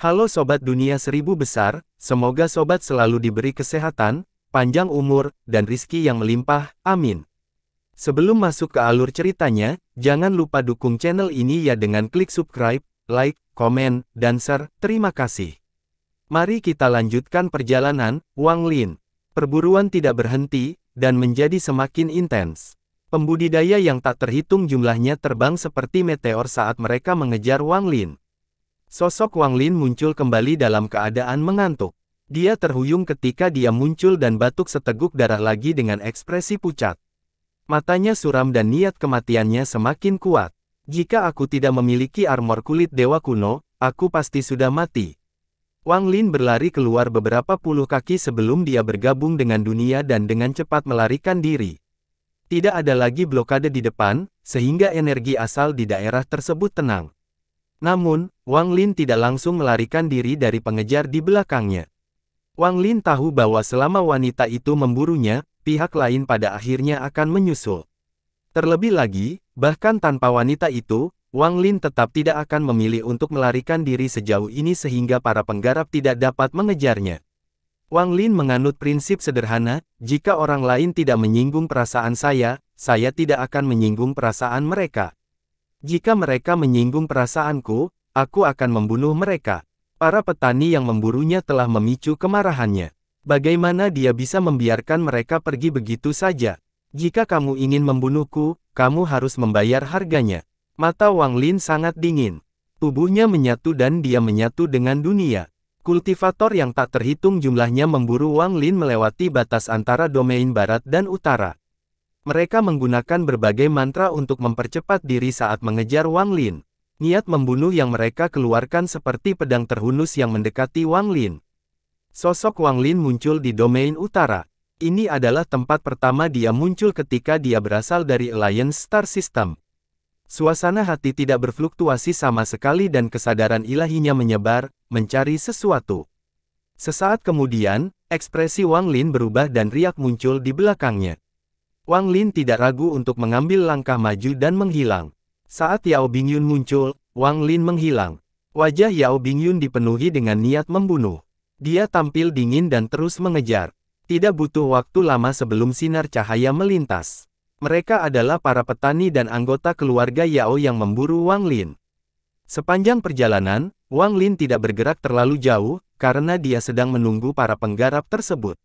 Halo Sobat Dunia Seribu Besar, semoga Sobat selalu diberi kesehatan, panjang umur, dan rizki yang melimpah, amin. Sebelum masuk ke alur ceritanya, jangan lupa dukung channel ini ya dengan klik subscribe, like, komen, dan share, terima kasih. Mari kita lanjutkan perjalanan, Wang Lin. Perburuan tidak berhenti, dan menjadi semakin intens. Pembudidaya yang tak terhitung jumlahnya terbang seperti meteor saat mereka mengejar Wang Lin. Sosok Wang Lin muncul kembali dalam keadaan mengantuk. Dia terhuyung ketika dia muncul dan batuk seteguk darah lagi dengan ekspresi pucat. Matanya suram dan niat kematiannya semakin kuat. Jika aku tidak memiliki armor kulit dewa kuno, aku pasti sudah mati. Wang Lin berlari keluar beberapa puluh kaki sebelum dia bergabung dengan dunia dan dengan cepat melarikan diri. Tidak ada lagi blokade di depan, sehingga energi asal di daerah tersebut tenang. Namun, Wang Lin tidak langsung melarikan diri dari pengejar di belakangnya. Wang Lin tahu bahwa selama wanita itu memburunya, pihak lain pada akhirnya akan menyusul. Terlebih lagi, bahkan tanpa wanita itu, Wang Lin tetap tidak akan memilih untuk melarikan diri sejauh ini sehingga para penggarap tidak dapat mengejarnya. Wang Lin menganut prinsip sederhana, jika orang lain tidak menyinggung perasaan saya, saya tidak akan menyinggung perasaan mereka. Jika mereka menyinggung perasaanku, aku akan membunuh mereka. Para petani yang memburunya telah memicu kemarahannya. Bagaimana dia bisa membiarkan mereka pergi begitu saja? Jika kamu ingin membunuhku, kamu harus membayar harganya. Mata Wang Lin sangat dingin. Tubuhnya menyatu dan dia menyatu dengan dunia. Kultivator yang tak terhitung jumlahnya memburu Wang Lin melewati batas antara domain barat dan utara. Mereka menggunakan berbagai mantra untuk mempercepat diri saat mengejar Wang Lin. Niat membunuh yang mereka keluarkan seperti pedang terhunus yang mendekati Wang Lin. Sosok Wang Lin muncul di domain utara. Ini adalah tempat pertama dia muncul ketika dia berasal dari Alliance Star System. Suasana hati tidak berfluktuasi sama sekali dan kesadaran ilahinya menyebar, mencari sesuatu. Sesaat kemudian, ekspresi Wang Lin berubah dan riak muncul di belakangnya. Wang Lin tidak ragu untuk mengambil langkah maju dan menghilang. Saat Yao Bingyun muncul, Wang Lin menghilang. Wajah Yao Bingyun dipenuhi dengan niat membunuh. Dia tampil dingin dan terus mengejar. Tidak butuh waktu lama sebelum sinar cahaya melintas. Mereka adalah para petani dan anggota keluarga Yao yang memburu Wang Lin. Sepanjang perjalanan, Wang Lin tidak bergerak terlalu jauh, karena dia sedang menunggu para penggarap tersebut.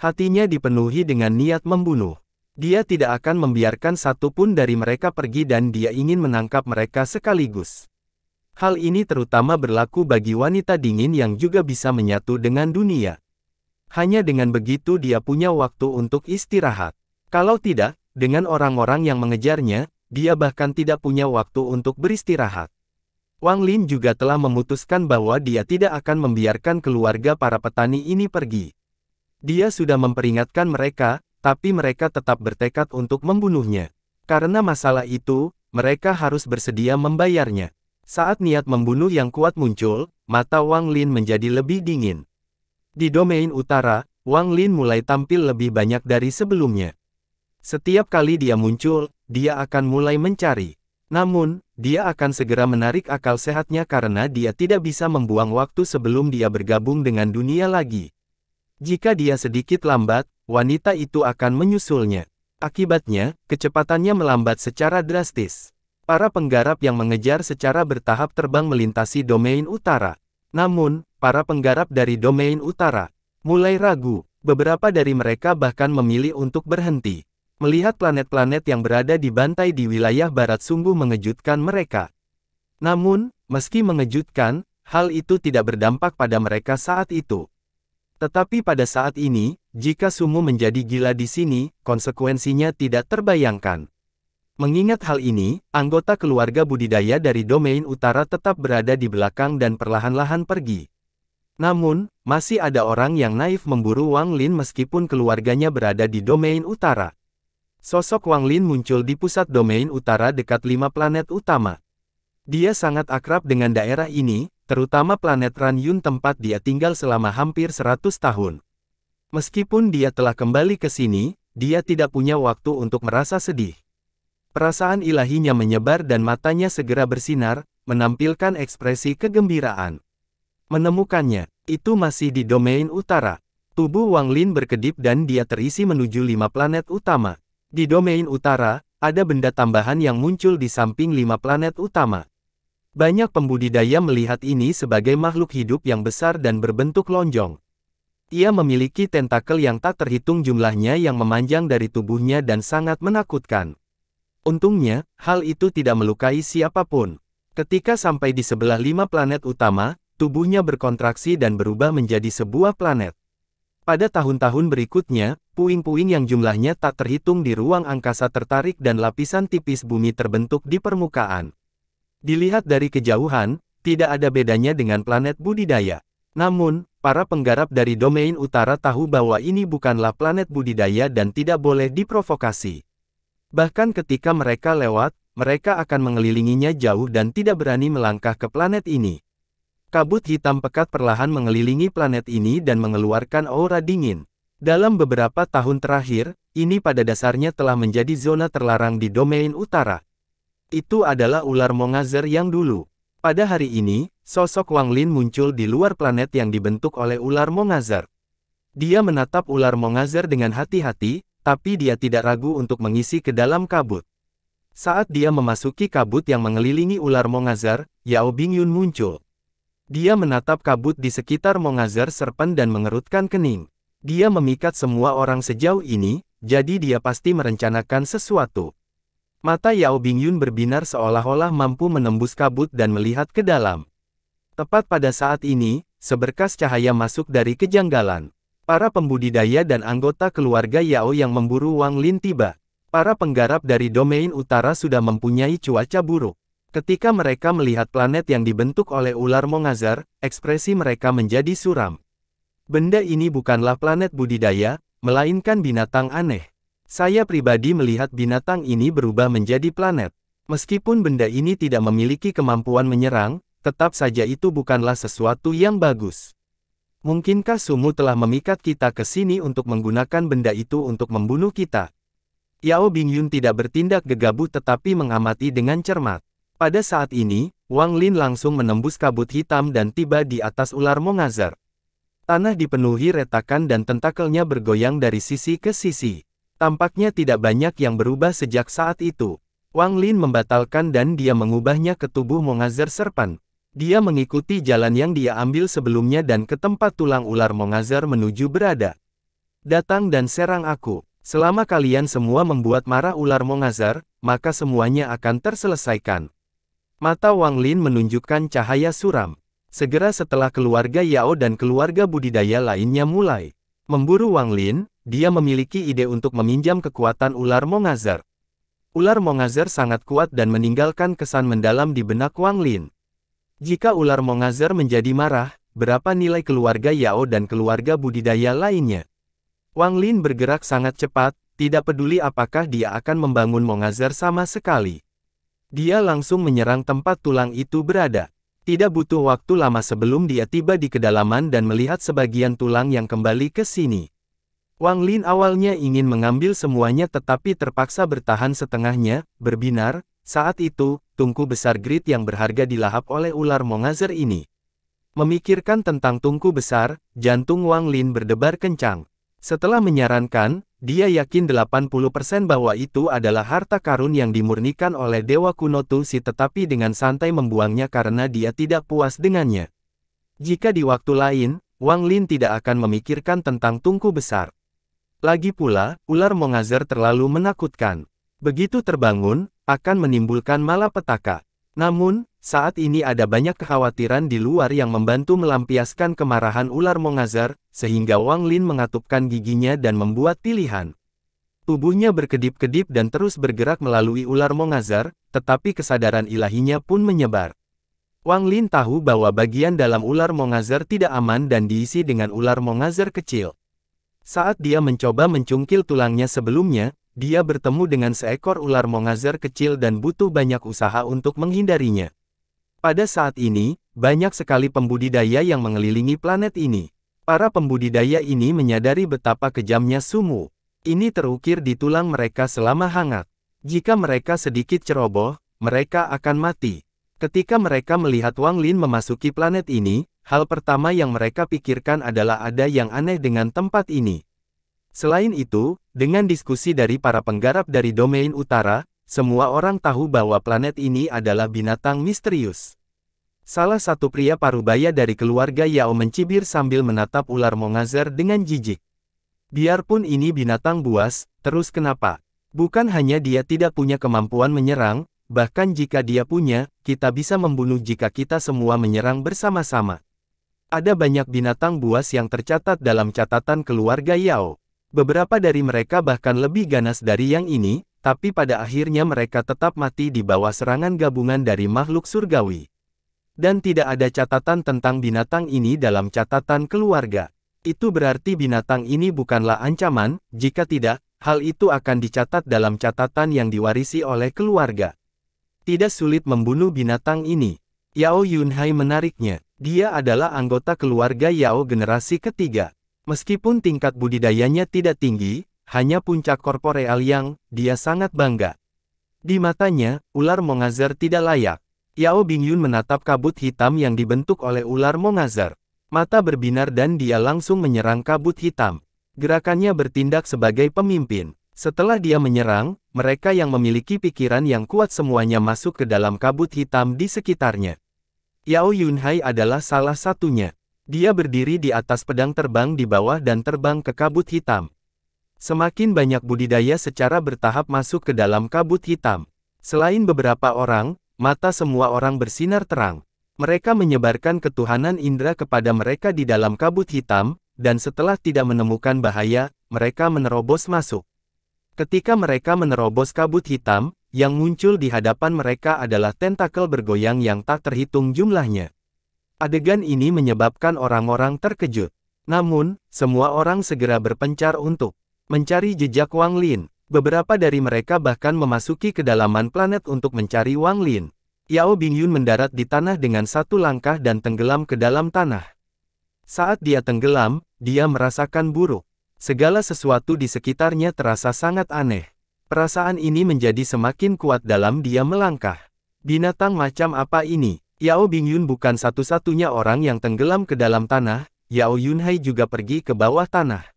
Hatinya dipenuhi dengan niat membunuh. Dia tidak akan membiarkan satupun dari mereka pergi dan dia ingin menangkap mereka sekaligus. Hal ini terutama berlaku bagi wanita dingin yang juga bisa menyatu dengan dunia. Hanya dengan begitu dia punya waktu untuk istirahat. Kalau tidak, dengan orang-orang yang mengejarnya, dia bahkan tidak punya waktu untuk beristirahat. Wang Lin juga telah memutuskan bahwa dia tidak akan membiarkan keluarga para petani ini pergi. Dia sudah memperingatkan mereka tapi mereka tetap bertekad untuk membunuhnya. Karena masalah itu, mereka harus bersedia membayarnya. Saat niat membunuh yang kuat muncul, mata Wang Lin menjadi lebih dingin. Di domain utara, Wang Lin mulai tampil lebih banyak dari sebelumnya. Setiap kali dia muncul, dia akan mulai mencari. Namun, dia akan segera menarik akal sehatnya karena dia tidak bisa membuang waktu sebelum dia bergabung dengan dunia lagi. Jika dia sedikit lambat, wanita itu akan menyusulnya. Akibatnya, kecepatannya melambat secara drastis. Para penggarap yang mengejar secara bertahap terbang melintasi domain utara. Namun, para penggarap dari domain utara mulai ragu. Beberapa dari mereka bahkan memilih untuk berhenti. Melihat planet-planet yang berada di bantai di wilayah barat sungguh mengejutkan mereka. Namun, meski mengejutkan, hal itu tidak berdampak pada mereka saat itu. Tetapi pada saat ini, jika Sumu menjadi gila di sini, konsekuensinya tidak terbayangkan. Mengingat hal ini, anggota keluarga budidaya dari domain utara tetap berada di belakang dan perlahan-lahan pergi. Namun, masih ada orang yang naif memburu Wang Lin meskipun keluarganya berada di domain utara. Sosok Wang Lin muncul di pusat domain utara dekat lima planet utama. Dia sangat akrab dengan daerah ini, terutama planet Ran Yun tempat dia tinggal selama hampir 100 tahun. Meskipun dia telah kembali ke sini, dia tidak punya waktu untuk merasa sedih. Perasaan ilahinya menyebar dan matanya segera bersinar, menampilkan ekspresi kegembiraan. Menemukannya, itu masih di domain utara. Tubuh Wang Lin berkedip dan dia terisi menuju lima planet utama. Di domain utara, ada benda tambahan yang muncul di samping lima planet utama. Banyak pembudidaya melihat ini sebagai makhluk hidup yang besar dan berbentuk lonjong. Ia memiliki tentakel yang tak terhitung jumlahnya yang memanjang dari tubuhnya dan sangat menakutkan. Untungnya, hal itu tidak melukai siapapun. Ketika sampai di sebelah lima planet utama, tubuhnya berkontraksi dan berubah menjadi sebuah planet. Pada tahun-tahun berikutnya, puing-puing yang jumlahnya tak terhitung di ruang angkasa tertarik dan lapisan tipis bumi terbentuk di permukaan. Dilihat dari kejauhan, tidak ada bedanya dengan planet budidaya. Namun, para penggarap dari domain utara tahu bahwa ini bukanlah planet budidaya dan tidak boleh diprovokasi. Bahkan ketika mereka lewat, mereka akan mengelilinginya jauh dan tidak berani melangkah ke planet ini. Kabut hitam pekat perlahan mengelilingi planet ini dan mengeluarkan aura dingin. Dalam beberapa tahun terakhir, ini pada dasarnya telah menjadi zona terlarang di domain utara. Itu adalah ular Mongazer yang dulu. Pada hari ini, sosok Wang Lin muncul di luar planet yang dibentuk oleh ular Mongazer. Dia menatap ular Mongazer dengan hati-hati, tapi dia tidak ragu untuk mengisi ke dalam kabut. Saat dia memasuki kabut yang mengelilingi ular Mongazer, Yao Bingyun muncul. Dia menatap kabut di sekitar Mongazer Serpen dan mengerutkan kening. Dia memikat semua orang sejauh ini, jadi dia pasti merencanakan sesuatu. Mata Yao Bingyun berbinar seolah-olah mampu menembus kabut dan melihat ke dalam. Tepat pada saat ini, seberkas cahaya masuk dari kejanggalan. Para pembudidaya dan anggota keluarga Yao yang memburu Wang Lin tiba. Para penggarap dari domain utara sudah mempunyai cuaca buruk. Ketika mereka melihat planet yang dibentuk oleh ular Mongazar, ekspresi mereka menjadi suram. Benda ini bukanlah planet budidaya, melainkan binatang aneh. Saya pribadi melihat binatang ini berubah menjadi planet. Meskipun benda ini tidak memiliki kemampuan menyerang, tetap saja itu bukanlah sesuatu yang bagus. Mungkinkah Sumu telah memikat kita ke sini untuk menggunakan benda itu untuk membunuh kita? Yao Bingyun tidak bertindak gegabah tetapi mengamati dengan cermat. Pada saat ini, Wang Lin langsung menembus kabut hitam dan tiba di atas ular Mongazar. Tanah dipenuhi retakan dan tentakelnya bergoyang dari sisi ke sisi. Tampaknya tidak banyak yang berubah sejak saat itu. Wang Lin membatalkan dan dia mengubahnya ke tubuh Mongazer Serpan. Dia mengikuti jalan yang dia ambil sebelumnya dan ke tempat tulang ular Mongazer menuju berada. Datang dan serang aku. Selama kalian semua membuat marah ular Mongazer, maka semuanya akan terselesaikan. Mata Wang Lin menunjukkan cahaya suram. Segera setelah keluarga Yao dan keluarga budidaya lainnya mulai memburu Wang Lin, dia memiliki ide untuk meminjam kekuatan ular mongazer. Ular mongazer sangat kuat dan meninggalkan kesan mendalam di benak Wang Lin. Jika ular mongazer menjadi marah, berapa nilai keluarga Yao dan keluarga budidaya lainnya? Wang Lin bergerak sangat cepat, tidak peduli apakah dia akan membangun mongazer sama sekali. Dia langsung menyerang tempat tulang itu berada. Tidak butuh waktu lama sebelum dia tiba di kedalaman dan melihat sebagian tulang yang kembali ke sini. Wang Lin awalnya ingin mengambil semuanya tetapi terpaksa bertahan setengahnya, berbinar, saat itu, tungku besar grit yang berharga dilahap oleh ular mongazer ini. Memikirkan tentang tungku besar, jantung Wang Lin berdebar kencang. Setelah menyarankan, dia yakin 80% bahwa itu adalah harta karun yang dimurnikan oleh Dewa Kuno Tusi tetapi dengan santai membuangnya karena dia tidak puas dengannya. Jika di waktu lain, Wang Lin tidak akan memikirkan tentang tungku besar. Lagi pula, ular mongazer terlalu menakutkan. Begitu terbangun, akan menimbulkan malapetaka. Namun, saat ini ada banyak kekhawatiran di luar yang membantu melampiaskan kemarahan ular Mongazar, sehingga Wang Lin mengatupkan giginya dan membuat pilihan. Tubuhnya berkedip-kedip dan terus bergerak melalui ular Mongazar, tetapi kesadaran ilahinya pun menyebar. Wang Lin tahu bahwa bagian dalam ular Mongazar tidak aman dan diisi dengan ular Mongazar kecil. Saat dia mencoba mencungkil tulangnya sebelumnya, dia bertemu dengan seekor ular mongazer kecil dan butuh banyak usaha untuk menghindarinya. Pada saat ini, banyak sekali pembudidaya yang mengelilingi planet ini. Para pembudidaya ini menyadari betapa kejamnya sumu. Ini terukir di tulang mereka selama hangat. Jika mereka sedikit ceroboh, mereka akan mati. Ketika mereka melihat Wang Lin memasuki planet ini, Hal pertama yang mereka pikirkan adalah ada yang aneh dengan tempat ini. Selain itu, dengan diskusi dari para penggarap dari domain utara, semua orang tahu bahwa planet ini adalah binatang misterius. Salah satu pria parubaya dari keluarga Yao mencibir sambil menatap ular Mongazer dengan jijik. Biarpun ini binatang buas, terus kenapa? Bukan hanya dia tidak punya kemampuan menyerang, bahkan jika dia punya, kita bisa membunuh jika kita semua menyerang bersama-sama. Ada banyak binatang buas yang tercatat dalam catatan keluarga Yao. Beberapa dari mereka bahkan lebih ganas dari yang ini, tapi pada akhirnya mereka tetap mati di bawah serangan gabungan dari makhluk surgawi. Dan tidak ada catatan tentang binatang ini dalam catatan keluarga. Itu berarti binatang ini bukanlah ancaman, jika tidak, hal itu akan dicatat dalam catatan yang diwarisi oleh keluarga. Tidak sulit membunuh binatang ini. Yao Yunhai menariknya, dia adalah anggota keluarga Yao generasi ketiga. Meskipun tingkat budidayanya tidak tinggi, hanya puncak korporeal yang dia sangat bangga. Di matanya, ular Mongazar tidak layak. Yao Bingyun menatap kabut hitam yang dibentuk oleh ular Mongazar. Mata berbinar dan dia langsung menyerang kabut hitam. Gerakannya bertindak sebagai pemimpin. Setelah dia menyerang, mereka yang memiliki pikiran yang kuat semuanya masuk ke dalam kabut hitam di sekitarnya. Yao Yunhai adalah salah satunya. Dia berdiri di atas pedang terbang di bawah dan terbang ke kabut hitam. Semakin banyak budidaya secara bertahap masuk ke dalam kabut hitam. Selain beberapa orang, mata semua orang bersinar terang. Mereka menyebarkan ketuhanan indera kepada mereka di dalam kabut hitam, dan setelah tidak menemukan bahaya, mereka menerobos masuk. Ketika mereka menerobos kabut hitam, yang muncul di hadapan mereka adalah tentakel bergoyang yang tak terhitung jumlahnya. Adegan ini menyebabkan orang-orang terkejut. Namun, semua orang segera berpencar untuk mencari jejak Wang Lin. Beberapa dari mereka bahkan memasuki kedalaman planet untuk mencari Wang Lin. Yao Bingyun mendarat di tanah dengan satu langkah dan tenggelam ke dalam tanah. Saat dia tenggelam, dia merasakan buruk. Segala sesuatu di sekitarnya terasa sangat aneh. Perasaan ini menjadi semakin kuat dalam dia melangkah. Binatang macam apa ini? Yao Bingyun bukan satu-satunya orang yang tenggelam ke dalam tanah, Yao Yunhai juga pergi ke bawah tanah.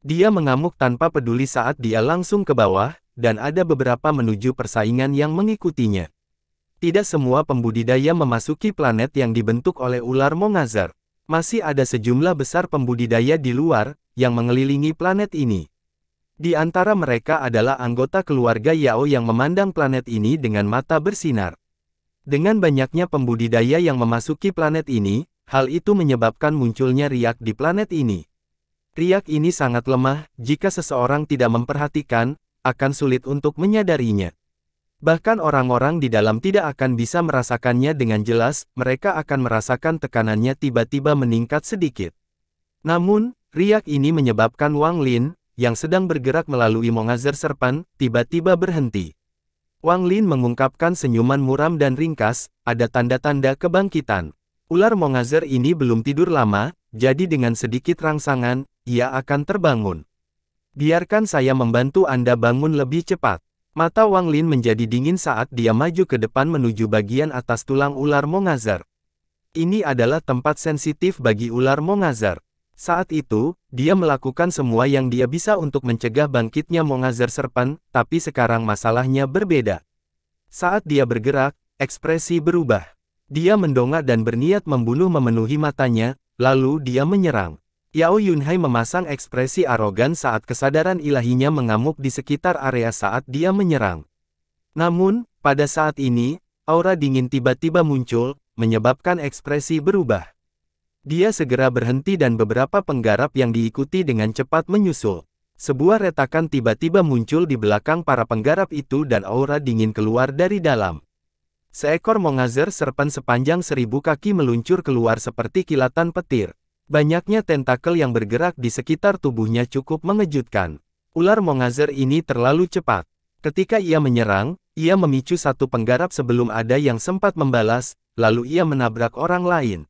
Dia mengamuk tanpa peduli saat dia langsung ke bawah, dan ada beberapa menuju persaingan yang mengikutinya. Tidak semua pembudidaya memasuki planet yang dibentuk oleh ular Mongazar masih ada sejumlah besar pembudidaya di luar, yang mengelilingi planet ini. Di antara mereka adalah anggota keluarga Yao yang memandang planet ini dengan mata bersinar. Dengan banyaknya pembudidaya yang memasuki planet ini, hal itu menyebabkan munculnya riak di planet ini. Riak ini sangat lemah, jika seseorang tidak memperhatikan, akan sulit untuk menyadarinya. Bahkan orang-orang di dalam tidak akan bisa merasakannya dengan jelas, mereka akan merasakan tekanannya tiba-tiba meningkat sedikit. Namun, riak ini menyebabkan Wang Lin, yang sedang bergerak melalui Mongazer Serpan, tiba-tiba berhenti. Wang Lin mengungkapkan senyuman muram dan ringkas, ada tanda-tanda kebangkitan. Ular Mongazer ini belum tidur lama, jadi dengan sedikit rangsangan, ia akan terbangun. Biarkan saya membantu Anda bangun lebih cepat. Mata Wang Lin menjadi dingin saat dia maju ke depan menuju bagian atas tulang ular Mongazar. Ini adalah tempat sensitif bagi ular Mongazar. Saat itu, dia melakukan semua yang dia bisa untuk mencegah bangkitnya Mongazar Serpen, tapi sekarang masalahnya berbeda. Saat dia bergerak, ekspresi berubah. Dia mendongak dan berniat membunuh memenuhi matanya, lalu dia menyerang. Yao Yunhai memasang ekspresi arogan saat kesadaran ilahinya mengamuk di sekitar area saat dia menyerang. Namun, pada saat ini, aura dingin tiba-tiba muncul, menyebabkan ekspresi berubah. Dia segera berhenti dan beberapa penggarap yang diikuti dengan cepat menyusul. Sebuah retakan tiba-tiba muncul di belakang para penggarap itu dan aura dingin keluar dari dalam. Seekor mongazer serpen sepanjang seribu kaki meluncur keluar seperti kilatan petir. Banyaknya tentakel yang bergerak di sekitar tubuhnya cukup mengejutkan. Ular Mongazer ini terlalu cepat. Ketika ia menyerang, ia memicu satu penggarap sebelum ada yang sempat membalas, lalu ia menabrak orang lain.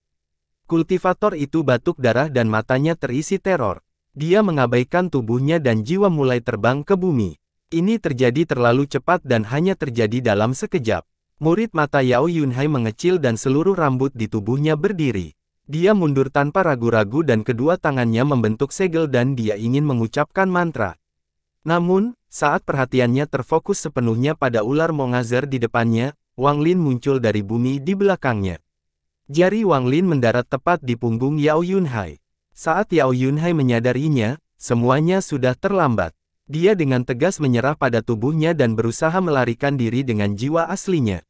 Kultivator itu batuk darah dan matanya terisi teror. Dia mengabaikan tubuhnya dan jiwa mulai terbang ke bumi. Ini terjadi terlalu cepat dan hanya terjadi dalam sekejap. Murid mata Yao Yunhai mengecil dan seluruh rambut di tubuhnya berdiri. Dia mundur tanpa ragu-ragu dan kedua tangannya membentuk segel dan dia ingin mengucapkan mantra. Namun, saat perhatiannya terfokus sepenuhnya pada ular Mongazer di depannya, Wang Lin muncul dari bumi di belakangnya. Jari Wang Lin mendarat tepat di punggung Yao Yunhai. Saat Yao Yunhai menyadarinya, semuanya sudah terlambat. Dia dengan tegas menyerah pada tubuhnya dan berusaha melarikan diri dengan jiwa aslinya.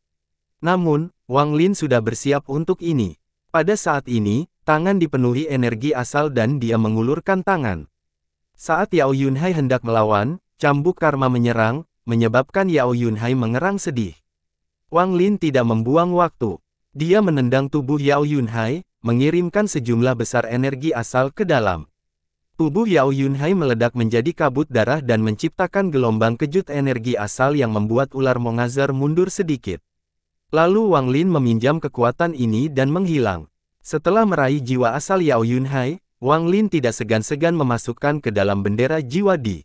Namun, Wang Lin sudah bersiap untuk ini. Pada saat ini, tangan dipenuhi energi asal dan dia mengulurkan tangan. Saat Yao Yunhai hendak melawan, cambuk karma menyerang, menyebabkan Yao Yunhai mengerang sedih. Wang Lin tidak membuang waktu. Dia menendang tubuh Yao Yunhai, mengirimkan sejumlah besar energi asal ke dalam. Tubuh Yao Yunhai meledak menjadi kabut darah dan menciptakan gelombang kejut energi asal yang membuat ular Mongazar mundur sedikit. Lalu Wang Lin meminjam kekuatan ini dan menghilang. Setelah meraih jiwa asal Yao Yunhai, Wang Lin tidak segan-segan memasukkan ke dalam bendera jiwa di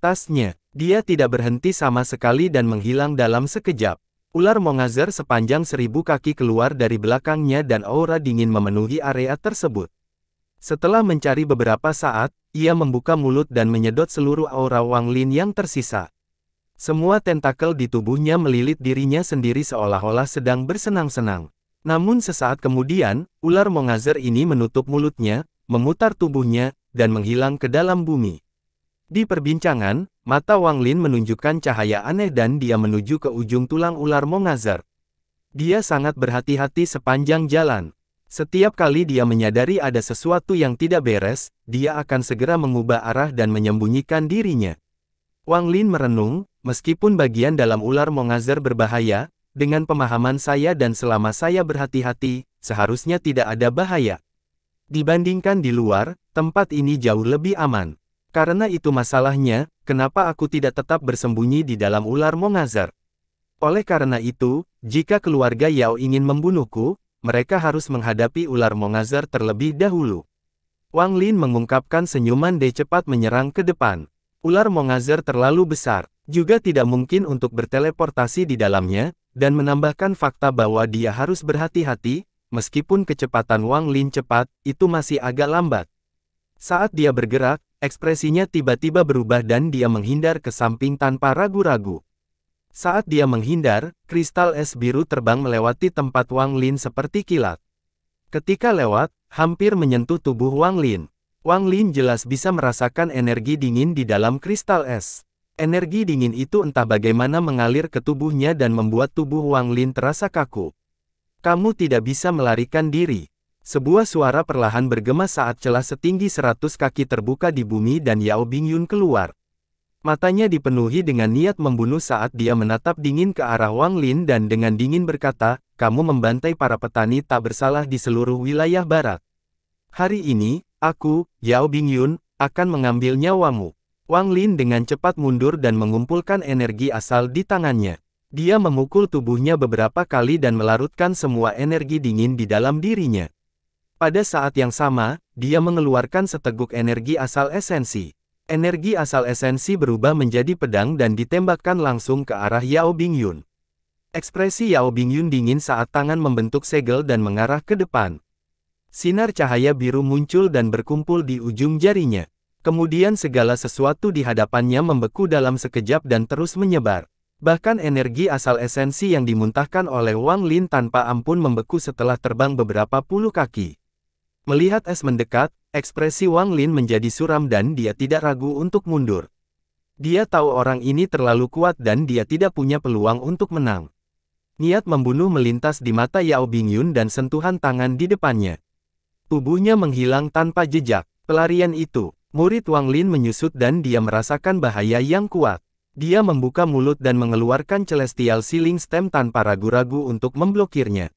tasnya. Dia tidak berhenti sama sekali dan menghilang dalam sekejap. Ular Mongazer sepanjang seribu kaki keluar dari belakangnya dan aura dingin memenuhi area tersebut. Setelah mencari beberapa saat, ia membuka mulut dan menyedot seluruh aura Wang Lin yang tersisa. Semua tentakel di tubuhnya melilit dirinya sendiri seolah-olah sedang bersenang-senang. Namun sesaat kemudian, ular mongazer ini menutup mulutnya, memutar tubuhnya, dan menghilang ke dalam bumi. Di perbincangan, mata Wang Lin menunjukkan cahaya aneh dan dia menuju ke ujung tulang ular mongazer. Dia sangat berhati-hati sepanjang jalan. Setiap kali dia menyadari ada sesuatu yang tidak beres, dia akan segera mengubah arah dan menyembunyikan dirinya. Wang Lin merenung, Meskipun bagian dalam ular Mongazer berbahaya, dengan pemahaman saya dan selama saya berhati-hati, seharusnya tidak ada bahaya. Dibandingkan di luar, tempat ini jauh lebih aman. Karena itu masalahnya, kenapa aku tidak tetap bersembunyi di dalam ular Mongazer? Oleh karena itu, jika keluarga Yao ingin membunuhku, mereka harus menghadapi ular Mongazer terlebih dahulu. Wang Lin mengungkapkan senyuman De cepat menyerang ke depan. Ular Mongazer terlalu besar. Juga tidak mungkin untuk berteleportasi di dalamnya, dan menambahkan fakta bahwa dia harus berhati-hati, meskipun kecepatan Wang Lin cepat, itu masih agak lambat. Saat dia bergerak, ekspresinya tiba-tiba berubah dan dia menghindar ke samping tanpa ragu-ragu. Saat dia menghindar, kristal es biru terbang melewati tempat Wang Lin seperti kilat. Ketika lewat, hampir menyentuh tubuh Wang Lin. Wang Lin jelas bisa merasakan energi dingin di dalam kristal es. Energi dingin itu entah bagaimana mengalir ke tubuhnya dan membuat tubuh Wang Lin terasa kaku. Kamu tidak bisa melarikan diri. Sebuah suara perlahan bergema saat celah setinggi seratus kaki terbuka di bumi dan Yao Bingyun keluar. Matanya dipenuhi dengan niat membunuh saat dia menatap dingin ke arah Wang Lin dan dengan dingin berkata, kamu membantai para petani tak bersalah di seluruh wilayah barat. Hari ini, aku, Yao Bingyun, akan mengambil nyawamu. Wang Lin dengan cepat mundur dan mengumpulkan energi asal di tangannya. Dia memukul tubuhnya beberapa kali dan melarutkan semua energi dingin di dalam dirinya. Pada saat yang sama, dia mengeluarkan seteguk energi asal esensi. Energi asal esensi berubah menjadi pedang dan ditembakkan langsung ke arah Yao Bingyun. Ekspresi Yao Bingyun dingin saat tangan membentuk segel dan mengarah ke depan. Sinar cahaya biru muncul dan berkumpul di ujung jarinya. Kemudian segala sesuatu di hadapannya membeku dalam sekejap dan terus menyebar. Bahkan energi asal esensi yang dimuntahkan oleh Wang Lin tanpa ampun membeku setelah terbang beberapa puluh kaki. Melihat es mendekat, ekspresi Wang Lin menjadi suram dan dia tidak ragu untuk mundur. Dia tahu orang ini terlalu kuat dan dia tidak punya peluang untuk menang. Niat membunuh melintas di mata Yao Bingyun dan sentuhan tangan di depannya. Tubuhnya menghilang tanpa jejak. Pelarian itu Murid Wang Lin menyusut dan dia merasakan bahaya yang kuat. Dia membuka mulut dan mengeluarkan celestial Ceiling stem tanpa ragu-ragu untuk memblokirnya.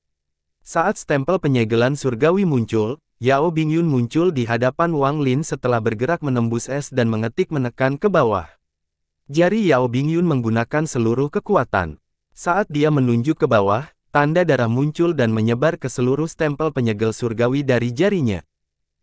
Saat stempel penyegelan surgawi muncul, Yao Bingyun muncul di hadapan Wang Lin setelah bergerak menembus es dan mengetik menekan ke bawah. Jari Yao Bingyun menggunakan seluruh kekuatan. Saat dia menunjuk ke bawah, tanda darah muncul dan menyebar ke seluruh stempel penyegel surgawi dari jarinya.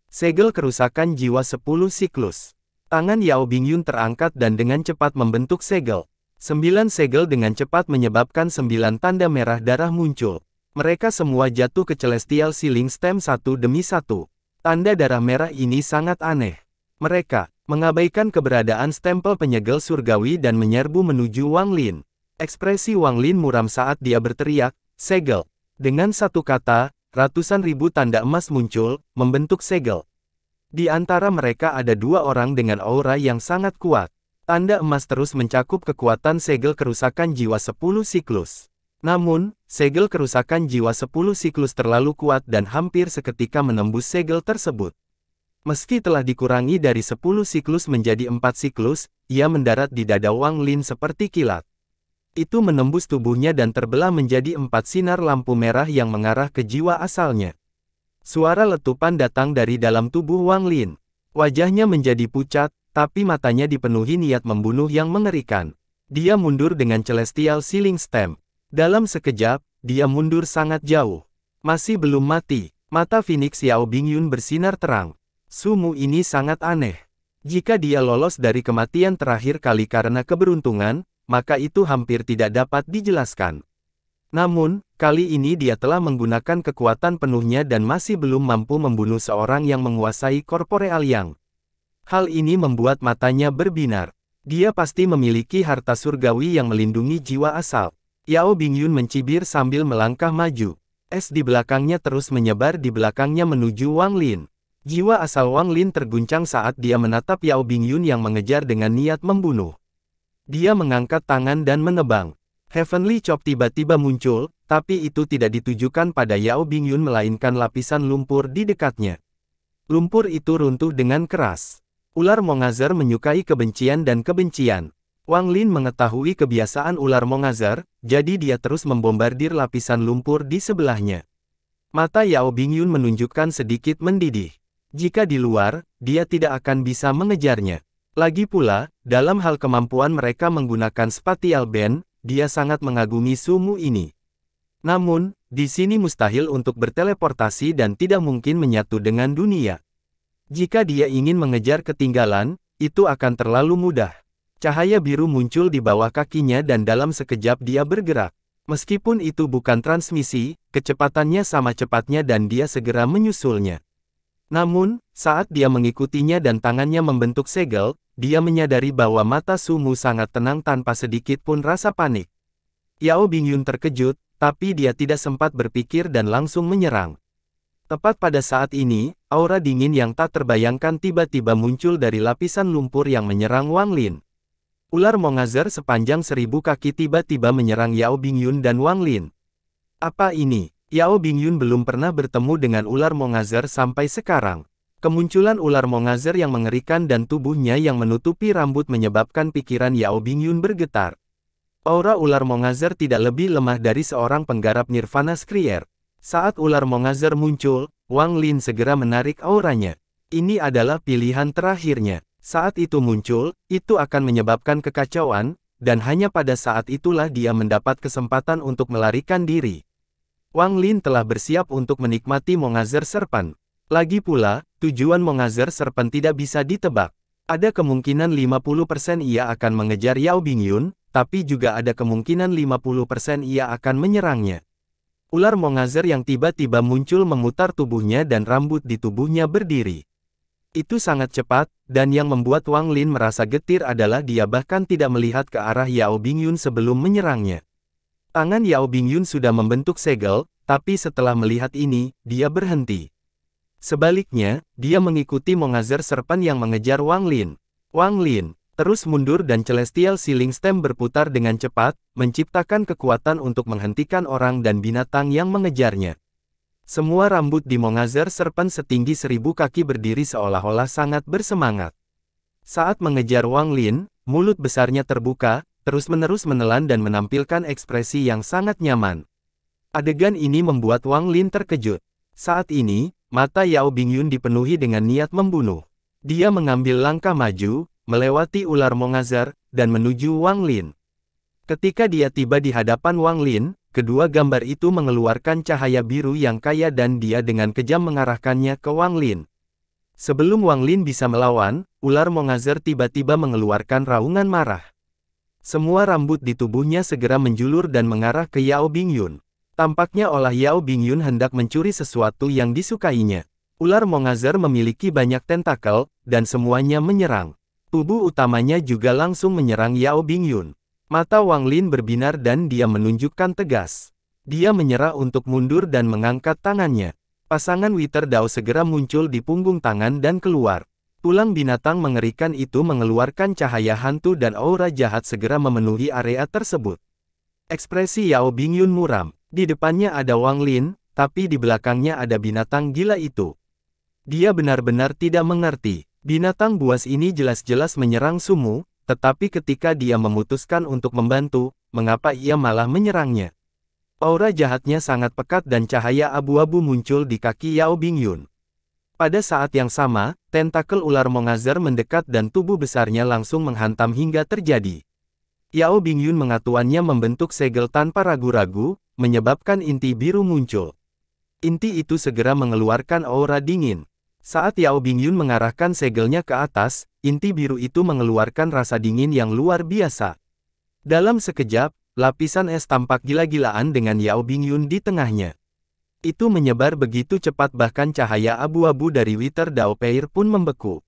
Segel kerusakan jiwa 10 siklus. Tangan Yao Bingyun terangkat dan dengan cepat membentuk segel. Sembilan segel dengan cepat menyebabkan sembilan tanda merah darah muncul. Mereka semua jatuh ke Celestial Ceiling Stem satu demi satu. Tanda darah merah ini sangat aneh. Mereka mengabaikan keberadaan stempel penyegel surgawi dan menyerbu menuju Wang Lin. Ekspresi Wang Lin muram saat dia berteriak, segel. Dengan satu kata, ratusan ribu tanda emas muncul, membentuk segel. Di antara mereka ada dua orang dengan aura yang sangat kuat. Tanda emas terus mencakup kekuatan segel kerusakan jiwa 10 siklus. Namun, segel kerusakan jiwa 10 siklus terlalu kuat dan hampir seketika menembus segel tersebut. Meski telah dikurangi dari 10 siklus menjadi 4 siklus, ia mendarat di dada Wang Lin seperti kilat. Itu menembus tubuhnya dan terbelah menjadi empat sinar lampu merah yang mengarah ke jiwa asalnya. Suara letupan datang dari dalam tubuh Wang Lin. Wajahnya menjadi pucat, tapi matanya dipenuhi niat membunuh yang mengerikan. Dia mundur dengan celestial ceiling stem. Dalam sekejap, dia mundur sangat jauh. Masih belum mati, mata Phoenix Yao Bingyun bersinar terang. Sumu ini sangat aneh. Jika dia lolos dari kematian terakhir kali karena keberuntungan, maka itu hampir tidak dapat dijelaskan. Namun, kali ini dia telah menggunakan kekuatan penuhnya dan masih belum mampu membunuh seorang yang menguasai korporeal yang. Hal ini membuat matanya berbinar. Dia pasti memiliki harta surgawi yang melindungi jiwa asal. Yao Bingyun mencibir sambil melangkah maju. Es di belakangnya terus menyebar di belakangnya menuju Wang Lin. Jiwa asal Wang Lin terguncang saat dia menatap Yao Bingyun yang mengejar dengan niat membunuh. Dia mengangkat tangan dan menebang. Heavenly Chop tiba-tiba muncul, tapi itu tidak ditujukan pada Yao Bingyun melainkan lapisan lumpur di dekatnya. Lumpur itu runtuh dengan keras. Ular Mongazar menyukai kebencian dan kebencian. Wang Lin mengetahui kebiasaan ular Mongazar, jadi dia terus membombardir lapisan lumpur di sebelahnya. Mata Yao Bingyun menunjukkan sedikit mendidih. Jika di luar, dia tidak akan bisa mengejarnya. Lagi pula, dalam hal kemampuan mereka menggunakan spatial band, dia sangat mengagumi sumu ini. Namun, di sini mustahil untuk berteleportasi dan tidak mungkin menyatu dengan dunia. Jika dia ingin mengejar ketinggalan, itu akan terlalu mudah. Cahaya biru muncul di bawah kakinya dan dalam sekejap dia bergerak. Meskipun itu bukan transmisi, kecepatannya sama cepatnya dan dia segera menyusulnya. Namun, saat dia mengikutinya dan tangannya membentuk segel, dia menyadari bahwa mata Sumu sangat tenang tanpa sedikit pun rasa panik. Yao Bingyun terkejut, tapi dia tidak sempat berpikir dan langsung menyerang. Tepat pada saat ini, aura dingin yang tak terbayangkan tiba-tiba muncul dari lapisan lumpur yang menyerang Wang Lin. Ular Mongazer sepanjang seribu kaki tiba-tiba menyerang Yao Bingyun dan Wang Lin. Apa ini? Yao Bingyun belum pernah bertemu dengan ular Mongazer sampai sekarang. Kemunculan ular mongazer yang mengerikan dan tubuhnya yang menutupi rambut menyebabkan pikiran Yao Bingyun bergetar. Aura ular mongazer tidak lebih lemah dari seorang penggarap Nirvana Skrier. Saat ular mongazer muncul, Wang Lin segera menarik auranya. Ini adalah pilihan terakhirnya. Saat itu muncul, itu akan menyebabkan kekacauan, dan hanya pada saat itulah dia mendapat kesempatan untuk melarikan diri. Wang Lin telah bersiap untuk menikmati mongazer serpan. Lagi pula, tujuan Mongazir Serpent tidak bisa ditebak. Ada kemungkinan 50% ia akan mengejar Yao Bingyun, tapi juga ada kemungkinan 50% ia akan menyerangnya. Ular Mongazir yang tiba-tiba muncul memutar tubuhnya dan rambut di tubuhnya berdiri. Itu sangat cepat, dan yang membuat Wang Lin merasa getir adalah dia bahkan tidak melihat ke arah Yao Bingyun sebelum menyerangnya. Tangan Yao Bingyun sudah membentuk segel, tapi setelah melihat ini, dia berhenti. Sebaliknya, dia mengikuti Mongazer Serpan yang mengejar Wang Lin. Wang Lin, terus mundur dan Celestial Ceiling Stem berputar dengan cepat, menciptakan kekuatan untuk menghentikan orang dan binatang yang mengejarnya. Semua rambut di Mongazer Serpan setinggi seribu kaki berdiri seolah-olah sangat bersemangat. Saat mengejar Wang Lin, mulut besarnya terbuka, terus-menerus menelan dan menampilkan ekspresi yang sangat nyaman. Adegan ini membuat Wang Lin terkejut. Saat ini, Mata Yao Bingyun dipenuhi dengan niat membunuh. Dia mengambil langkah maju, melewati ular Mongazar, dan menuju Wang Lin. Ketika dia tiba di hadapan Wang Lin, kedua gambar itu mengeluarkan cahaya biru yang kaya dan dia dengan kejam mengarahkannya ke Wang Lin. Sebelum Wang Lin bisa melawan, ular Mongazar tiba-tiba mengeluarkan raungan marah. Semua rambut di tubuhnya segera menjulur dan mengarah ke Yao Bingyun. Tampaknya olah Yao Bingyun hendak mencuri sesuatu yang disukainya. Ular Mongazer memiliki banyak tentakel, dan semuanya menyerang. Tubuh utamanya juga langsung menyerang Yao Bingyun. Mata Wang Lin berbinar dan dia menunjukkan tegas. Dia menyerah untuk mundur dan mengangkat tangannya. Pasangan Witer Dao segera muncul di punggung tangan dan keluar. Tulang binatang mengerikan itu mengeluarkan cahaya hantu dan aura jahat segera memenuhi area tersebut. Ekspresi Yao Bingyun muram. Di depannya ada Wang Lin, tapi di belakangnya ada binatang gila itu. Dia benar-benar tidak mengerti. Binatang buas ini jelas-jelas menyerang Sumu, tetapi ketika dia memutuskan untuk membantu, mengapa ia malah menyerangnya? Aura jahatnya sangat pekat dan cahaya abu-abu muncul di kaki Yao Bingyun. Pada saat yang sama, tentakel ular mongazer mendekat dan tubuh besarnya langsung menghantam hingga terjadi Yao Bingyun mengatuannya membentuk segel tanpa ragu-ragu, menyebabkan inti biru muncul. Inti itu segera mengeluarkan aura dingin. Saat Yao Bingyun mengarahkan segelnya ke atas, inti biru itu mengeluarkan rasa dingin yang luar biasa. Dalam sekejap, lapisan es tampak gila-gilaan dengan Yao Bingyun di tengahnya. Itu menyebar begitu cepat bahkan cahaya abu-abu dari Wither Dao Peir pun membeku.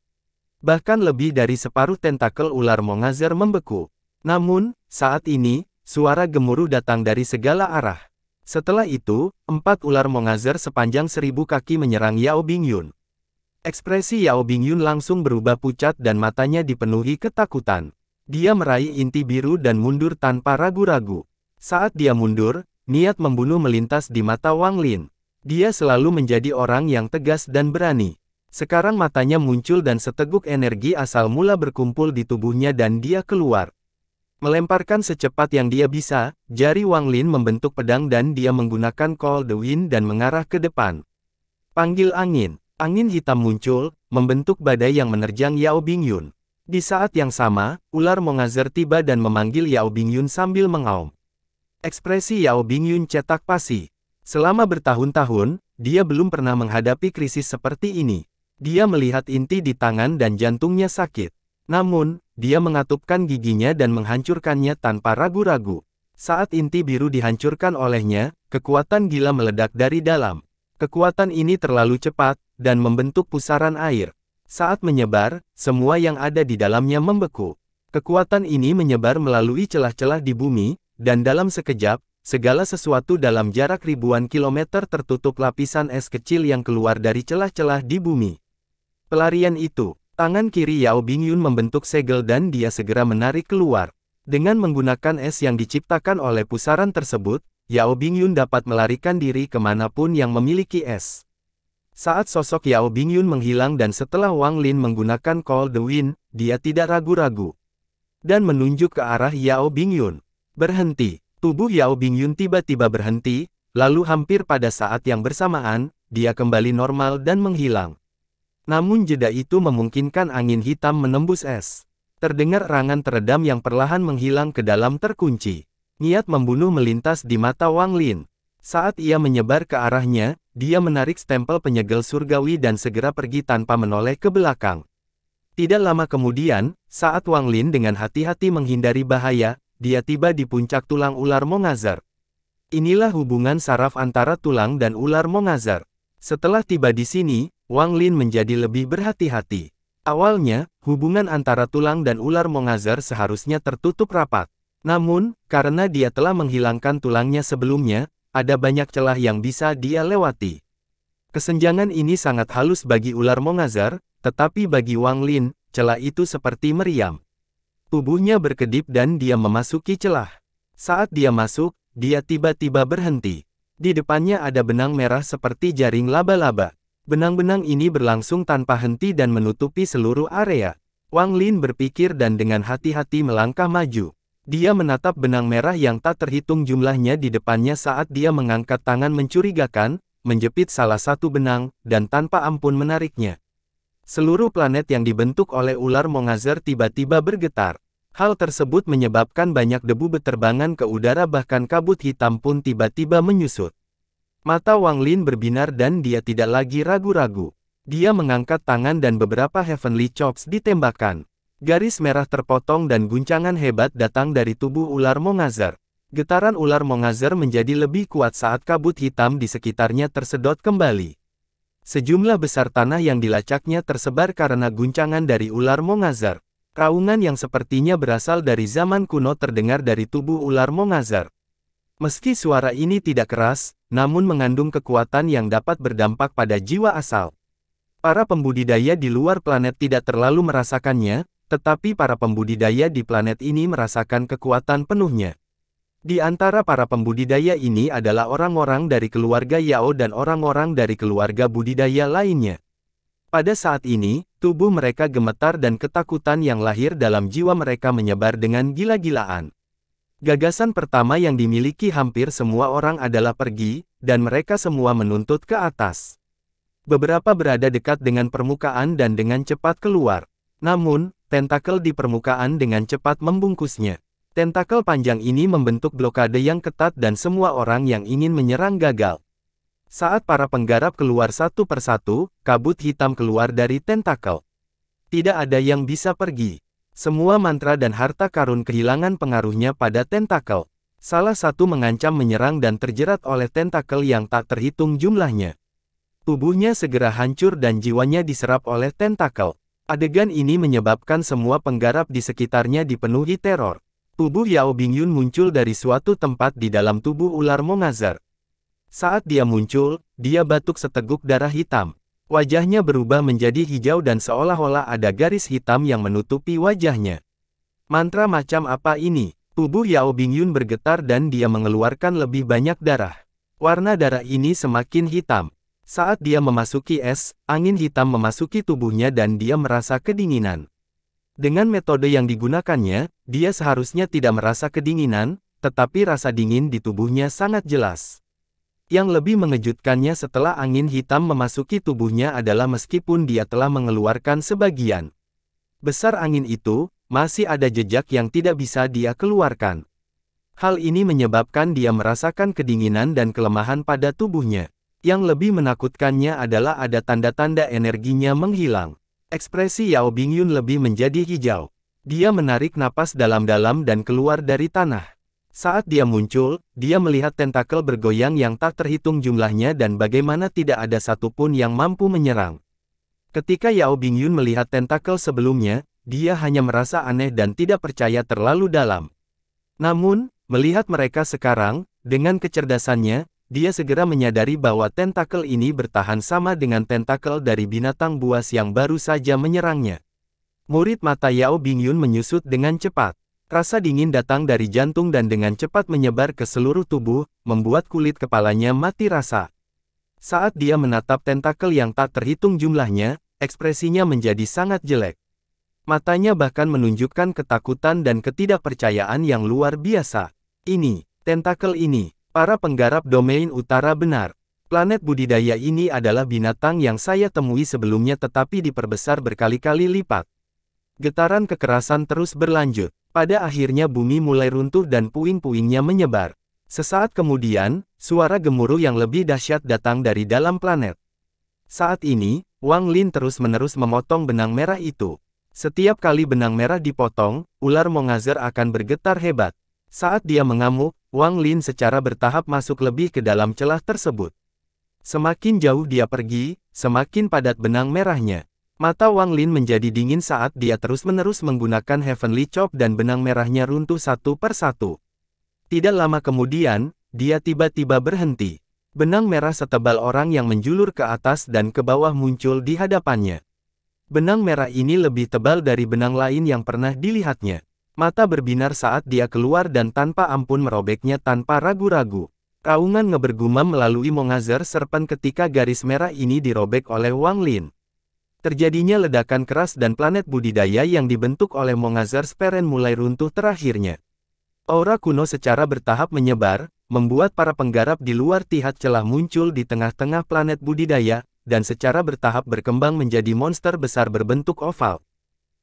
Bahkan lebih dari separuh tentakel ular Mongazer membeku. Namun, saat ini, suara gemuruh datang dari segala arah. Setelah itu, empat ular mongazer sepanjang seribu kaki menyerang Yao Bingyun. Ekspresi Yao Bingyun langsung berubah pucat dan matanya dipenuhi ketakutan. Dia meraih inti biru dan mundur tanpa ragu-ragu. Saat dia mundur, niat membunuh melintas di mata Wang Lin. Dia selalu menjadi orang yang tegas dan berani. Sekarang matanya muncul dan seteguk energi asal mula berkumpul di tubuhnya dan dia keluar. Melemparkan secepat yang dia bisa, jari Wang Lin membentuk pedang dan dia menggunakan Call the Wind dan mengarah ke depan. Panggil angin. Angin hitam muncul, membentuk badai yang menerjang Yao Bingyun. Di saat yang sama, ular mengazer tiba dan memanggil Yao Bingyun sambil mengaum. Ekspresi Yao Bingyun cetak pasi. Selama bertahun-tahun, dia belum pernah menghadapi krisis seperti ini. Dia melihat inti di tangan dan jantungnya sakit. Namun, dia mengatupkan giginya dan menghancurkannya tanpa ragu-ragu. Saat inti biru dihancurkan olehnya, kekuatan gila meledak dari dalam. Kekuatan ini terlalu cepat, dan membentuk pusaran air. Saat menyebar, semua yang ada di dalamnya membeku. Kekuatan ini menyebar melalui celah-celah di bumi, dan dalam sekejap, segala sesuatu dalam jarak ribuan kilometer tertutup lapisan es kecil yang keluar dari celah-celah di bumi. Pelarian itu Tangan kiri Yao Bingyun membentuk segel dan dia segera menarik keluar. Dengan menggunakan es yang diciptakan oleh pusaran tersebut, Yao Bingyun dapat melarikan diri kemanapun yang memiliki es. Saat sosok Yao Bingyun menghilang dan setelah Wang Lin menggunakan Call the Wind, dia tidak ragu-ragu. Dan menunjuk ke arah Yao Bingyun. Berhenti. Tubuh Yao Bingyun tiba-tiba berhenti, lalu hampir pada saat yang bersamaan, dia kembali normal dan menghilang. Namun jeda itu memungkinkan angin hitam menembus es. Terdengar rangan teredam yang perlahan menghilang ke dalam terkunci. Niat membunuh melintas di mata Wang Lin. Saat ia menyebar ke arahnya, dia menarik stempel penyegel surgawi dan segera pergi tanpa menoleh ke belakang. Tidak lama kemudian, saat Wang Lin dengan hati-hati menghindari bahaya, dia tiba di puncak tulang ular Mongazar. Inilah hubungan saraf antara tulang dan ular Mongazar. Setelah tiba di sini, Wang Lin menjadi lebih berhati-hati. Awalnya, hubungan antara tulang dan ular Mongazar seharusnya tertutup rapat. Namun, karena dia telah menghilangkan tulangnya sebelumnya, ada banyak celah yang bisa dia lewati. Kesenjangan ini sangat halus bagi ular Mongazar, tetapi bagi Wang Lin, celah itu seperti meriam. Tubuhnya berkedip dan dia memasuki celah. Saat dia masuk, dia tiba-tiba berhenti. Di depannya ada benang merah seperti jaring laba-laba. Benang-benang ini berlangsung tanpa henti dan menutupi seluruh area. Wang Lin berpikir dan dengan hati-hati melangkah maju. Dia menatap benang merah yang tak terhitung jumlahnya di depannya saat dia mengangkat tangan mencurigakan, menjepit salah satu benang, dan tanpa ampun menariknya. Seluruh planet yang dibentuk oleh ular Mongazer tiba-tiba bergetar. Hal tersebut menyebabkan banyak debu beterbangan ke udara bahkan kabut hitam pun tiba-tiba menyusut. Mata Wang Lin berbinar dan dia tidak lagi ragu-ragu. Dia mengangkat tangan dan beberapa Heavenly Chops ditembakkan. Garis merah terpotong dan guncangan hebat datang dari tubuh ular Mongazer. Getaran ular Mongazer menjadi lebih kuat saat kabut hitam di sekitarnya tersedot kembali. Sejumlah besar tanah yang dilacaknya tersebar karena guncangan dari ular Mongazer. Raungan yang sepertinya berasal dari zaman kuno terdengar dari tubuh ular Mongazer. Meski suara ini tidak keras, namun mengandung kekuatan yang dapat berdampak pada jiwa asal. Para pembudidaya di luar planet tidak terlalu merasakannya, tetapi para pembudidaya di planet ini merasakan kekuatan penuhnya. Di antara para pembudidaya ini adalah orang-orang dari keluarga Yao dan orang-orang dari keluarga budidaya lainnya. Pada saat ini, tubuh mereka gemetar dan ketakutan yang lahir dalam jiwa mereka menyebar dengan gila-gilaan. Gagasan pertama yang dimiliki hampir semua orang adalah pergi, dan mereka semua menuntut ke atas. Beberapa berada dekat dengan permukaan dan dengan cepat keluar. Namun, tentakel di permukaan dengan cepat membungkusnya. Tentakel panjang ini membentuk blokade yang ketat dan semua orang yang ingin menyerang gagal. Saat para penggarap keluar satu persatu, kabut hitam keluar dari tentakel. Tidak ada yang bisa pergi. Semua mantra dan harta karun kehilangan pengaruhnya pada tentakel. Salah satu mengancam menyerang dan terjerat oleh tentakel yang tak terhitung jumlahnya. Tubuhnya segera hancur dan jiwanya diserap oleh tentakel. Adegan ini menyebabkan semua penggarap di sekitarnya dipenuhi teror. Tubuh Yao Bingyun muncul dari suatu tempat di dalam tubuh ular Mongazar. Saat dia muncul, dia batuk seteguk darah hitam. Wajahnya berubah menjadi hijau dan seolah-olah ada garis hitam yang menutupi wajahnya. Mantra macam apa ini? Tubuh Yao Bingyun bergetar dan dia mengeluarkan lebih banyak darah. Warna darah ini semakin hitam. Saat dia memasuki es, angin hitam memasuki tubuhnya dan dia merasa kedinginan. Dengan metode yang digunakannya, dia seharusnya tidak merasa kedinginan, tetapi rasa dingin di tubuhnya sangat jelas. Yang lebih mengejutkannya setelah angin hitam memasuki tubuhnya adalah meskipun dia telah mengeluarkan sebagian besar angin itu, masih ada jejak yang tidak bisa dia keluarkan. Hal ini menyebabkan dia merasakan kedinginan dan kelemahan pada tubuhnya. Yang lebih menakutkannya adalah ada tanda-tanda energinya menghilang. Ekspresi Yao Bingyun lebih menjadi hijau. Dia menarik napas dalam-dalam dan keluar dari tanah. Saat dia muncul, dia melihat tentakel bergoyang yang tak terhitung jumlahnya dan bagaimana tidak ada satupun yang mampu menyerang. Ketika Yao Bingyun melihat tentakel sebelumnya, dia hanya merasa aneh dan tidak percaya terlalu dalam. Namun, melihat mereka sekarang, dengan kecerdasannya, dia segera menyadari bahwa tentakel ini bertahan sama dengan tentakel dari binatang buas yang baru saja menyerangnya. Murid mata Yao Bingyun menyusut dengan cepat. Rasa dingin datang dari jantung dan dengan cepat menyebar ke seluruh tubuh, membuat kulit kepalanya mati rasa. Saat dia menatap tentakel yang tak terhitung jumlahnya, ekspresinya menjadi sangat jelek. Matanya bahkan menunjukkan ketakutan dan ketidakpercayaan yang luar biasa. Ini, tentakel ini, para penggarap domain utara benar. Planet budidaya ini adalah binatang yang saya temui sebelumnya tetapi diperbesar berkali-kali lipat. Getaran kekerasan terus berlanjut. Pada akhirnya bumi mulai runtuh dan puing-puingnya menyebar. Sesaat kemudian, suara gemuruh yang lebih dahsyat datang dari dalam planet. Saat ini, Wang Lin terus-menerus memotong benang merah itu. Setiap kali benang merah dipotong, ular Mongazer akan bergetar hebat. Saat dia mengamuk, Wang Lin secara bertahap masuk lebih ke dalam celah tersebut. Semakin jauh dia pergi, semakin padat benang merahnya. Mata Wang Lin menjadi dingin saat dia terus-menerus menggunakan Heavenly Chop dan benang merahnya runtuh satu per satu. Tidak lama kemudian, dia tiba-tiba berhenti. Benang merah setebal orang yang menjulur ke atas dan ke bawah muncul di hadapannya. Benang merah ini lebih tebal dari benang lain yang pernah dilihatnya. Mata berbinar saat dia keluar dan tanpa ampun merobeknya tanpa ragu-ragu. Raungan ngebergumam melalui Mongazer Serpen ketika garis merah ini dirobek oleh Wang Lin. Terjadinya ledakan keras dan planet budidaya yang dibentuk oleh Mongazar Speren mulai runtuh terakhirnya. Aura kuno secara bertahap menyebar, membuat para penggarap di luar tihat celah muncul di tengah-tengah planet budidaya, dan secara bertahap berkembang menjadi monster besar berbentuk oval.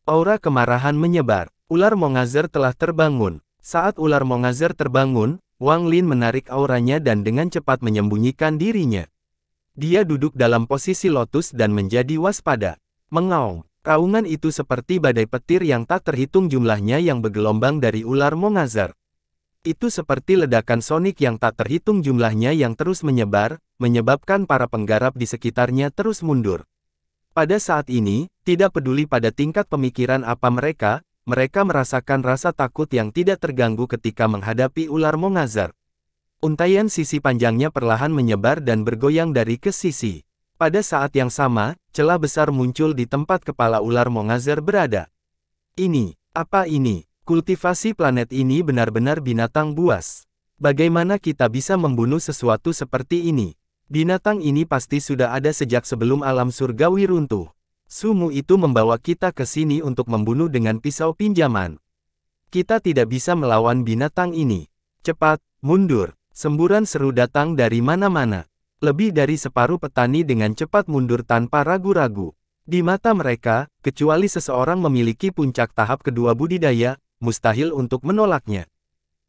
Aura kemarahan menyebar. Ular Mongazar telah terbangun. Saat ular Mongazar terbangun, Wang Lin menarik auranya dan dengan cepat menyembunyikan dirinya. Dia duduk dalam posisi lotus dan menjadi waspada. Mengaung. Raungan itu seperti badai petir yang tak terhitung jumlahnya yang bergelombang dari ular Mongazar. Itu seperti ledakan sonik yang tak terhitung jumlahnya yang terus menyebar, menyebabkan para penggarap di sekitarnya terus mundur. Pada saat ini, tidak peduli pada tingkat pemikiran apa mereka, mereka merasakan rasa takut yang tidak terganggu ketika menghadapi ular Mongazar. Untaian sisi panjangnya perlahan menyebar dan bergoyang dari ke sisi. Pada saat yang sama, celah besar muncul di tempat kepala ular Mongazer berada. Ini, apa ini? Kultivasi planet ini benar-benar binatang buas. Bagaimana kita bisa membunuh sesuatu seperti ini? Binatang ini pasti sudah ada sejak sebelum alam surgawi runtuh. Sumu itu membawa kita ke sini untuk membunuh dengan pisau pinjaman. Kita tidak bisa melawan binatang ini. Cepat, mundur. Semburan seru datang dari mana-mana. Lebih dari separuh petani dengan cepat mundur tanpa ragu-ragu. Di mata mereka, kecuali seseorang memiliki puncak tahap kedua budidaya, mustahil untuk menolaknya.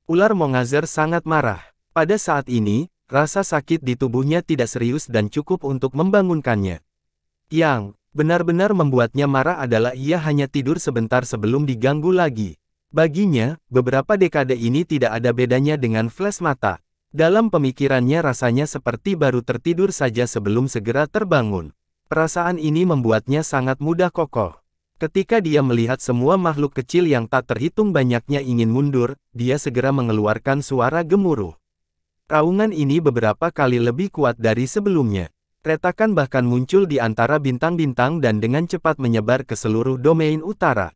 Ular Mongazer sangat marah. Pada saat ini, rasa sakit di tubuhnya tidak serius dan cukup untuk membangunkannya. Yang benar-benar membuatnya marah adalah ia hanya tidur sebentar sebelum diganggu lagi. Baginya, beberapa dekade ini tidak ada bedanya dengan flash mata. Dalam pemikirannya rasanya seperti baru tertidur saja sebelum segera terbangun. Perasaan ini membuatnya sangat mudah kokoh. Ketika dia melihat semua makhluk kecil yang tak terhitung banyaknya ingin mundur, dia segera mengeluarkan suara gemuruh. Raungan ini beberapa kali lebih kuat dari sebelumnya. Retakan bahkan muncul di antara bintang-bintang dan dengan cepat menyebar ke seluruh domain utara.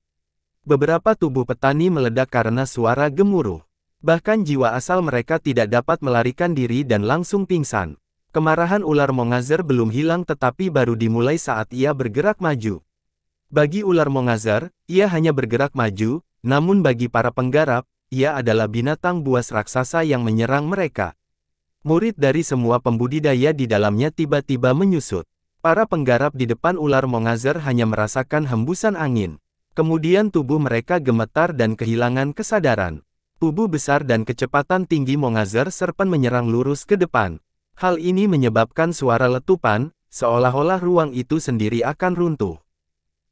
Beberapa tubuh petani meledak karena suara gemuruh. Bahkan jiwa asal mereka tidak dapat melarikan diri dan langsung pingsan. Kemarahan ular mongazer belum hilang tetapi baru dimulai saat ia bergerak maju. Bagi ular mongazer, ia hanya bergerak maju, namun bagi para penggarap, ia adalah binatang buas raksasa yang menyerang mereka. Murid dari semua pembudidaya di dalamnya tiba-tiba menyusut. Para penggarap di depan ular mongazer hanya merasakan hembusan angin. Kemudian tubuh mereka gemetar dan kehilangan kesadaran. Tubuh besar dan kecepatan tinggi Mongazer Serpen menyerang lurus ke depan. Hal ini menyebabkan suara letupan, seolah-olah ruang itu sendiri akan runtuh.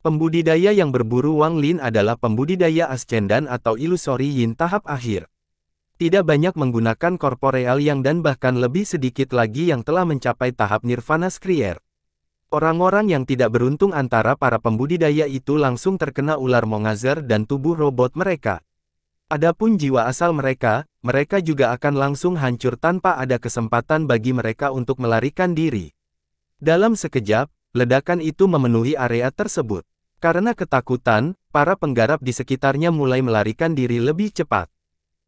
Pembudidaya yang berburu Wang Lin adalah pembudidaya ascendan atau ilusori yin tahap akhir. Tidak banyak menggunakan korporeal yang dan bahkan lebih sedikit lagi yang telah mencapai tahap nirvana skrier. Orang-orang yang tidak beruntung antara para pembudidaya itu langsung terkena ular mongazer dan tubuh robot mereka. Adapun jiwa asal mereka, mereka juga akan langsung hancur tanpa ada kesempatan bagi mereka untuk melarikan diri. Dalam sekejap, ledakan itu memenuhi area tersebut. Karena ketakutan, para penggarap di sekitarnya mulai melarikan diri lebih cepat.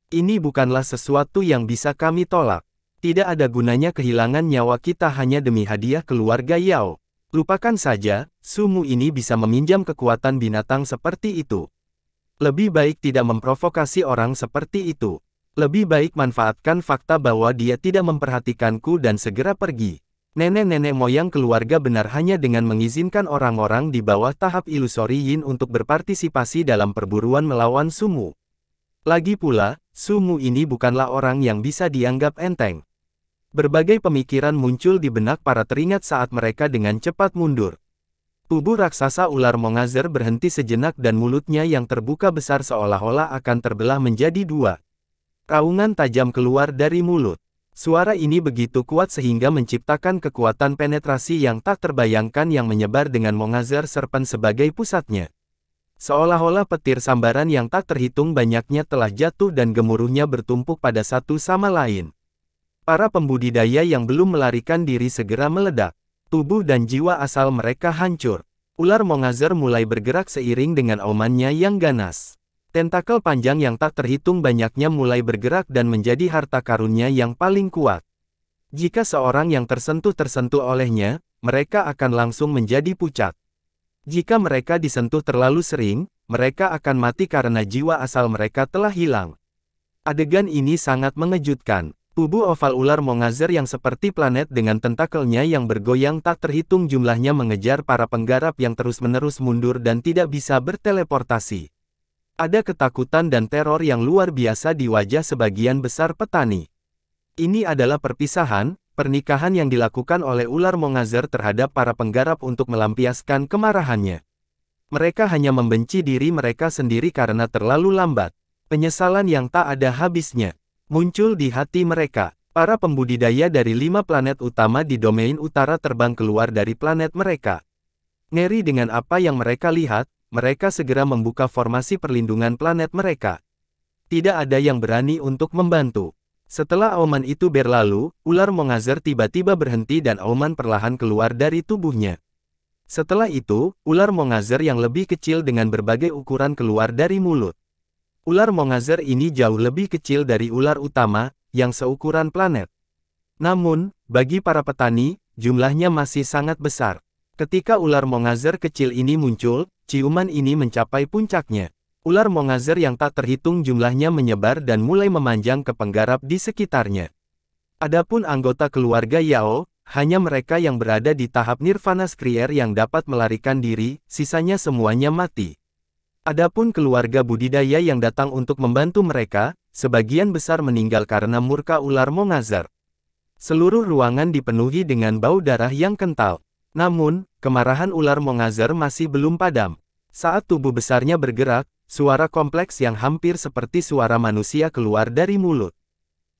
Ini bukanlah sesuatu yang bisa kami tolak. Tidak ada gunanya kehilangan nyawa kita hanya demi hadiah keluarga Yao. Lupakan saja, sumu ini bisa meminjam kekuatan binatang seperti itu. Lebih baik tidak memprovokasi orang seperti itu. Lebih baik manfaatkan fakta bahwa dia tidak memperhatikanku dan segera pergi. Nenek-nenek moyang keluarga benar hanya dengan mengizinkan orang-orang di bawah tahap ilusori Yin untuk berpartisipasi dalam perburuan melawan Sumu. Lagi pula, Sumu ini bukanlah orang yang bisa dianggap enteng. Berbagai pemikiran muncul di benak para teringat saat mereka dengan cepat mundur. Tubuh raksasa ular Mongazer berhenti sejenak dan mulutnya yang terbuka besar seolah-olah akan terbelah menjadi dua. Raungan tajam keluar dari mulut. Suara ini begitu kuat sehingga menciptakan kekuatan penetrasi yang tak terbayangkan yang menyebar dengan Mongazer Serpent sebagai pusatnya. Seolah-olah petir sambaran yang tak terhitung banyaknya telah jatuh dan gemuruhnya bertumpuk pada satu sama lain. Para pembudidaya yang belum melarikan diri segera meledak. Tubuh dan jiwa asal mereka hancur. Ular Mongazer mulai bergerak seiring dengan omannya yang ganas. Tentakel panjang yang tak terhitung banyaknya mulai bergerak dan menjadi harta karunnya yang paling kuat. Jika seorang yang tersentuh-tersentuh olehnya, mereka akan langsung menjadi pucat. Jika mereka disentuh terlalu sering, mereka akan mati karena jiwa asal mereka telah hilang. Adegan ini sangat mengejutkan. Tubuh oval ular Mongazer yang seperti planet dengan tentakelnya yang bergoyang tak terhitung jumlahnya mengejar para penggarap yang terus-menerus mundur dan tidak bisa berteleportasi. Ada ketakutan dan teror yang luar biasa di wajah sebagian besar petani. Ini adalah perpisahan, pernikahan yang dilakukan oleh ular Mongazer terhadap para penggarap untuk melampiaskan kemarahannya. Mereka hanya membenci diri mereka sendiri karena terlalu lambat. Penyesalan yang tak ada habisnya. Muncul di hati mereka, para pembudidaya dari lima planet utama di domain utara terbang keluar dari planet mereka. Ngeri dengan apa yang mereka lihat, mereka segera membuka formasi perlindungan planet mereka. Tidak ada yang berani untuk membantu. Setelah auman itu berlalu, ular Mongazer tiba-tiba berhenti dan auman perlahan keluar dari tubuhnya. Setelah itu, ular Mongazer yang lebih kecil dengan berbagai ukuran keluar dari mulut. Ular Mongazer ini jauh lebih kecil dari ular utama, yang seukuran planet. Namun, bagi para petani, jumlahnya masih sangat besar. Ketika ular Mongazer kecil ini muncul, ciuman ini mencapai puncaknya. Ular Mongazer yang tak terhitung jumlahnya menyebar dan mulai memanjang ke penggarap di sekitarnya. Adapun anggota keluarga Yao, hanya mereka yang berada di tahap nirvana skrier yang dapat melarikan diri, sisanya semuanya mati. Adapun keluarga budidaya yang datang untuk membantu mereka, sebagian besar meninggal karena murka ular mongazar. Seluruh ruangan dipenuhi dengan bau darah yang kental. Namun, kemarahan ular mongazar masih belum padam. Saat tubuh besarnya bergerak, suara kompleks yang hampir seperti suara manusia keluar dari mulut.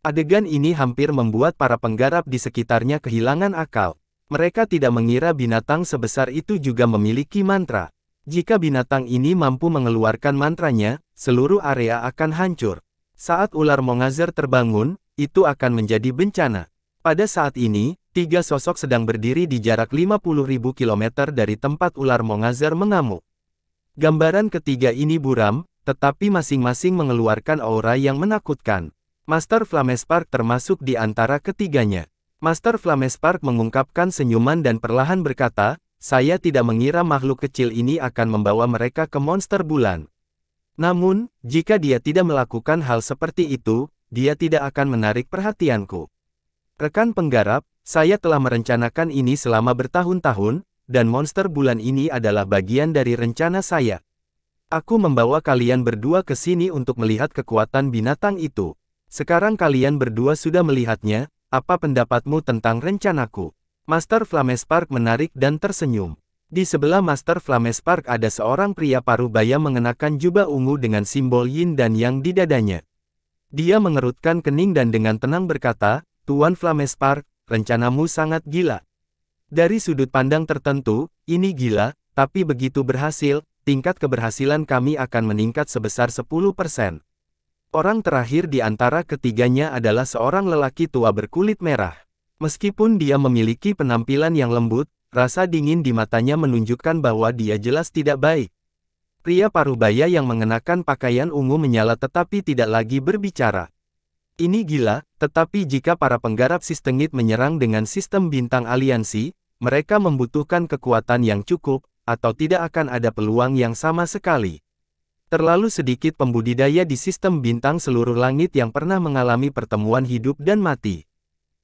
Adegan ini hampir membuat para penggarap di sekitarnya kehilangan akal. Mereka tidak mengira binatang sebesar itu juga memiliki mantra. Jika binatang ini mampu mengeluarkan mantranya, seluruh area akan hancur. Saat ular Mongazer terbangun, itu akan menjadi bencana. Pada saat ini, tiga sosok sedang berdiri di jarak 50.000 km dari tempat ular Mongazer mengamuk. Gambaran ketiga ini buram, tetapi masing-masing mengeluarkan aura yang menakutkan. Master Flamespark termasuk di antara ketiganya. Master Flamespark mengungkapkan senyuman dan perlahan berkata, saya tidak mengira makhluk kecil ini akan membawa mereka ke monster bulan. Namun, jika dia tidak melakukan hal seperti itu, dia tidak akan menarik perhatianku. Rekan penggarap, saya telah merencanakan ini selama bertahun-tahun, dan monster bulan ini adalah bagian dari rencana saya. Aku membawa kalian berdua ke sini untuk melihat kekuatan binatang itu. Sekarang kalian berdua sudah melihatnya, apa pendapatmu tentang rencanaku? Master Flamespark menarik dan tersenyum. Di sebelah Master Flamespark ada seorang pria paruh baya mengenakan jubah ungu dengan simbol yin dan yang di dadanya. Dia mengerutkan kening dan dengan tenang berkata, Tuan Flamespark, rencanamu sangat gila. Dari sudut pandang tertentu, ini gila, tapi begitu berhasil, tingkat keberhasilan kami akan meningkat sebesar 10%. Orang terakhir di antara ketiganya adalah seorang lelaki tua berkulit merah. Meskipun dia memiliki penampilan yang lembut, rasa dingin di matanya menunjukkan bahwa dia jelas tidak baik. Pria parubaya yang mengenakan pakaian ungu menyala tetapi tidak lagi berbicara. Ini gila, tetapi jika para penggarap sistengit menyerang dengan sistem bintang aliansi, mereka membutuhkan kekuatan yang cukup, atau tidak akan ada peluang yang sama sekali. Terlalu sedikit pembudidaya di sistem bintang seluruh langit yang pernah mengalami pertemuan hidup dan mati.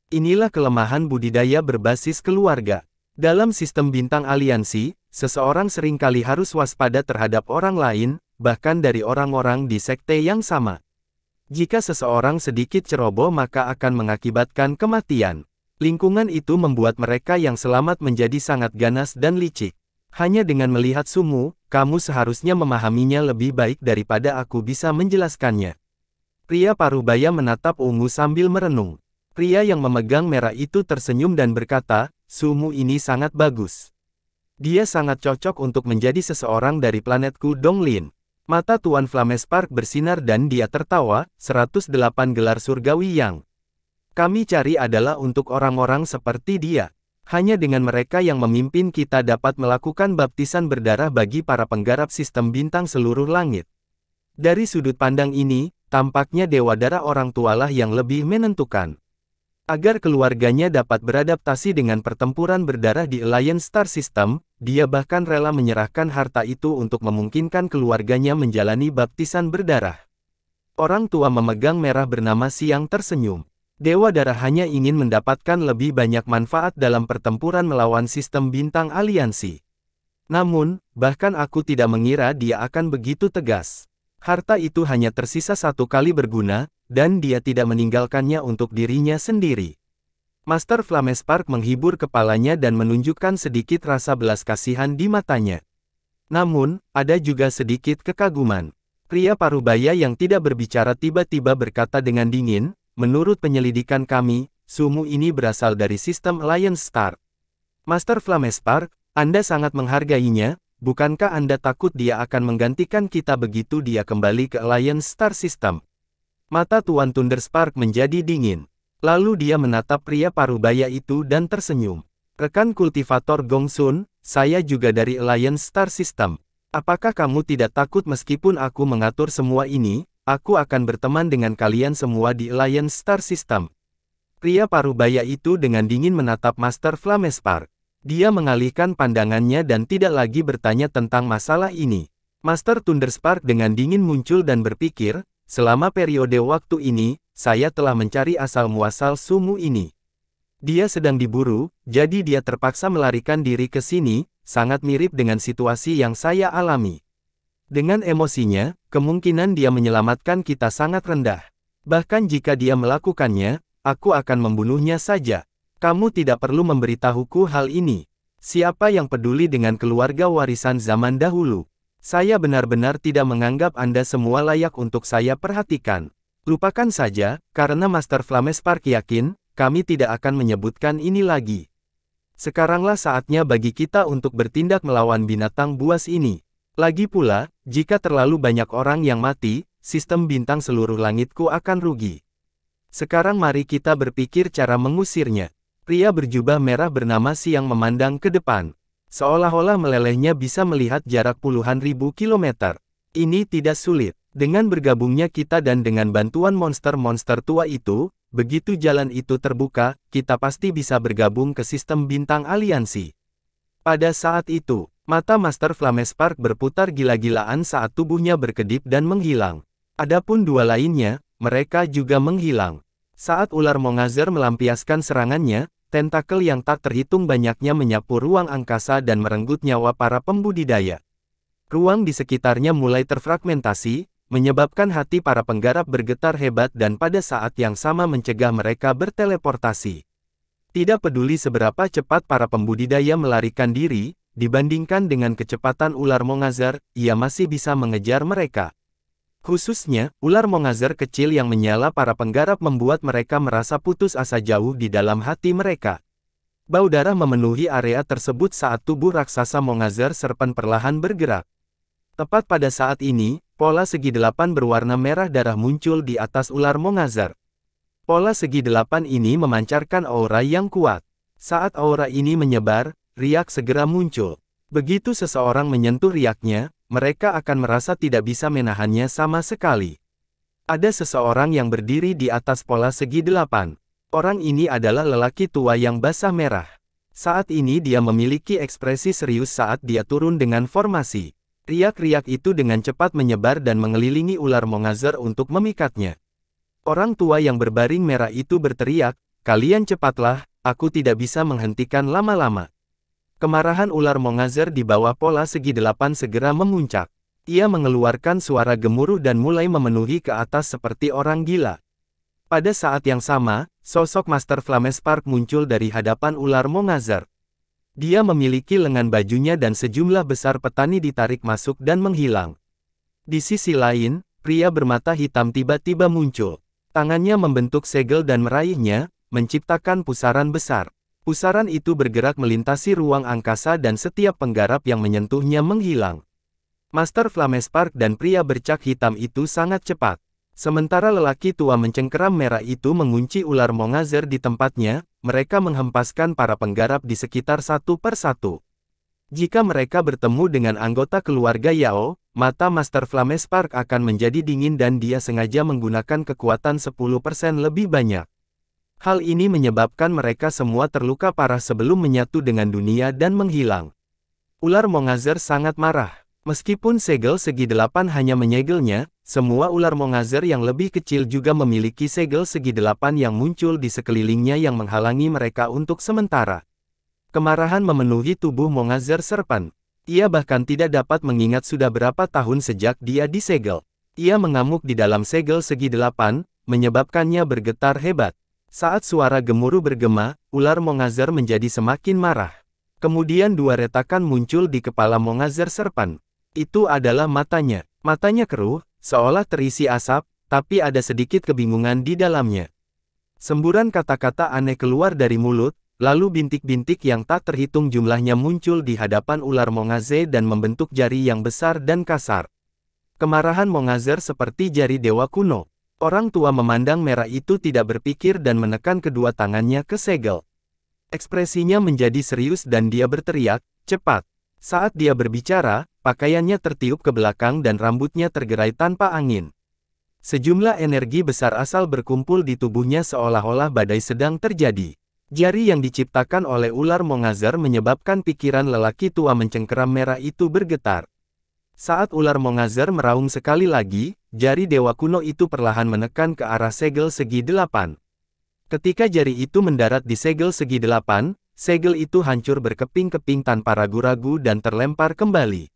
Inilah kelemahan budidaya berbasis keluarga. Dalam sistem bintang aliansi, seseorang seringkali harus waspada terhadap orang lain, bahkan dari orang-orang di sekte yang sama. Jika seseorang sedikit ceroboh maka akan mengakibatkan kematian. Lingkungan itu membuat mereka yang selamat menjadi sangat ganas dan licik. Hanya dengan melihat sumu, kamu seharusnya memahaminya lebih baik daripada aku bisa menjelaskannya. Pria parubaya menatap ungu sambil merenung. Pria yang memegang merah itu tersenyum dan berkata, sumu ini sangat bagus. Dia sangat cocok untuk menjadi seseorang dari planetku Donglin. Mata Tuan Flames Park bersinar dan dia tertawa, 108 gelar surgawi yang kami cari adalah untuk orang-orang seperti dia. Hanya dengan mereka yang memimpin kita dapat melakukan baptisan berdarah bagi para penggarap sistem bintang seluruh langit. Dari sudut pandang ini, tampaknya dewa darah orang tualah yang lebih menentukan. Agar keluarganya dapat beradaptasi dengan pertempuran berdarah di Alliance Star System, dia bahkan rela menyerahkan harta itu untuk memungkinkan keluarganya menjalani baptisan berdarah. Orang tua memegang merah bernama Siang tersenyum. Dewa Darah hanya ingin mendapatkan lebih banyak manfaat dalam pertempuran melawan sistem bintang aliansi. Namun, bahkan aku tidak mengira dia akan begitu tegas. Harta itu hanya tersisa satu kali berguna, dan dia tidak meninggalkannya untuk dirinya sendiri. Master Flames Park menghibur kepalanya dan menunjukkan sedikit rasa belas kasihan di matanya. Namun, ada juga sedikit kekaguman. Pria parubaya yang tidak berbicara tiba-tiba berkata dengan dingin, menurut penyelidikan kami, sumu ini berasal dari sistem Lion Star. Master Park, Anda sangat menghargainya, Bukankah Anda takut dia akan menggantikan kita begitu dia kembali ke Alliance Star System? Mata Tuan Thunderspark menjadi dingin. Lalu dia menatap pria parubaya itu dan tersenyum. Rekan kultivator Gongsun, saya juga dari Alliance Star System. Apakah kamu tidak takut meskipun aku mengatur semua ini, aku akan berteman dengan kalian semua di Alliance Star System? Pria parubaya itu dengan dingin menatap Master Flamespark. Dia mengalihkan pandangannya dan tidak lagi bertanya tentang masalah ini. Master Thunderspark dengan dingin muncul dan berpikir, selama periode waktu ini, saya telah mencari asal-muasal sumu ini. Dia sedang diburu, jadi dia terpaksa melarikan diri ke sini, sangat mirip dengan situasi yang saya alami. Dengan emosinya, kemungkinan dia menyelamatkan kita sangat rendah. Bahkan jika dia melakukannya, aku akan membunuhnya saja. Kamu tidak perlu memberitahuku hal ini. Siapa yang peduli dengan keluarga warisan zaman dahulu? Saya benar-benar tidak menganggap Anda semua layak untuk saya perhatikan. Lupakan saja, karena Master Flames Park yakin, kami tidak akan menyebutkan ini lagi. Sekaranglah saatnya bagi kita untuk bertindak melawan binatang buas ini. Lagi pula, jika terlalu banyak orang yang mati, sistem bintang seluruh langitku akan rugi. Sekarang mari kita berpikir cara mengusirnya. Pria berjubah merah bernama Siang memandang ke depan. Seolah-olah melelehnya bisa melihat jarak puluhan ribu kilometer. Ini tidak sulit. Dengan bergabungnya kita dan dengan bantuan monster-monster tua itu, begitu jalan itu terbuka, kita pasti bisa bergabung ke sistem bintang aliansi. Pada saat itu, mata Master Park berputar gila-gilaan saat tubuhnya berkedip dan menghilang. Adapun dua lainnya, mereka juga menghilang. Saat ular Mongazer melampiaskan serangannya, Tentakel yang tak terhitung banyaknya menyapu ruang angkasa dan merenggut nyawa para pembudidaya. Ruang di sekitarnya mulai terfragmentasi, menyebabkan hati para penggarap bergetar hebat dan pada saat yang sama mencegah mereka berteleportasi. Tidak peduli seberapa cepat para pembudidaya melarikan diri, dibandingkan dengan kecepatan ular Mongazar, ia masih bisa mengejar mereka. Khususnya, ular mongazer kecil yang menyala para penggarap membuat mereka merasa putus asa jauh di dalam hati mereka. Bau darah memenuhi area tersebut saat tubuh raksasa mongazer serpen perlahan bergerak. Tepat pada saat ini, pola segi delapan berwarna merah darah muncul di atas ular mongazer. Pola segi delapan ini memancarkan aura yang kuat. Saat aura ini menyebar, riak segera muncul. Begitu seseorang menyentuh riaknya, mereka akan merasa tidak bisa menahannya sama sekali. Ada seseorang yang berdiri di atas pola segi delapan. Orang ini adalah lelaki tua yang basah merah. Saat ini dia memiliki ekspresi serius saat dia turun dengan formasi. Riak-riak itu dengan cepat menyebar dan mengelilingi ular Mongazer untuk memikatnya. Orang tua yang berbaring merah itu berteriak, Kalian cepatlah, aku tidak bisa menghentikan lama-lama. Kemarahan ular Mongazer di bawah pola segi delapan segera memuncak. Ia mengeluarkan suara gemuruh dan mulai memenuhi ke atas seperti orang gila. Pada saat yang sama, sosok Master Flamespark muncul dari hadapan ular Mongazer. Dia memiliki lengan bajunya dan sejumlah besar petani ditarik masuk dan menghilang. Di sisi lain, pria bermata hitam tiba-tiba muncul. Tangannya membentuk segel dan meraihnya, menciptakan pusaran besar. Pusaran itu bergerak melintasi ruang angkasa dan setiap penggarap yang menyentuhnya menghilang. Master Flamespark dan pria bercak hitam itu sangat cepat. Sementara lelaki tua mencengkeram merah itu mengunci ular Mongazer di tempatnya, mereka menghempaskan para penggarap di sekitar satu per satu. Jika mereka bertemu dengan anggota keluarga Yao, mata Master Flamespark akan menjadi dingin dan dia sengaja menggunakan kekuatan 10% lebih banyak. Hal ini menyebabkan mereka semua terluka parah sebelum menyatu dengan dunia dan menghilang. Ular Mongazer sangat marah. Meskipun segel segi delapan hanya menyegelnya, semua ular Mongazer yang lebih kecil juga memiliki segel segi delapan yang muncul di sekelilingnya yang menghalangi mereka untuk sementara. Kemarahan memenuhi tubuh Mongazer Serpan. Ia bahkan tidak dapat mengingat sudah berapa tahun sejak dia disegel. Ia mengamuk di dalam segel segi delapan, menyebabkannya bergetar hebat. Saat suara gemuruh bergema, ular Mongazer menjadi semakin marah. Kemudian dua retakan muncul di kepala Mongazer Serpan. Itu adalah matanya. Matanya keruh, seolah terisi asap, tapi ada sedikit kebingungan di dalamnya. Semburan kata-kata aneh keluar dari mulut, lalu bintik-bintik yang tak terhitung jumlahnya muncul di hadapan ular Mongaze dan membentuk jari yang besar dan kasar. Kemarahan Mongazer seperti jari dewa kuno. Orang tua memandang merah itu tidak berpikir dan menekan kedua tangannya ke segel. Ekspresinya menjadi serius dan dia berteriak, cepat. Saat dia berbicara, pakaiannya tertiup ke belakang dan rambutnya tergerai tanpa angin. Sejumlah energi besar asal berkumpul di tubuhnya seolah-olah badai sedang terjadi. Jari yang diciptakan oleh ular Mongazar menyebabkan pikiran lelaki tua mencengkeram merah itu bergetar. Saat ular Mongazar meraung sekali lagi, jari dewa kuno itu perlahan menekan ke arah segel segi delapan. Ketika jari itu mendarat di segel segi delapan, segel itu hancur berkeping-keping tanpa ragu-ragu dan terlempar kembali.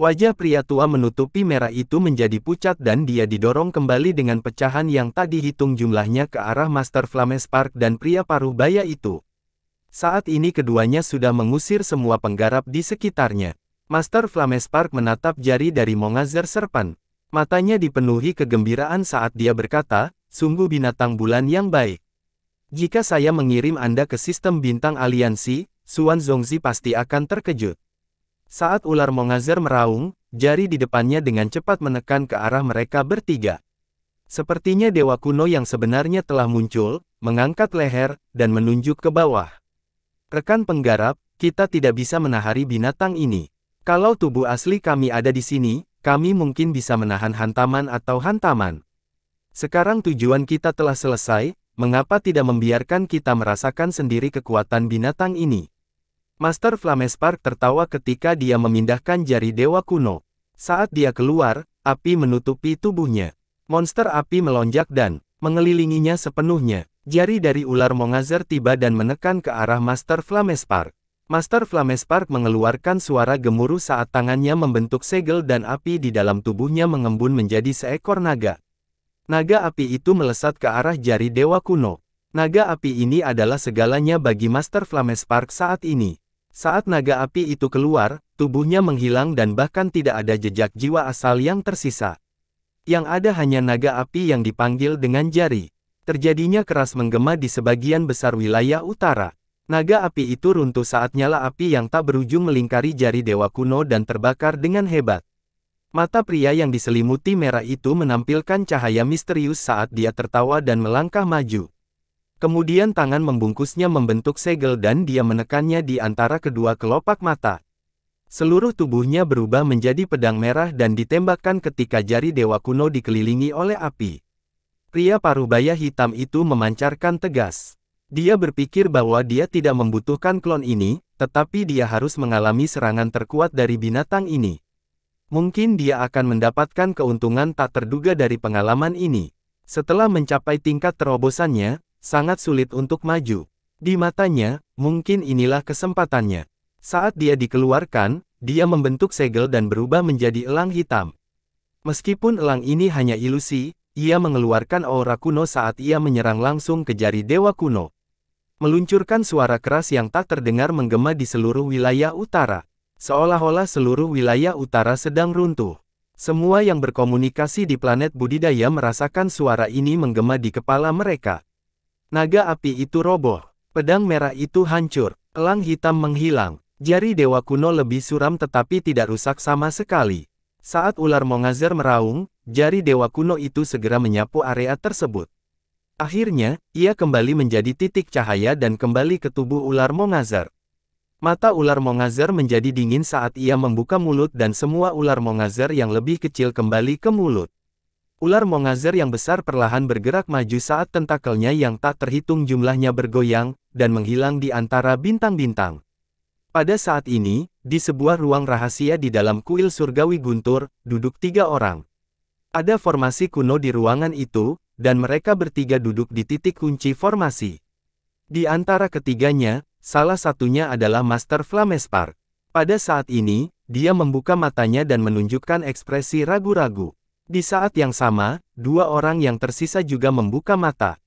Wajah pria tua menutupi merah itu menjadi pucat dan dia didorong kembali dengan pecahan yang tak dihitung jumlahnya ke arah Master Flames Park dan pria paruh baya itu. Saat ini keduanya sudah mengusir semua penggarap di sekitarnya. Master Spark menatap jari dari Mongazer Serpan. Matanya dipenuhi kegembiraan saat dia berkata, sungguh binatang bulan yang baik. Jika saya mengirim Anda ke sistem bintang aliansi, Suan Zongzi pasti akan terkejut. Saat ular Mongazer meraung, jari di depannya dengan cepat menekan ke arah mereka bertiga. Sepertinya dewa kuno yang sebenarnya telah muncul, mengangkat leher, dan menunjuk ke bawah. Rekan penggarap, kita tidak bisa menahari binatang ini. Kalau tubuh asli kami ada di sini, kami mungkin bisa menahan hantaman atau hantaman. Sekarang tujuan kita telah selesai, mengapa tidak membiarkan kita merasakan sendiri kekuatan binatang ini? Master Flamespark tertawa ketika dia memindahkan jari dewa kuno. Saat dia keluar, api menutupi tubuhnya. Monster api melonjak dan mengelilinginya sepenuhnya. Jari dari ular Mongazer tiba dan menekan ke arah Master Flamespark. Master Flamespark mengeluarkan suara gemuruh saat tangannya membentuk segel dan api di dalam tubuhnya mengembun menjadi seekor naga. Naga api itu melesat ke arah jari dewa kuno. Naga api ini adalah segalanya bagi Master Flamespark saat ini. Saat naga api itu keluar, tubuhnya menghilang dan bahkan tidak ada jejak jiwa asal yang tersisa. Yang ada hanya naga api yang dipanggil dengan jari. Terjadinya keras menggema di sebagian besar wilayah utara. Naga api itu runtuh saat nyala api yang tak berujung melingkari jari dewa kuno dan terbakar dengan hebat. Mata pria yang diselimuti merah itu menampilkan cahaya misterius saat dia tertawa dan melangkah maju. Kemudian tangan membungkusnya membentuk segel dan dia menekannya di antara kedua kelopak mata. Seluruh tubuhnya berubah menjadi pedang merah dan ditembakkan ketika jari dewa kuno dikelilingi oleh api. Pria paruh baya hitam itu memancarkan tegas. Dia berpikir bahwa dia tidak membutuhkan klon ini, tetapi dia harus mengalami serangan terkuat dari binatang ini. Mungkin dia akan mendapatkan keuntungan tak terduga dari pengalaman ini. Setelah mencapai tingkat terobosannya, sangat sulit untuk maju. Di matanya, mungkin inilah kesempatannya. Saat dia dikeluarkan, dia membentuk segel dan berubah menjadi elang hitam. Meskipun elang ini hanya ilusi, ia mengeluarkan aura kuno saat ia menyerang langsung ke jari dewa kuno meluncurkan suara keras yang tak terdengar menggema di seluruh wilayah utara. Seolah-olah seluruh wilayah utara sedang runtuh. Semua yang berkomunikasi di planet budidaya merasakan suara ini menggema di kepala mereka. Naga api itu roboh. Pedang merah itu hancur. Elang hitam menghilang. Jari dewa kuno lebih suram tetapi tidak rusak sama sekali. Saat ular Mongazer meraung, jari dewa kuno itu segera menyapu area tersebut. Akhirnya, ia kembali menjadi titik cahaya dan kembali ke tubuh ular Mongazar. Mata ular Mongazar menjadi dingin saat ia membuka mulut dan semua ular Mongazar yang lebih kecil kembali ke mulut. Ular Mongazar yang besar perlahan bergerak maju saat tentakelnya yang tak terhitung jumlahnya bergoyang, dan menghilang di antara bintang-bintang. Pada saat ini, di sebuah ruang rahasia di dalam kuil surgawi guntur, duduk tiga orang. Ada formasi kuno di ruangan itu, dan mereka bertiga duduk di titik kunci formasi. Di antara ketiganya, salah satunya adalah Master Flamespar. Pada saat ini, dia membuka matanya dan menunjukkan ekspresi ragu-ragu. Di saat yang sama, dua orang yang tersisa juga membuka mata.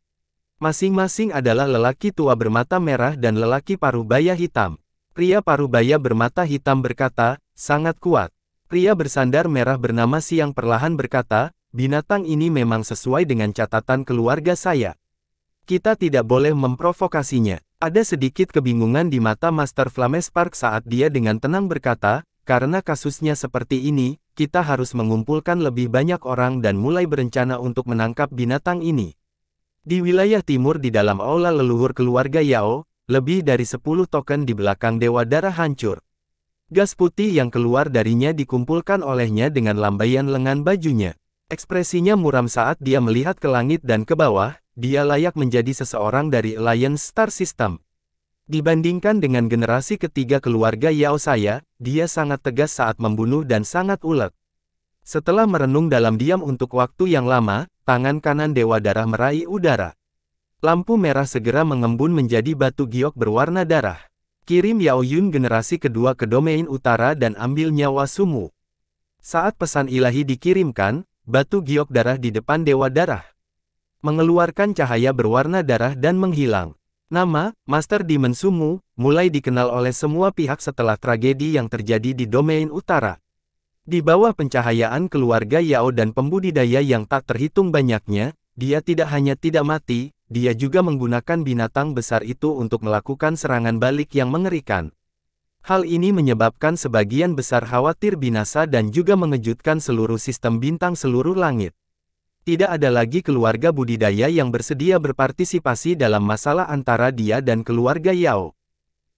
Masing-masing adalah lelaki tua bermata merah dan lelaki paruh baya hitam. Pria paruh baya bermata hitam berkata, sangat kuat. Pria bersandar merah bernama Siang perlahan berkata, Binatang ini memang sesuai dengan catatan keluarga saya. Kita tidak boleh memprovokasinya. Ada sedikit kebingungan di mata Master Flamespark saat dia dengan tenang berkata, karena kasusnya seperti ini, kita harus mengumpulkan lebih banyak orang dan mulai berencana untuk menangkap binatang ini. Di wilayah timur di dalam aula leluhur keluarga Yao, lebih dari 10 token di belakang Dewa Darah hancur. Gas putih yang keluar darinya dikumpulkan olehnya dengan lambaian lengan bajunya. Ekspresinya muram saat dia melihat ke langit dan ke bawah, dia layak menjadi seseorang dari Lion Star System. Dibandingkan dengan generasi ketiga keluarga Yao saya, dia sangat tegas saat membunuh dan sangat ulet. Setelah merenung dalam diam untuk waktu yang lama, tangan kanan Dewa Darah meraih udara. Lampu merah segera mengembun menjadi batu giok berwarna darah. Kirim Yao Yun generasi kedua ke domain utara dan ambil nyawa Sumu. Saat pesan ilahi dikirimkan, batu giok darah di depan Dewa Darah. Mengeluarkan cahaya berwarna darah dan menghilang. Nama, Master Demon Sumu, mulai dikenal oleh semua pihak setelah tragedi yang terjadi di domain utara. Di bawah pencahayaan keluarga Yao dan pembudidaya yang tak terhitung banyaknya, dia tidak hanya tidak mati, dia juga menggunakan binatang besar itu untuk melakukan serangan balik yang mengerikan. Hal ini menyebabkan sebagian besar khawatir binasa dan juga mengejutkan seluruh sistem bintang seluruh langit. Tidak ada lagi keluarga budidaya yang bersedia berpartisipasi dalam masalah antara dia dan keluarga Yao.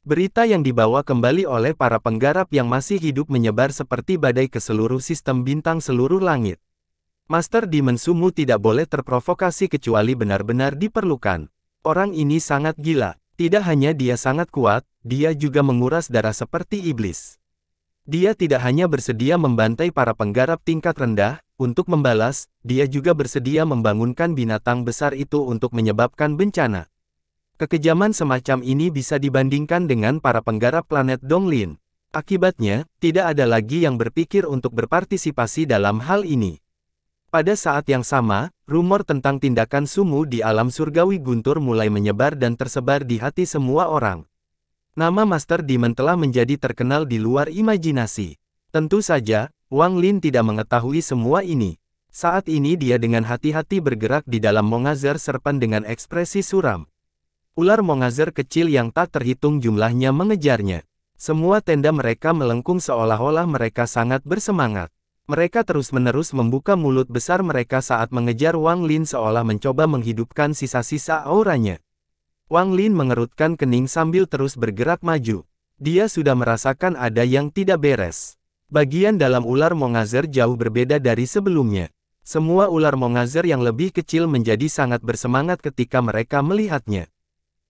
Berita yang dibawa kembali oleh para penggarap yang masih hidup menyebar seperti badai ke seluruh sistem bintang seluruh langit. Master Demon Sumu tidak boleh terprovokasi kecuali benar-benar diperlukan. Orang ini sangat gila. Tidak hanya dia sangat kuat, dia juga menguras darah seperti iblis. Dia tidak hanya bersedia membantai para penggarap tingkat rendah, untuk membalas, dia juga bersedia membangunkan binatang besar itu untuk menyebabkan bencana. Kekejaman semacam ini bisa dibandingkan dengan para penggarap planet Donglin. Akibatnya, tidak ada lagi yang berpikir untuk berpartisipasi dalam hal ini. Pada saat yang sama, rumor tentang tindakan sumu di alam surgawi guntur mulai menyebar dan tersebar di hati semua orang. Nama Master Demon telah menjadi terkenal di luar imajinasi. Tentu saja, Wang Lin tidak mengetahui semua ini. Saat ini dia dengan hati-hati bergerak di dalam Mongazer Serpan dengan ekspresi suram. Ular Mongazer kecil yang tak terhitung jumlahnya mengejarnya. Semua tenda mereka melengkung seolah-olah mereka sangat bersemangat. Mereka terus-menerus membuka mulut besar mereka saat mengejar Wang Lin seolah mencoba menghidupkan sisa-sisa auranya. Wang Lin mengerutkan kening sambil terus bergerak maju. Dia sudah merasakan ada yang tidak beres. Bagian dalam ular Mongazer jauh berbeda dari sebelumnya. Semua ular Mongazer yang lebih kecil menjadi sangat bersemangat ketika mereka melihatnya.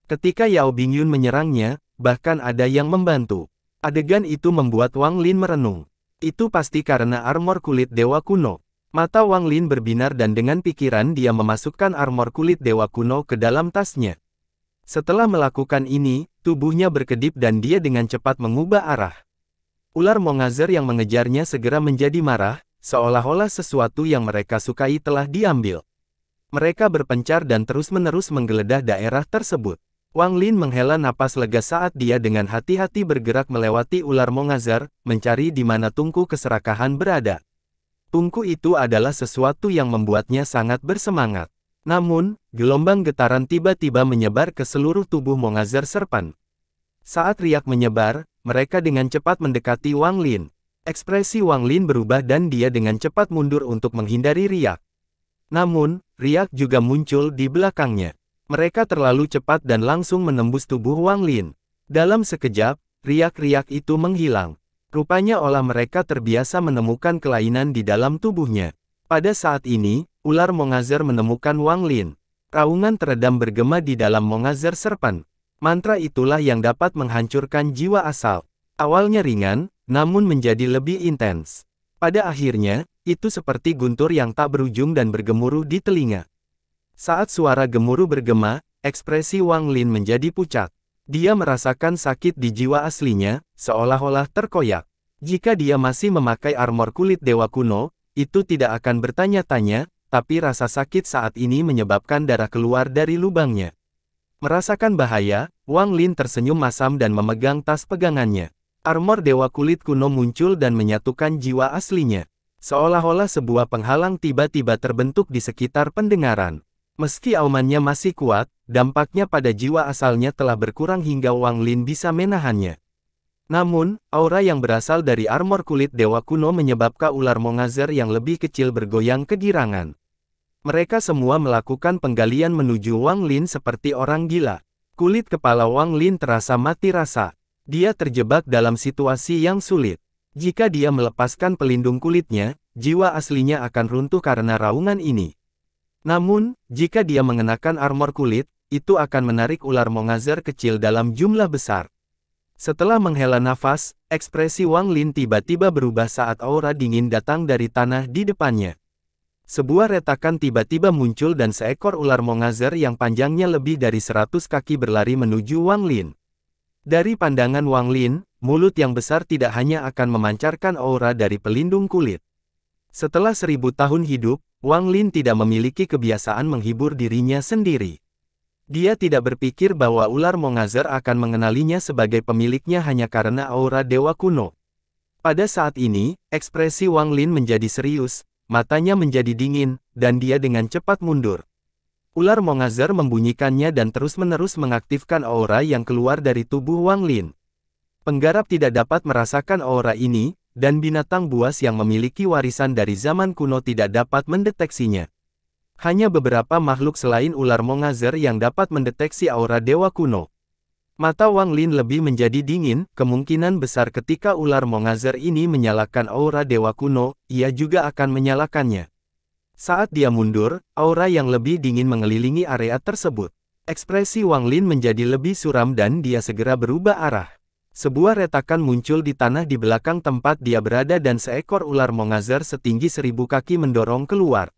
Ketika Yao Bingyun menyerangnya, bahkan ada yang membantu. Adegan itu membuat Wang Lin merenung. Itu pasti karena armor kulit dewa kuno. Mata Wang Lin berbinar dan dengan pikiran dia memasukkan armor kulit dewa kuno ke dalam tasnya. Setelah melakukan ini, tubuhnya berkedip dan dia dengan cepat mengubah arah. Ular Mongazer yang mengejarnya segera menjadi marah, seolah-olah sesuatu yang mereka sukai telah diambil. Mereka berpencar dan terus-menerus menggeledah daerah tersebut. Wang Lin menghela napas lega saat dia dengan hati-hati bergerak melewati ular Mongazar, mencari di mana tungku keserakahan berada. Tungku itu adalah sesuatu yang membuatnya sangat bersemangat. Namun, gelombang getaran tiba-tiba menyebar ke seluruh tubuh Mongazer Serpan. Saat riak menyebar, mereka dengan cepat mendekati Wang Lin. Ekspresi Wang Lin berubah dan dia dengan cepat mundur untuk menghindari riak. Namun, riak juga muncul di belakangnya. Mereka terlalu cepat dan langsung menembus tubuh Wang Lin. Dalam sekejap, riak-riak itu menghilang. Rupanya olah mereka terbiasa menemukan kelainan di dalam tubuhnya. Pada saat ini, ular Mongazer menemukan Wang Lin. Raungan teredam bergema di dalam Mongazer Serpent. Mantra itulah yang dapat menghancurkan jiwa asal. Awalnya ringan, namun menjadi lebih intens. Pada akhirnya, itu seperti guntur yang tak berujung dan bergemuruh di telinga. Saat suara gemuruh bergema, ekspresi Wang Lin menjadi pucat. Dia merasakan sakit di jiwa aslinya, seolah-olah terkoyak. Jika dia masih memakai armor kulit dewa kuno, itu tidak akan bertanya-tanya, tapi rasa sakit saat ini menyebabkan darah keluar dari lubangnya. Merasakan bahaya, Wang Lin tersenyum masam dan memegang tas pegangannya. Armor dewa kulit kuno muncul dan menyatukan jiwa aslinya. Seolah-olah sebuah penghalang tiba-tiba terbentuk di sekitar pendengaran. Meski aumannya masih kuat, dampaknya pada jiwa asalnya telah berkurang hingga Wang Lin bisa menahannya. Namun, aura yang berasal dari armor kulit dewa kuno menyebabkan ular Mongazer yang lebih kecil bergoyang kegirangan. Mereka semua melakukan penggalian menuju Wang Lin seperti orang gila. Kulit kepala Wang Lin terasa mati rasa. Dia terjebak dalam situasi yang sulit. Jika dia melepaskan pelindung kulitnya, jiwa aslinya akan runtuh karena raungan ini. Namun, jika dia mengenakan armor kulit, itu akan menarik ular Mongazer kecil dalam jumlah besar. Setelah menghela nafas, ekspresi Wang Lin tiba-tiba berubah saat aura dingin datang dari tanah di depannya. Sebuah retakan tiba-tiba muncul dan seekor ular mongazer yang panjangnya lebih dari 100 kaki berlari menuju Wang Lin. Dari pandangan Wang Lin, mulut yang besar tidak hanya akan memancarkan aura dari pelindung kulit. Setelah seribu tahun hidup, Wang Lin tidak memiliki kebiasaan menghibur dirinya sendiri. Dia tidak berpikir bahwa ular Mongazer akan mengenalinya sebagai pemiliknya hanya karena aura dewa kuno. Pada saat ini, ekspresi Wang Lin menjadi serius, matanya menjadi dingin, dan dia dengan cepat mundur. Ular Mongazer membunyikannya dan terus-menerus mengaktifkan aura yang keluar dari tubuh Wang Lin. Penggarap tidak dapat merasakan aura ini, dan binatang buas yang memiliki warisan dari zaman kuno tidak dapat mendeteksinya. Hanya beberapa makhluk selain ular Mongazer yang dapat mendeteksi aura dewa kuno. Mata Wang Lin lebih menjadi dingin, kemungkinan besar ketika ular Mongazer ini menyalakan aura dewa kuno, ia juga akan menyalakannya. Saat dia mundur, aura yang lebih dingin mengelilingi area tersebut. Ekspresi Wang Lin menjadi lebih suram dan dia segera berubah arah. Sebuah retakan muncul di tanah di belakang tempat dia berada dan seekor ular mongazer setinggi seribu kaki mendorong keluar.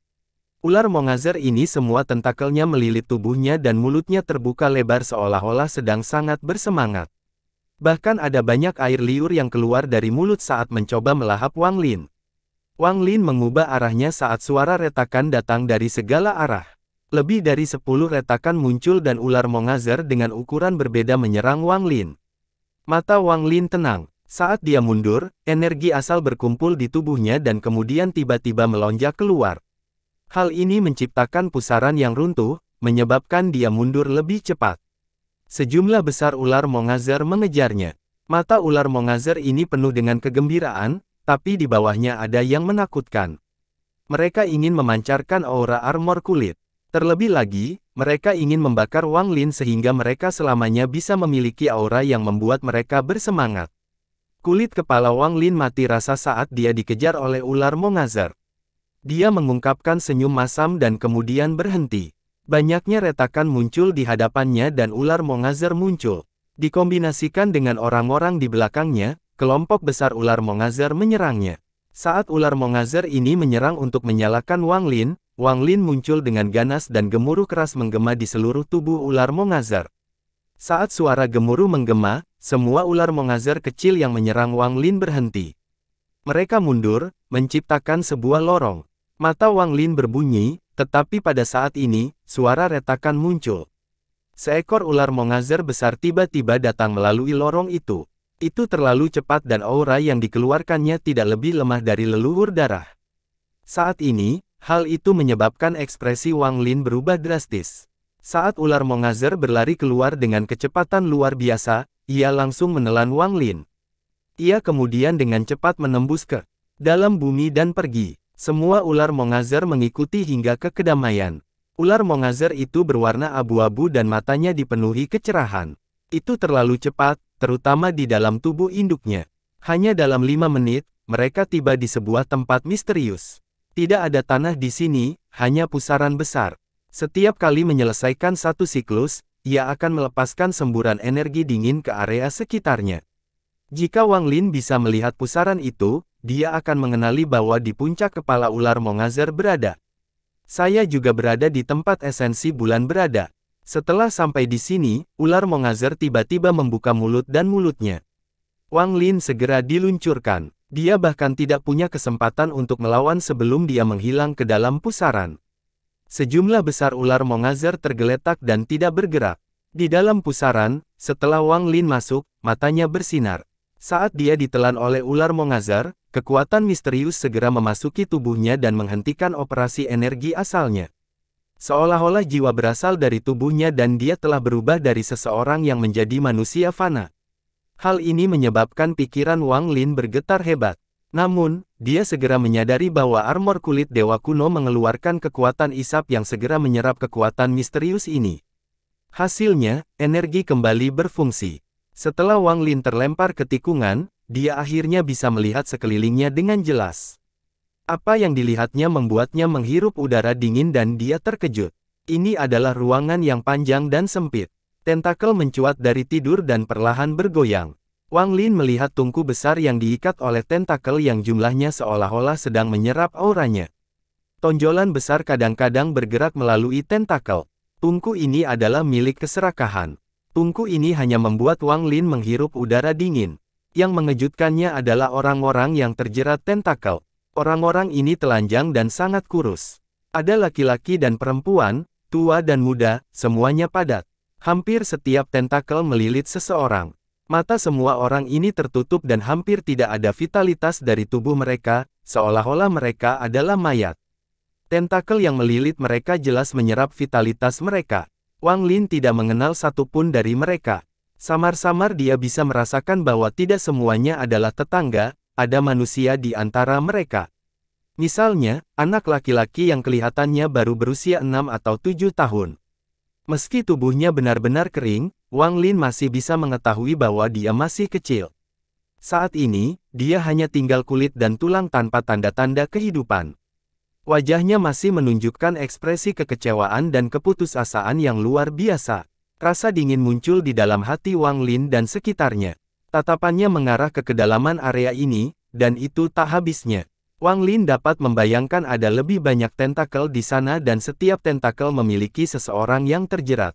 Ular mongazer ini semua tentakelnya melilit tubuhnya dan mulutnya terbuka lebar seolah-olah sedang sangat bersemangat. Bahkan ada banyak air liur yang keluar dari mulut saat mencoba melahap Wang Lin. Wang Lin mengubah arahnya saat suara retakan datang dari segala arah. Lebih dari 10 retakan muncul dan ular mongazer dengan ukuran berbeda menyerang Wang Lin. Mata Wang Lin tenang. Saat dia mundur, energi asal berkumpul di tubuhnya dan kemudian tiba-tiba melonjak keluar. Hal ini menciptakan pusaran yang runtuh, menyebabkan dia mundur lebih cepat. Sejumlah besar ular Mongazar mengejarnya. Mata ular Mongazar ini penuh dengan kegembiraan, tapi di bawahnya ada yang menakutkan. Mereka ingin memancarkan aura armor kulit. Terlebih lagi, mereka ingin membakar Wang Lin sehingga mereka selamanya bisa memiliki aura yang membuat mereka bersemangat. Kulit kepala Wang Lin mati rasa saat dia dikejar oleh ular Mongazar. Dia mengungkapkan senyum masam dan kemudian berhenti. Banyaknya retakan muncul di hadapannya dan ular mongazer muncul. Dikombinasikan dengan orang-orang di belakangnya, kelompok besar ular mongazer menyerangnya. Saat ular mongazer ini menyerang untuk menyalakan Wang Lin, Wang Lin muncul dengan ganas dan gemuruh keras menggema di seluruh tubuh ular mongazer. Saat suara gemuruh menggema, semua ular mongazer kecil yang menyerang Wang Lin berhenti. Mereka mundur, menciptakan sebuah lorong. Mata Wang Lin berbunyi, tetapi pada saat ini, suara retakan muncul. Seekor ular mongazer besar tiba-tiba datang melalui lorong itu. Itu terlalu cepat dan aura yang dikeluarkannya tidak lebih lemah dari leluhur darah. Saat ini, hal itu menyebabkan ekspresi Wang Lin berubah drastis. Saat ular mongazer berlari keluar dengan kecepatan luar biasa, ia langsung menelan Wang Lin. Ia kemudian dengan cepat menembus ke dalam bumi dan pergi. Semua ular Mongazar mengikuti hingga ke kedamaian. Ular Mongazar itu berwarna abu-abu dan matanya dipenuhi kecerahan. Itu terlalu cepat, terutama di dalam tubuh induknya. Hanya dalam lima menit, mereka tiba di sebuah tempat misterius. Tidak ada tanah di sini, hanya pusaran besar. Setiap kali menyelesaikan satu siklus, ia akan melepaskan semburan energi dingin ke area sekitarnya. Jika Wang Lin bisa melihat pusaran itu, dia akan mengenali bahwa di puncak kepala ular Mongazer berada. Saya juga berada di tempat esensi bulan berada. Setelah sampai di sini, ular Mongazer tiba-tiba membuka mulut dan mulutnya. Wang Lin segera diluncurkan. Dia bahkan tidak punya kesempatan untuk melawan sebelum dia menghilang ke dalam pusaran. Sejumlah besar ular Mongazer tergeletak dan tidak bergerak. Di dalam pusaran, setelah Wang Lin masuk, matanya bersinar. Saat dia ditelan oleh ular Mongazer, Kekuatan misterius segera memasuki tubuhnya dan menghentikan operasi energi asalnya. Seolah-olah jiwa berasal dari tubuhnya dan dia telah berubah dari seseorang yang menjadi manusia fana. Hal ini menyebabkan pikiran Wang Lin bergetar hebat. Namun, dia segera menyadari bahwa armor kulit dewa kuno mengeluarkan kekuatan isap yang segera menyerap kekuatan misterius ini. Hasilnya, energi kembali berfungsi. Setelah Wang Lin terlempar ke tikungan, dia akhirnya bisa melihat sekelilingnya dengan jelas. Apa yang dilihatnya membuatnya menghirup udara dingin dan dia terkejut. Ini adalah ruangan yang panjang dan sempit. Tentakel mencuat dari tidur dan perlahan bergoyang. Wang Lin melihat tungku besar yang diikat oleh tentakel yang jumlahnya seolah-olah sedang menyerap auranya. Tonjolan besar kadang-kadang bergerak melalui tentakel. Tungku ini adalah milik keserakahan. Tungku ini hanya membuat Wang Lin menghirup udara dingin. Yang mengejutkannya adalah orang-orang yang terjerat tentakel. Orang-orang ini telanjang dan sangat kurus. Ada laki-laki dan perempuan, tua dan muda, semuanya padat. Hampir setiap tentakel melilit seseorang. Mata semua orang ini tertutup dan hampir tidak ada vitalitas dari tubuh mereka, seolah-olah mereka adalah mayat. Tentakel yang melilit mereka jelas menyerap vitalitas mereka. Wang Lin tidak mengenal satupun dari mereka. Samar-samar dia bisa merasakan bahwa tidak semuanya adalah tetangga, ada manusia di antara mereka. Misalnya, anak laki-laki yang kelihatannya baru berusia 6 atau tujuh tahun. Meski tubuhnya benar-benar kering, Wang Lin masih bisa mengetahui bahwa dia masih kecil. Saat ini, dia hanya tinggal kulit dan tulang tanpa tanda-tanda kehidupan. Wajahnya masih menunjukkan ekspresi kekecewaan dan keputusasaan yang luar biasa. Rasa dingin muncul di dalam hati Wang Lin dan sekitarnya. Tatapannya mengarah ke kedalaman area ini, dan itu tak habisnya. Wang Lin dapat membayangkan ada lebih banyak tentakel di sana dan setiap tentakel memiliki seseorang yang terjerat.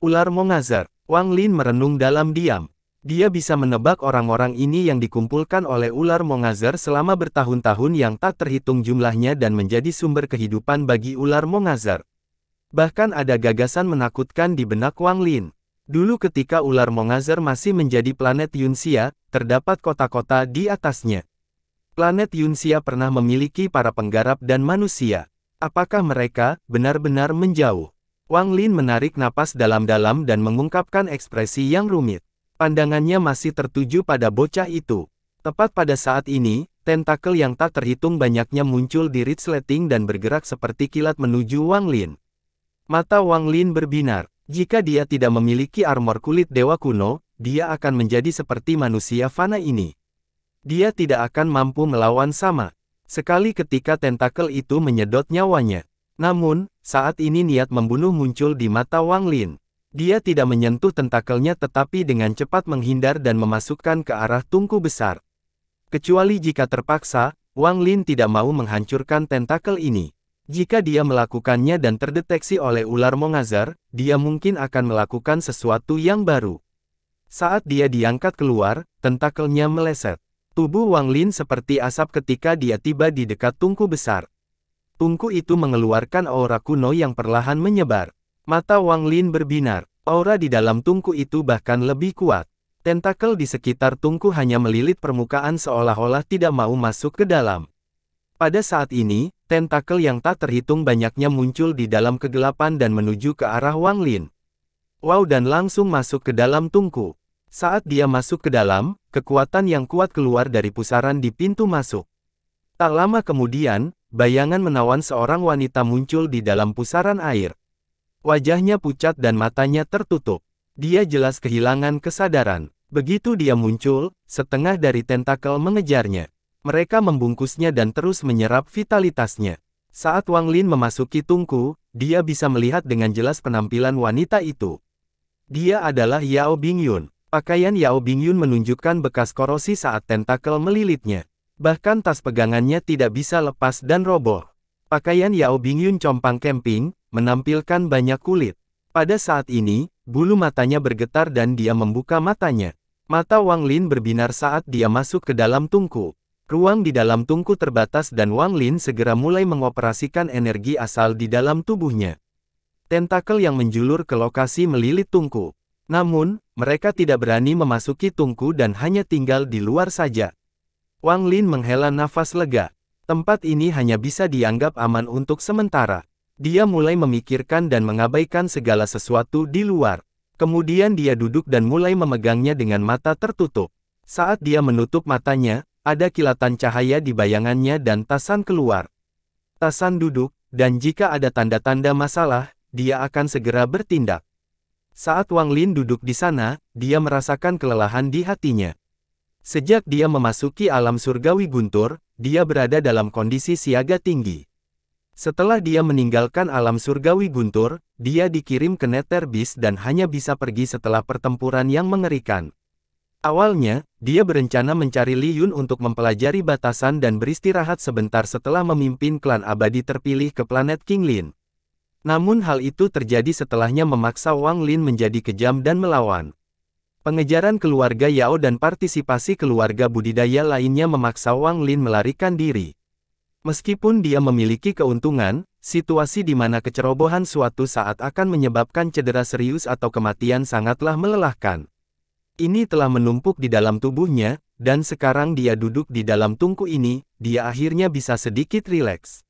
Ular Mongazar, Wang Lin merenung dalam diam. Dia bisa menebak orang-orang ini yang dikumpulkan oleh ular Mongazar selama bertahun-tahun yang tak terhitung jumlahnya dan menjadi sumber kehidupan bagi ular Mongazar. Bahkan ada gagasan menakutkan di benak Wang Lin. Dulu ketika ular Mongazer masih menjadi planet Yunxia, terdapat kota-kota di atasnya. Planet Yunxia pernah memiliki para penggarap dan manusia. Apakah mereka benar-benar menjauh? Wang Lin menarik napas dalam-dalam dan mengungkapkan ekspresi yang rumit. Pandangannya masih tertuju pada bocah itu. Tepat pada saat ini, tentakel yang tak terhitung banyaknya muncul di Ritzleting dan bergerak seperti kilat menuju Wang Lin. Mata Wang Lin berbinar. Jika dia tidak memiliki armor kulit dewa kuno, dia akan menjadi seperti manusia fana ini. Dia tidak akan mampu melawan sama. Sekali ketika tentakel itu menyedot nyawanya. Namun, saat ini niat membunuh muncul di mata Wang Lin. Dia tidak menyentuh tentakelnya tetapi dengan cepat menghindar dan memasukkan ke arah tungku besar. Kecuali jika terpaksa, Wang Lin tidak mau menghancurkan tentakel ini. Jika dia melakukannya dan terdeteksi oleh ular Mongazar, dia mungkin akan melakukan sesuatu yang baru. Saat dia diangkat keluar, tentakelnya meleset. Tubuh Wang Lin seperti asap ketika dia tiba di dekat tungku besar. Tungku itu mengeluarkan aura kuno yang perlahan menyebar. Mata Wang Lin berbinar. Aura di dalam tungku itu bahkan lebih kuat. Tentakel di sekitar tungku hanya melilit permukaan seolah-olah tidak mau masuk ke dalam. Pada saat ini, tentakel yang tak terhitung banyaknya muncul di dalam kegelapan dan menuju ke arah Wang Lin. Wow dan langsung masuk ke dalam tungku. Saat dia masuk ke dalam, kekuatan yang kuat keluar dari pusaran di pintu masuk. Tak lama kemudian, bayangan menawan seorang wanita muncul di dalam pusaran air. Wajahnya pucat dan matanya tertutup. Dia jelas kehilangan kesadaran. Begitu dia muncul, setengah dari tentakel mengejarnya. Mereka membungkusnya dan terus menyerap vitalitasnya. Saat Wang Lin memasuki tungku, dia bisa melihat dengan jelas penampilan wanita itu. Dia adalah Yao Bingyun. Pakaian Yao Bingyun menunjukkan bekas korosi saat tentakel melilitnya. Bahkan tas pegangannya tidak bisa lepas dan roboh. Pakaian Yao Bingyun compang camping, menampilkan banyak kulit. Pada saat ini, bulu matanya bergetar dan dia membuka matanya. Mata Wang Lin berbinar saat dia masuk ke dalam tungku. Ruang di dalam tungku terbatas dan Wang Lin segera mulai mengoperasikan energi asal di dalam tubuhnya. Tentakel yang menjulur ke lokasi melilit tungku. Namun, mereka tidak berani memasuki tungku dan hanya tinggal di luar saja. Wang Lin menghela nafas lega. Tempat ini hanya bisa dianggap aman untuk sementara. Dia mulai memikirkan dan mengabaikan segala sesuatu di luar. Kemudian dia duduk dan mulai memegangnya dengan mata tertutup. Saat dia menutup matanya, ada kilatan cahaya di bayangannya dan Tasan keluar. Tasan duduk, dan jika ada tanda-tanda masalah, dia akan segera bertindak. Saat Wang Lin duduk di sana, dia merasakan kelelahan di hatinya. Sejak dia memasuki alam surgawi guntur, dia berada dalam kondisi siaga tinggi. Setelah dia meninggalkan alam surgawi guntur, dia dikirim ke Nether dan hanya bisa pergi setelah pertempuran yang mengerikan. Awalnya, dia berencana mencari Li Yun untuk mempelajari batasan dan beristirahat sebentar setelah memimpin klan abadi terpilih ke planet Kinglin. Namun hal itu terjadi setelahnya memaksa Wang Lin menjadi kejam dan melawan. Pengejaran keluarga Yao dan partisipasi keluarga budidaya lainnya memaksa Wang Lin melarikan diri. Meskipun dia memiliki keuntungan, situasi di mana kecerobohan suatu saat akan menyebabkan cedera serius atau kematian sangatlah melelahkan ini telah menumpuk di dalam tubuhnya, dan sekarang dia duduk di dalam tungku ini, dia akhirnya bisa sedikit rileks.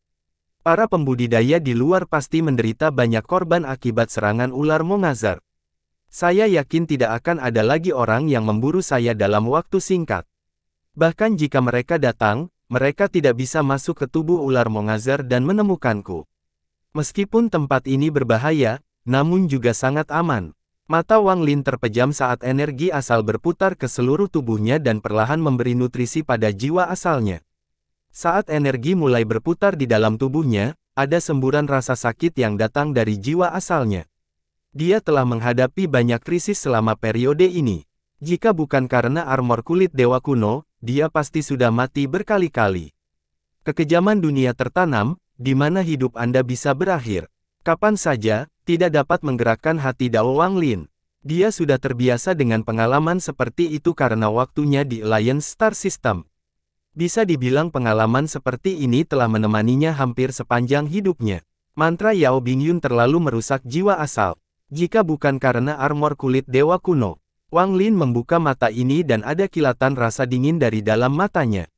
Para pembudidaya di luar pasti menderita banyak korban akibat serangan ular mongazar. Saya yakin tidak akan ada lagi orang yang memburu saya dalam waktu singkat. Bahkan jika mereka datang, mereka tidak bisa masuk ke tubuh ular mongazar dan menemukanku. Meskipun tempat ini berbahaya, namun juga sangat aman. Mata Wang Lin terpejam saat energi asal berputar ke seluruh tubuhnya dan perlahan memberi nutrisi pada jiwa asalnya. Saat energi mulai berputar di dalam tubuhnya, ada semburan rasa sakit yang datang dari jiwa asalnya. Dia telah menghadapi banyak krisis selama periode ini. Jika bukan karena armor kulit dewa kuno, dia pasti sudah mati berkali-kali. Kekejaman dunia tertanam, di mana hidup Anda bisa berakhir. Kapan saja, tidak dapat menggerakkan hati Dao Wang Lin. Dia sudah terbiasa dengan pengalaman seperti itu karena waktunya di Alliance Star System. Bisa dibilang pengalaman seperti ini telah menemaninya hampir sepanjang hidupnya. Mantra Yao Bingyun terlalu merusak jiwa asal. Jika bukan karena armor kulit dewa kuno, Wang Lin membuka mata ini dan ada kilatan rasa dingin dari dalam matanya.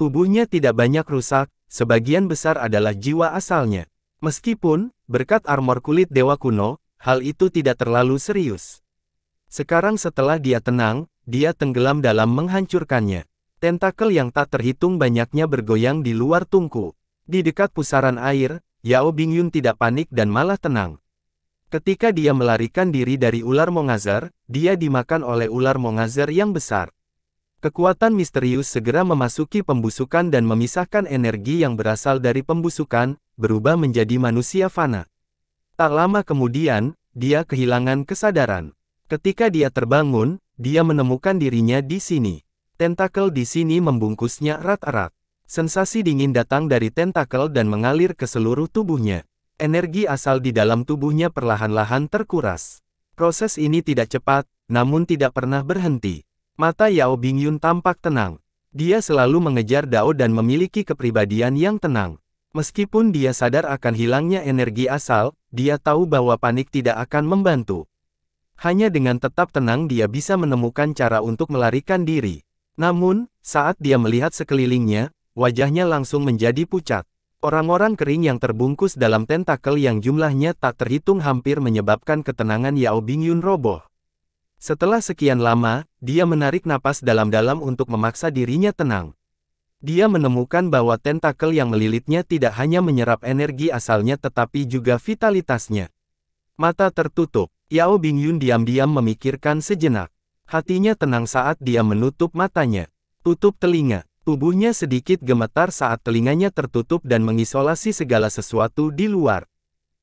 Tubuhnya tidak banyak rusak, sebagian besar adalah jiwa asalnya. Meskipun, berkat armor kulit dewa kuno, hal itu tidak terlalu serius. Sekarang setelah dia tenang, dia tenggelam dalam menghancurkannya. Tentakel yang tak terhitung banyaknya bergoyang di luar tungku. Di dekat pusaran air, Yao Bingyun tidak panik dan malah tenang. Ketika dia melarikan diri dari ular Mongazar, dia dimakan oleh ular Mongazar yang besar. Kekuatan misterius segera memasuki pembusukan dan memisahkan energi yang berasal dari pembusukan, berubah menjadi manusia fana. Tak lama kemudian, dia kehilangan kesadaran. Ketika dia terbangun, dia menemukan dirinya di sini. Tentakel di sini membungkusnya erat-erat. Sensasi dingin datang dari tentakel dan mengalir ke seluruh tubuhnya. Energi asal di dalam tubuhnya perlahan-lahan terkuras. Proses ini tidak cepat, namun tidak pernah berhenti. Mata Yao Bingyun tampak tenang. Dia selalu mengejar Dao dan memiliki kepribadian yang tenang. Meskipun dia sadar akan hilangnya energi asal, dia tahu bahwa panik tidak akan membantu. Hanya dengan tetap tenang dia bisa menemukan cara untuk melarikan diri. Namun, saat dia melihat sekelilingnya, wajahnya langsung menjadi pucat. Orang-orang kering yang terbungkus dalam tentakel yang jumlahnya tak terhitung hampir menyebabkan ketenangan Yao Bingyun roboh. Setelah sekian lama, dia menarik napas dalam-dalam untuk memaksa dirinya tenang. Dia menemukan bahwa tentakel yang melilitnya tidak hanya menyerap energi asalnya tetapi juga vitalitasnya. Mata tertutup, Yao Bingyun diam-diam memikirkan sejenak. Hatinya tenang saat dia menutup matanya. Tutup telinga, tubuhnya sedikit gemetar saat telinganya tertutup dan mengisolasi segala sesuatu di luar.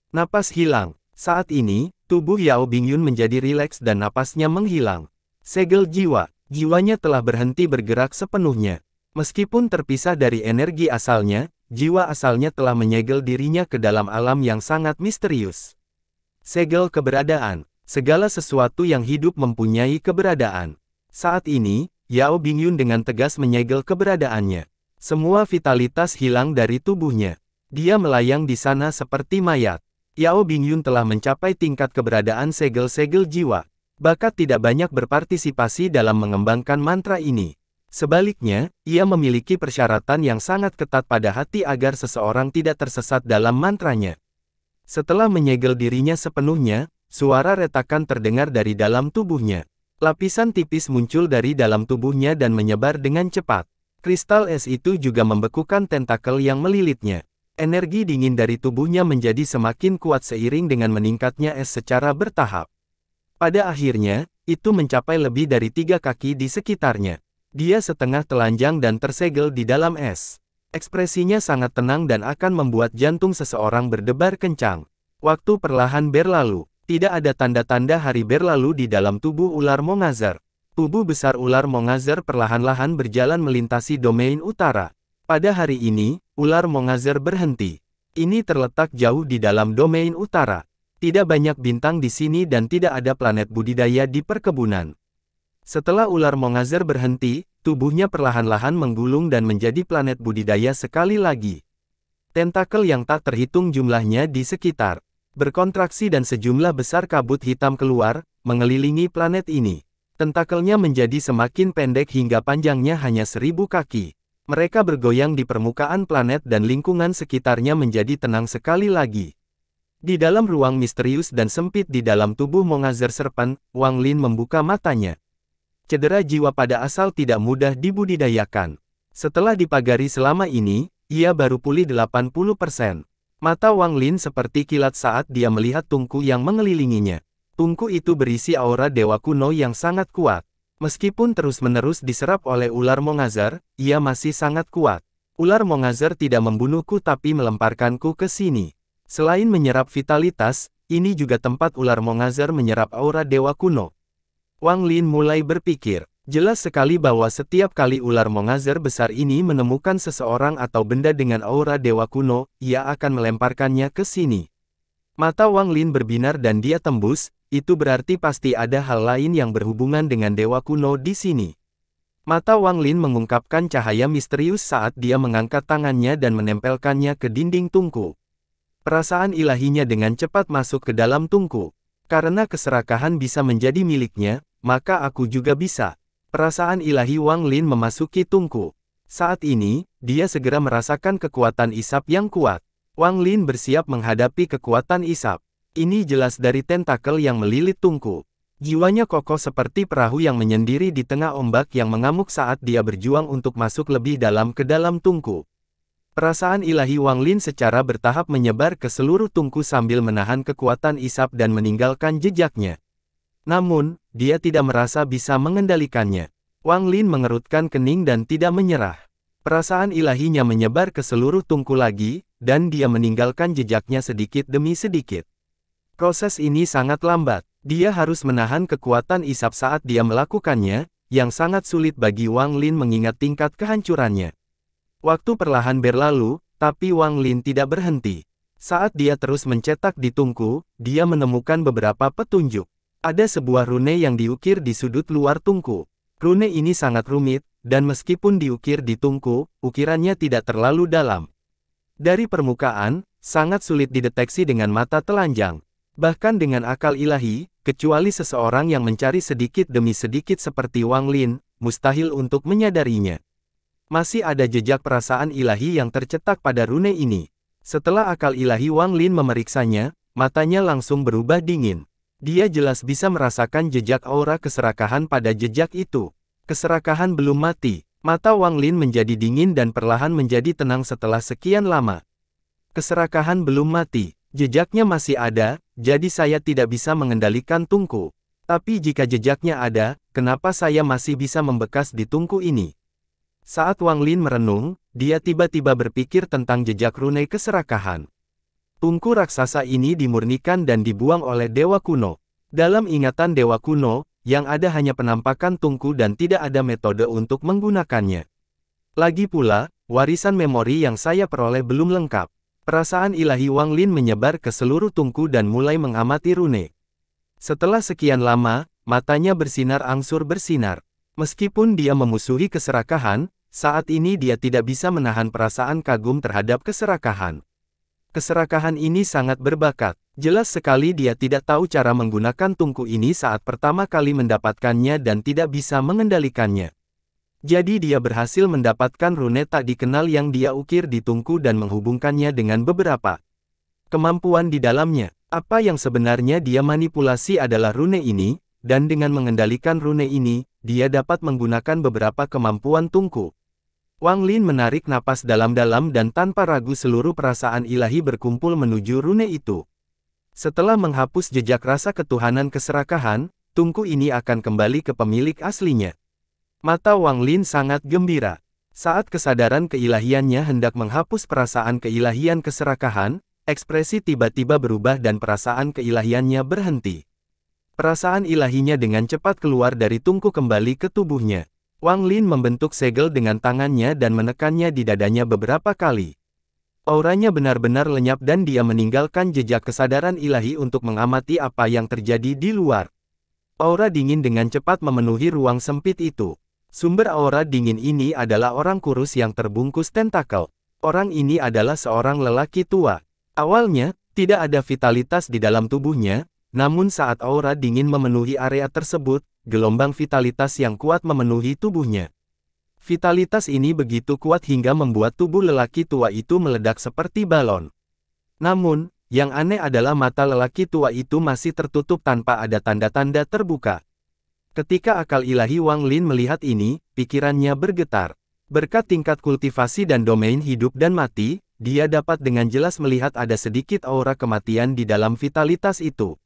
Napas hilang. Saat ini, Tubuh Yao Bingyun menjadi rileks dan napasnya menghilang. Segel jiwa, jiwanya telah berhenti bergerak sepenuhnya. Meskipun terpisah dari energi asalnya, jiwa asalnya telah menyegel dirinya ke dalam alam yang sangat misterius. Segel keberadaan, segala sesuatu yang hidup mempunyai keberadaan. Saat ini, Yao Bingyun dengan tegas menyegel keberadaannya. Semua vitalitas hilang dari tubuhnya. Dia melayang di sana seperti mayat. Yao Bingyun telah mencapai tingkat keberadaan segel-segel jiwa, bakat tidak banyak berpartisipasi dalam mengembangkan mantra ini. Sebaliknya, ia memiliki persyaratan yang sangat ketat pada hati agar seseorang tidak tersesat dalam mantranya. Setelah menyegel dirinya sepenuhnya, suara retakan terdengar dari dalam tubuhnya. Lapisan tipis muncul dari dalam tubuhnya dan menyebar dengan cepat. Kristal es itu juga membekukan tentakel yang melilitnya. Energi dingin dari tubuhnya menjadi semakin kuat seiring dengan meningkatnya es secara bertahap. Pada akhirnya, itu mencapai lebih dari tiga kaki di sekitarnya. Dia setengah telanjang dan tersegel di dalam es. Ekspresinya sangat tenang dan akan membuat jantung seseorang berdebar kencang. Waktu perlahan berlalu, tidak ada tanda-tanda hari berlalu di dalam tubuh ular Mongazar. Tubuh besar ular Mongazar perlahan-lahan berjalan melintasi domain utara. Pada hari ini, Ular Mongazer berhenti. Ini terletak jauh di dalam domain utara. Tidak banyak bintang di sini dan tidak ada planet budidaya di perkebunan. Setelah ular Mongazer berhenti, tubuhnya perlahan-lahan menggulung dan menjadi planet budidaya sekali lagi. Tentakel yang tak terhitung jumlahnya di sekitar. Berkontraksi dan sejumlah besar kabut hitam keluar, mengelilingi planet ini. Tentakelnya menjadi semakin pendek hingga panjangnya hanya seribu kaki. Mereka bergoyang di permukaan planet dan lingkungan sekitarnya menjadi tenang sekali lagi. Di dalam ruang misterius dan sempit di dalam tubuh Mongazer Serpent, Wang Lin membuka matanya. Cedera jiwa pada asal tidak mudah dibudidayakan. Setelah dipagari selama ini, ia baru pulih 80%. Mata Wang Lin seperti kilat saat dia melihat tungku yang mengelilinginya. Tungku itu berisi aura dewa kuno yang sangat kuat. Meskipun terus-menerus diserap oleh ular Mongazar, ia masih sangat kuat. Ular Mongazar tidak membunuhku tapi melemparkanku ke sini. Selain menyerap vitalitas, ini juga tempat ular Mongazar menyerap aura dewa kuno. Wang Lin mulai berpikir, jelas sekali bahwa setiap kali ular Mongazar besar ini menemukan seseorang atau benda dengan aura dewa kuno, ia akan melemparkannya ke sini. Mata Wang Lin berbinar dan dia tembus, itu berarti pasti ada hal lain yang berhubungan dengan dewa kuno di sini. Mata Wang Lin mengungkapkan cahaya misterius saat dia mengangkat tangannya dan menempelkannya ke dinding tungku. Perasaan ilahinya dengan cepat masuk ke dalam tungku. Karena keserakahan bisa menjadi miliknya, maka aku juga bisa. Perasaan ilahi Wang Lin memasuki tungku. Saat ini, dia segera merasakan kekuatan isap yang kuat. Wang Lin bersiap menghadapi kekuatan isap. Ini jelas dari tentakel yang melilit tungku. Jiwanya kokoh seperti perahu yang menyendiri di tengah ombak yang mengamuk saat dia berjuang untuk masuk lebih dalam ke dalam tungku. Perasaan ilahi Wang Lin secara bertahap menyebar ke seluruh tungku sambil menahan kekuatan isap dan meninggalkan jejaknya. Namun, dia tidak merasa bisa mengendalikannya. Wang Lin mengerutkan kening dan tidak menyerah. Perasaan ilahinya menyebar ke seluruh tungku lagi, dan dia meninggalkan jejaknya sedikit demi sedikit. Proses ini sangat lambat. Dia harus menahan kekuatan isap saat dia melakukannya, yang sangat sulit bagi Wang Lin mengingat tingkat kehancurannya. Waktu perlahan berlalu, tapi Wang Lin tidak berhenti. Saat dia terus mencetak di tungku, dia menemukan beberapa petunjuk. Ada sebuah rune yang diukir di sudut luar tungku. Rune ini sangat rumit, dan meskipun diukir di tungku, ukirannya tidak terlalu dalam. Dari permukaan, sangat sulit dideteksi dengan mata telanjang. Bahkan dengan akal ilahi, kecuali seseorang yang mencari sedikit demi sedikit seperti Wang Lin, mustahil untuk menyadarinya. Masih ada jejak perasaan ilahi yang tercetak pada rune ini. Setelah akal ilahi Wang Lin memeriksanya, matanya langsung berubah dingin. Dia jelas bisa merasakan jejak aura keserakahan pada jejak itu. Keserakahan belum mati, Mata Wang Lin menjadi dingin dan perlahan menjadi tenang setelah sekian lama. Keserakahan belum mati, jejaknya masih ada, jadi saya tidak bisa mengendalikan tungku. Tapi jika jejaknya ada, kenapa saya masih bisa membekas di tungku ini? Saat Wang Lin merenung, dia tiba-tiba berpikir tentang jejak runei keserakahan. Tungku raksasa ini dimurnikan dan dibuang oleh Dewa Kuno. Dalam ingatan Dewa Kuno, yang ada hanya penampakan tungku dan tidak ada metode untuk menggunakannya. Lagi pula, warisan memori yang saya peroleh belum lengkap. Perasaan ilahi Wang Lin menyebar ke seluruh tungku dan mulai mengamati Rune. Setelah sekian lama, matanya bersinar angsur bersinar. Meskipun dia memusuhi keserakahan, saat ini dia tidak bisa menahan perasaan kagum terhadap keserakahan. Keserakahan ini sangat berbakat. Jelas sekali dia tidak tahu cara menggunakan tungku ini saat pertama kali mendapatkannya dan tidak bisa mengendalikannya. Jadi dia berhasil mendapatkan rune tak dikenal yang dia ukir di tungku dan menghubungkannya dengan beberapa kemampuan di dalamnya. Apa yang sebenarnya dia manipulasi adalah rune ini, dan dengan mengendalikan rune ini, dia dapat menggunakan beberapa kemampuan tungku. Wang Lin menarik napas dalam-dalam dan tanpa ragu seluruh perasaan ilahi berkumpul menuju rune itu. Setelah menghapus jejak rasa ketuhanan keserakahan, tungku ini akan kembali ke pemilik aslinya. Mata Wang Lin sangat gembira. Saat kesadaran keilahiannya hendak menghapus perasaan keilahian keserakahan, ekspresi tiba-tiba berubah dan perasaan keilahiannya berhenti. Perasaan ilahinya dengan cepat keluar dari tungku kembali ke tubuhnya. Wang Lin membentuk segel dengan tangannya dan menekannya di dadanya beberapa kali. Auranya benar-benar lenyap dan dia meninggalkan jejak kesadaran ilahi untuk mengamati apa yang terjadi di luar. Aura dingin dengan cepat memenuhi ruang sempit itu. Sumber aura dingin ini adalah orang kurus yang terbungkus tentakel. Orang ini adalah seorang lelaki tua. Awalnya, tidak ada vitalitas di dalam tubuhnya, namun saat aura dingin memenuhi area tersebut, gelombang vitalitas yang kuat memenuhi tubuhnya. Vitalitas ini begitu kuat hingga membuat tubuh lelaki tua itu meledak seperti balon. Namun, yang aneh adalah mata lelaki tua itu masih tertutup tanpa ada tanda-tanda terbuka. Ketika akal ilahi Wang Lin melihat ini, pikirannya bergetar. Berkat tingkat kultivasi dan domain hidup dan mati, dia dapat dengan jelas melihat ada sedikit aura kematian di dalam vitalitas itu.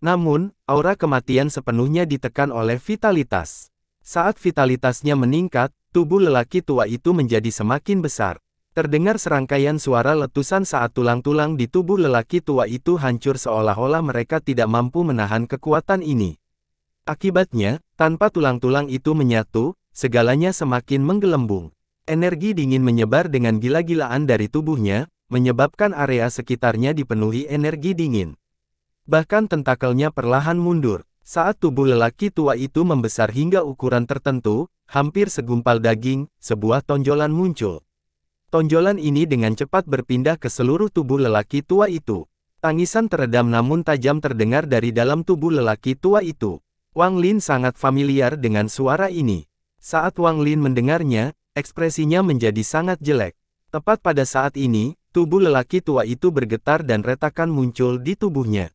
Namun, aura kematian sepenuhnya ditekan oleh vitalitas. Saat vitalitasnya meningkat, tubuh lelaki tua itu menjadi semakin besar. Terdengar serangkaian suara letusan saat tulang-tulang di tubuh lelaki tua itu hancur seolah-olah mereka tidak mampu menahan kekuatan ini. Akibatnya, tanpa tulang-tulang itu menyatu, segalanya semakin menggelembung. Energi dingin menyebar dengan gila-gilaan dari tubuhnya, menyebabkan area sekitarnya dipenuhi energi dingin. Bahkan tentakelnya perlahan mundur, saat tubuh lelaki tua itu membesar hingga ukuran tertentu, hampir segumpal daging, sebuah tonjolan muncul. Tonjolan ini dengan cepat berpindah ke seluruh tubuh lelaki tua itu. Tangisan teredam namun tajam terdengar dari dalam tubuh lelaki tua itu. Wang Lin sangat familiar dengan suara ini. Saat Wang Lin mendengarnya, ekspresinya menjadi sangat jelek. Tepat pada saat ini, tubuh lelaki tua itu bergetar dan retakan muncul di tubuhnya.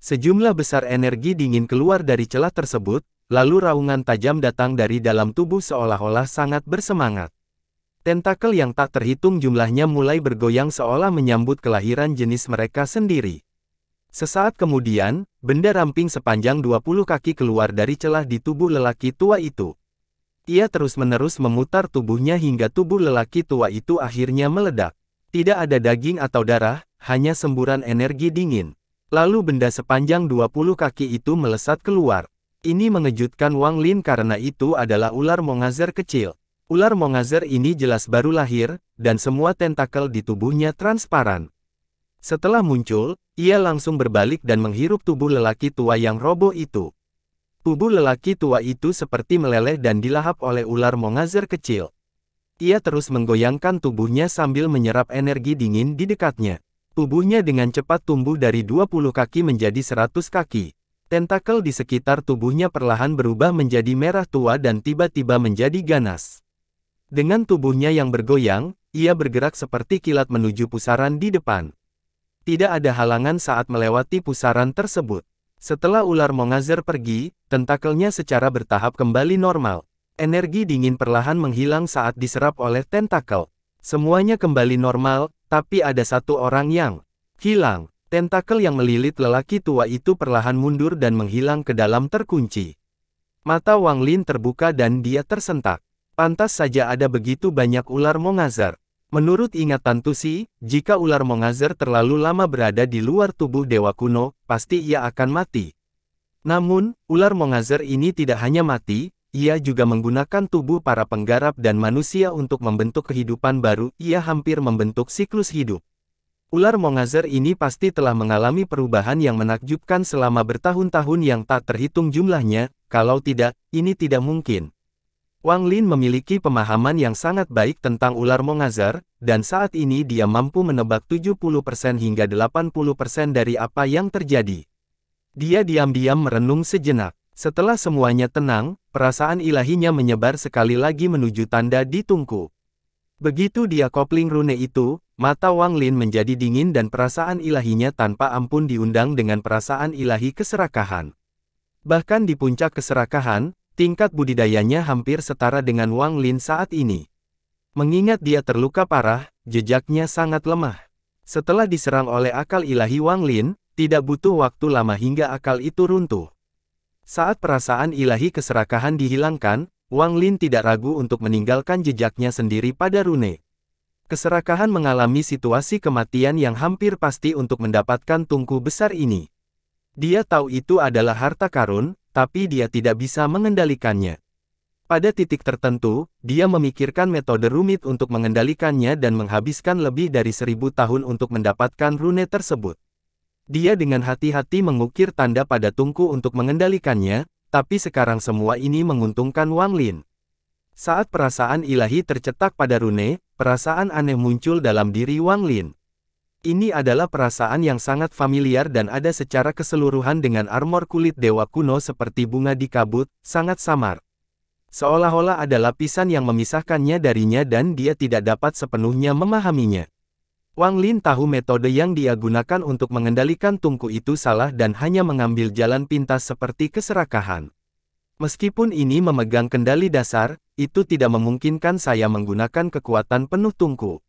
Sejumlah besar energi dingin keluar dari celah tersebut, lalu raungan tajam datang dari dalam tubuh seolah-olah sangat bersemangat. Tentakel yang tak terhitung jumlahnya mulai bergoyang seolah menyambut kelahiran jenis mereka sendiri. Sesaat kemudian, benda ramping sepanjang 20 kaki keluar dari celah di tubuh lelaki tua itu. Ia terus-menerus memutar tubuhnya hingga tubuh lelaki tua itu akhirnya meledak. Tidak ada daging atau darah, hanya semburan energi dingin. Lalu benda sepanjang 20 kaki itu melesat keluar. Ini mengejutkan Wang Lin karena itu adalah ular mongazer kecil. Ular mongazer ini jelas baru lahir, dan semua tentakel di tubuhnya transparan. Setelah muncul, ia langsung berbalik dan menghirup tubuh lelaki tua yang roboh itu. Tubuh lelaki tua itu seperti meleleh dan dilahap oleh ular mongazer kecil. Ia terus menggoyangkan tubuhnya sambil menyerap energi dingin di dekatnya. Tubuhnya dengan cepat tumbuh dari 20 kaki menjadi 100 kaki. Tentakel di sekitar tubuhnya perlahan berubah menjadi merah tua dan tiba-tiba menjadi ganas. Dengan tubuhnya yang bergoyang, ia bergerak seperti kilat menuju pusaran di depan. Tidak ada halangan saat melewati pusaran tersebut. Setelah ular Mongazer pergi, tentakelnya secara bertahap kembali normal. Energi dingin perlahan menghilang saat diserap oleh tentakel. Semuanya kembali normal, tapi ada satu orang yang hilang. Tentakel yang melilit lelaki tua itu perlahan mundur dan menghilang ke dalam terkunci. Mata Wang Lin terbuka dan dia tersentak. Pantas saja ada begitu banyak ular mongazer. Menurut ingatan Tusi, jika ular mongazer terlalu lama berada di luar tubuh Dewa Kuno, pasti ia akan mati. Namun, ular mongazer ini tidak hanya mati, ia juga menggunakan tubuh para penggarap dan manusia untuk membentuk kehidupan baru, ia hampir membentuk siklus hidup. Ular Mongazer ini pasti telah mengalami perubahan yang menakjubkan selama bertahun-tahun yang tak terhitung jumlahnya, kalau tidak, ini tidak mungkin. Wang Lin memiliki pemahaman yang sangat baik tentang ular mongazer, dan saat ini dia mampu menebak 70% hingga 80% dari apa yang terjadi. Dia diam-diam merenung sejenak. Setelah semuanya tenang, perasaan ilahinya menyebar sekali lagi menuju tanda di tungku. Begitu dia kopling rune itu, mata Wang Lin menjadi dingin dan perasaan ilahinya tanpa ampun diundang dengan perasaan ilahi keserakahan. Bahkan di puncak keserakahan, tingkat budidayanya hampir setara dengan Wang Lin saat ini. Mengingat dia terluka parah, jejaknya sangat lemah. Setelah diserang oleh akal ilahi Wang Lin, tidak butuh waktu lama hingga akal itu runtuh. Saat perasaan ilahi keserakahan dihilangkan, Wang Lin tidak ragu untuk meninggalkan jejaknya sendiri pada Rune. Keserakahan mengalami situasi kematian yang hampir pasti untuk mendapatkan tungku besar ini. Dia tahu itu adalah harta karun, tapi dia tidak bisa mengendalikannya. Pada titik tertentu, dia memikirkan metode rumit untuk mengendalikannya dan menghabiskan lebih dari seribu tahun untuk mendapatkan rune tersebut. Dia dengan hati-hati mengukir tanda pada tungku untuk mengendalikannya, tapi sekarang semua ini menguntungkan Wang Lin. Saat perasaan ilahi tercetak pada Rune, perasaan aneh muncul dalam diri Wang Lin. Ini adalah perasaan yang sangat familiar dan ada secara keseluruhan dengan armor kulit dewa kuno seperti bunga di kabut, sangat samar. Seolah-olah ada lapisan yang memisahkannya darinya dan dia tidak dapat sepenuhnya memahaminya. Wang Lin tahu metode yang dia gunakan untuk mengendalikan tungku itu salah dan hanya mengambil jalan pintas seperti keserakahan. Meskipun ini memegang kendali dasar, itu tidak memungkinkan saya menggunakan kekuatan penuh tungku.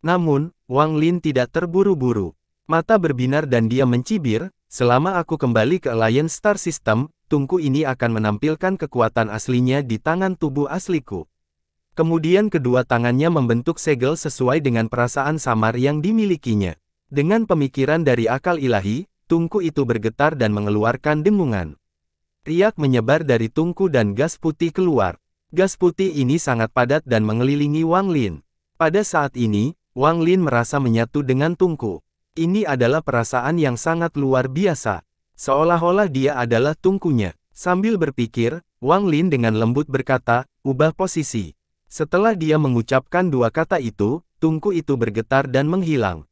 Namun, Wang Lin tidak terburu-buru. Mata berbinar dan dia mencibir, selama aku kembali ke Alliance Star System, tungku ini akan menampilkan kekuatan aslinya di tangan tubuh asliku. Kemudian kedua tangannya membentuk segel sesuai dengan perasaan samar yang dimilikinya. Dengan pemikiran dari akal ilahi, tungku itu bergetar dan mengeluarkan dengungan. Riak menyebar dari tungku dan gas putih keluar. Gas putih ini sangat padat dan mengelilingi Wang Lin. Pada saat ini, Wang Lin merasa menyatu dengan tungku. Ini adalah perasaan yang sangat luar biasa. Seolah-olah dia adalah tungkunya. Sambil berpikir, Wang Lin dengan lembut berkata, ubah posisi. Setelah dia mengucapkan dua kata itu, tungku itu bergetar dan menghilang.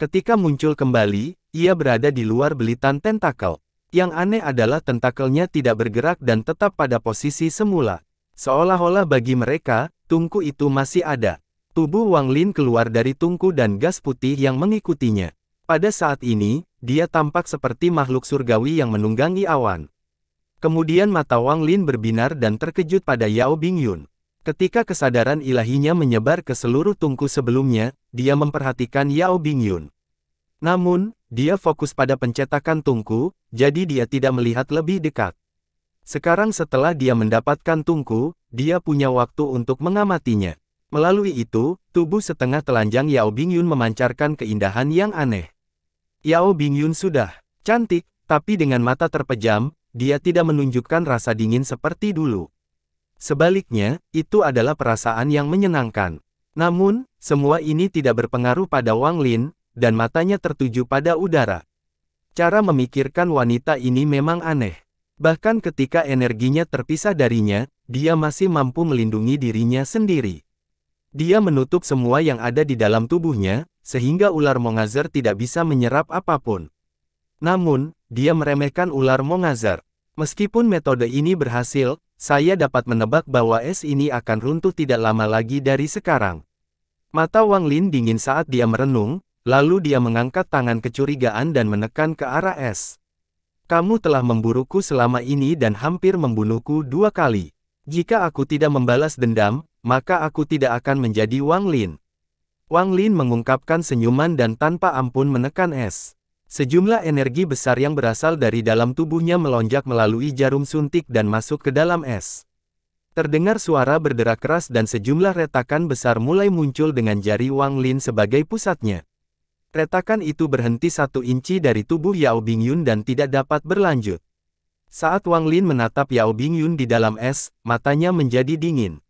Ketika muncul kembali, ia berada di luar belitan tentakel. Yang aneh adalah tentakelnya tidak bergerak dan tetap pada posisi semula. Seolah-olah bagi mereka, tungku itu masih ada. Tubuh Wang Lin keluar dari tungku dan gas putih yang mengikutinya. Pada saat ini, dia tampak seperti makhluk surgawi yang menunggangi awan. Kemudian mata Wang Lin berbinar dan terkejut pada Yao Bingyun. Ketika kesadaran ilahinya menyebar ke seluruh tungku sebelumnya, dia memperhatikan Yao Bingyun. Namun, dia fokus pada pencetakan tungku, jadi dia tidak melihat lebih dekat. Sekarang setelah dia mendapatkan tungku, dia punya waktu untuk mengamatinya. Melalui itu, tubuh setengah telanjang Yao Bingyun memancarkan keindahan yang aneh. Yao Bingyun sudah cantik, tapi dengan mata terpejam, dia tidak menunjukkan rasa dingin seperti dulu. Sebaliknya, itu adalah perasaan yang menyenangkan. Namun, semua ini tidak berpengaruh pada Wang Lin, dan matanya tertuju pada udara. Cara memikirkan wanita ini memang aneh. Bahkan ketika energinya terpisah darinya, dia masih mampu melindungi dirinya sendiri. Dia menutup semua yang ada di dalam tubuhnya, sehingga ular Mongazer tidak bisa menyerap apapun. Namun, dia meremehkan ular Mongazer. Meskipun metode ini berhasil, saya dapat menebak bahwa es ini akan runtuh tidak lama lagi dari sekarang. Mata Wang Lin dingin saat dia merenung, lalu dia mengangkat tangan kecurigaan dan menekan ke arah es. Kamu telah memburuku selama ini dan hampir membunuhku dua kali. Jika aku tidak membalas dendam, maka aku tidak akan menjadi Wang Lin. Wang Lin mengungkapkan senyuman dan tanpa ampun menekan es. Sejumlah energi besar yang berasal dari dalam tubuhnya melonjak melalui jarum suntik dan masuk ke dalam es. Terdengar suara berderak keras dan sejumlah retakan besar mulai muncul dengan jari Wang Lin sebagai pusatnya. Retakan itu berhenti satu inci dari tubuh Yao Bingyun dan tidak dapat berlanjut. Saat Wang Lin menatap Yao Bingyun di dalam es, matanya menjadi dingin.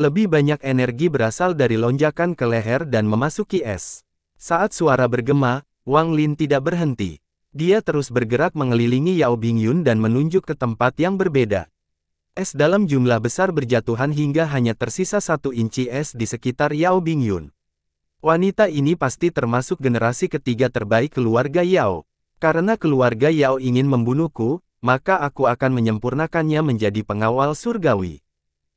Lebih banyak energi berasal dari lonjakan ke leher dan memasuki es. Saat suara bergema, Wang Lin tidak berhenti. Dia terus bergerak mengelilingi Yao Bingyun dan menunjuk ke tempat yang berbeda. Es dalam jumlah besar berjatuhan hingga hanya tersisa satu inci es di sekitar Yao Bingyun. Wanita ini pasti termasuk generasi ketiga terbaik keluarga Yao. Karena keluarga Yao ingin membunuhku, maka aku akan menyempurnakannya menjadi pengawal surgawi.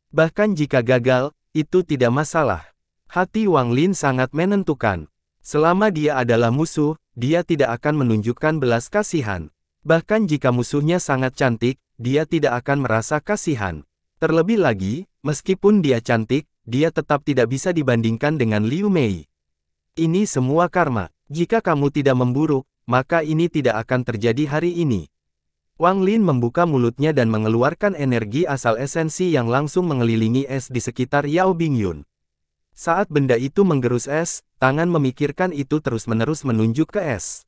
Bahkan jika gagal, itu tidak masalah. Hati Wang Lin sangat menentukan. Selama dia adalah musuh, dia tidak akan menunjukkan belas kasihan. Bahkan jika musuhnya sangat cantik, dia tidak akan merasa kasihan. Terlebih lagi, meskipun dia cantik, dia tetap tidak bisa dibandingkan dengan Liu Mei. Ini semua karma. Jika kamu tidak memburuk, maka ini tidak akan terjadi hari ini. Wang Lin membuka mulutnya dan mengeluarkan energi asal esensi yang langsung mengelilingi es di sekitar Yao Bingyun. Saat benda itu menggerus es, tangan memikirkan itu terus-menerus menunjuk ke es.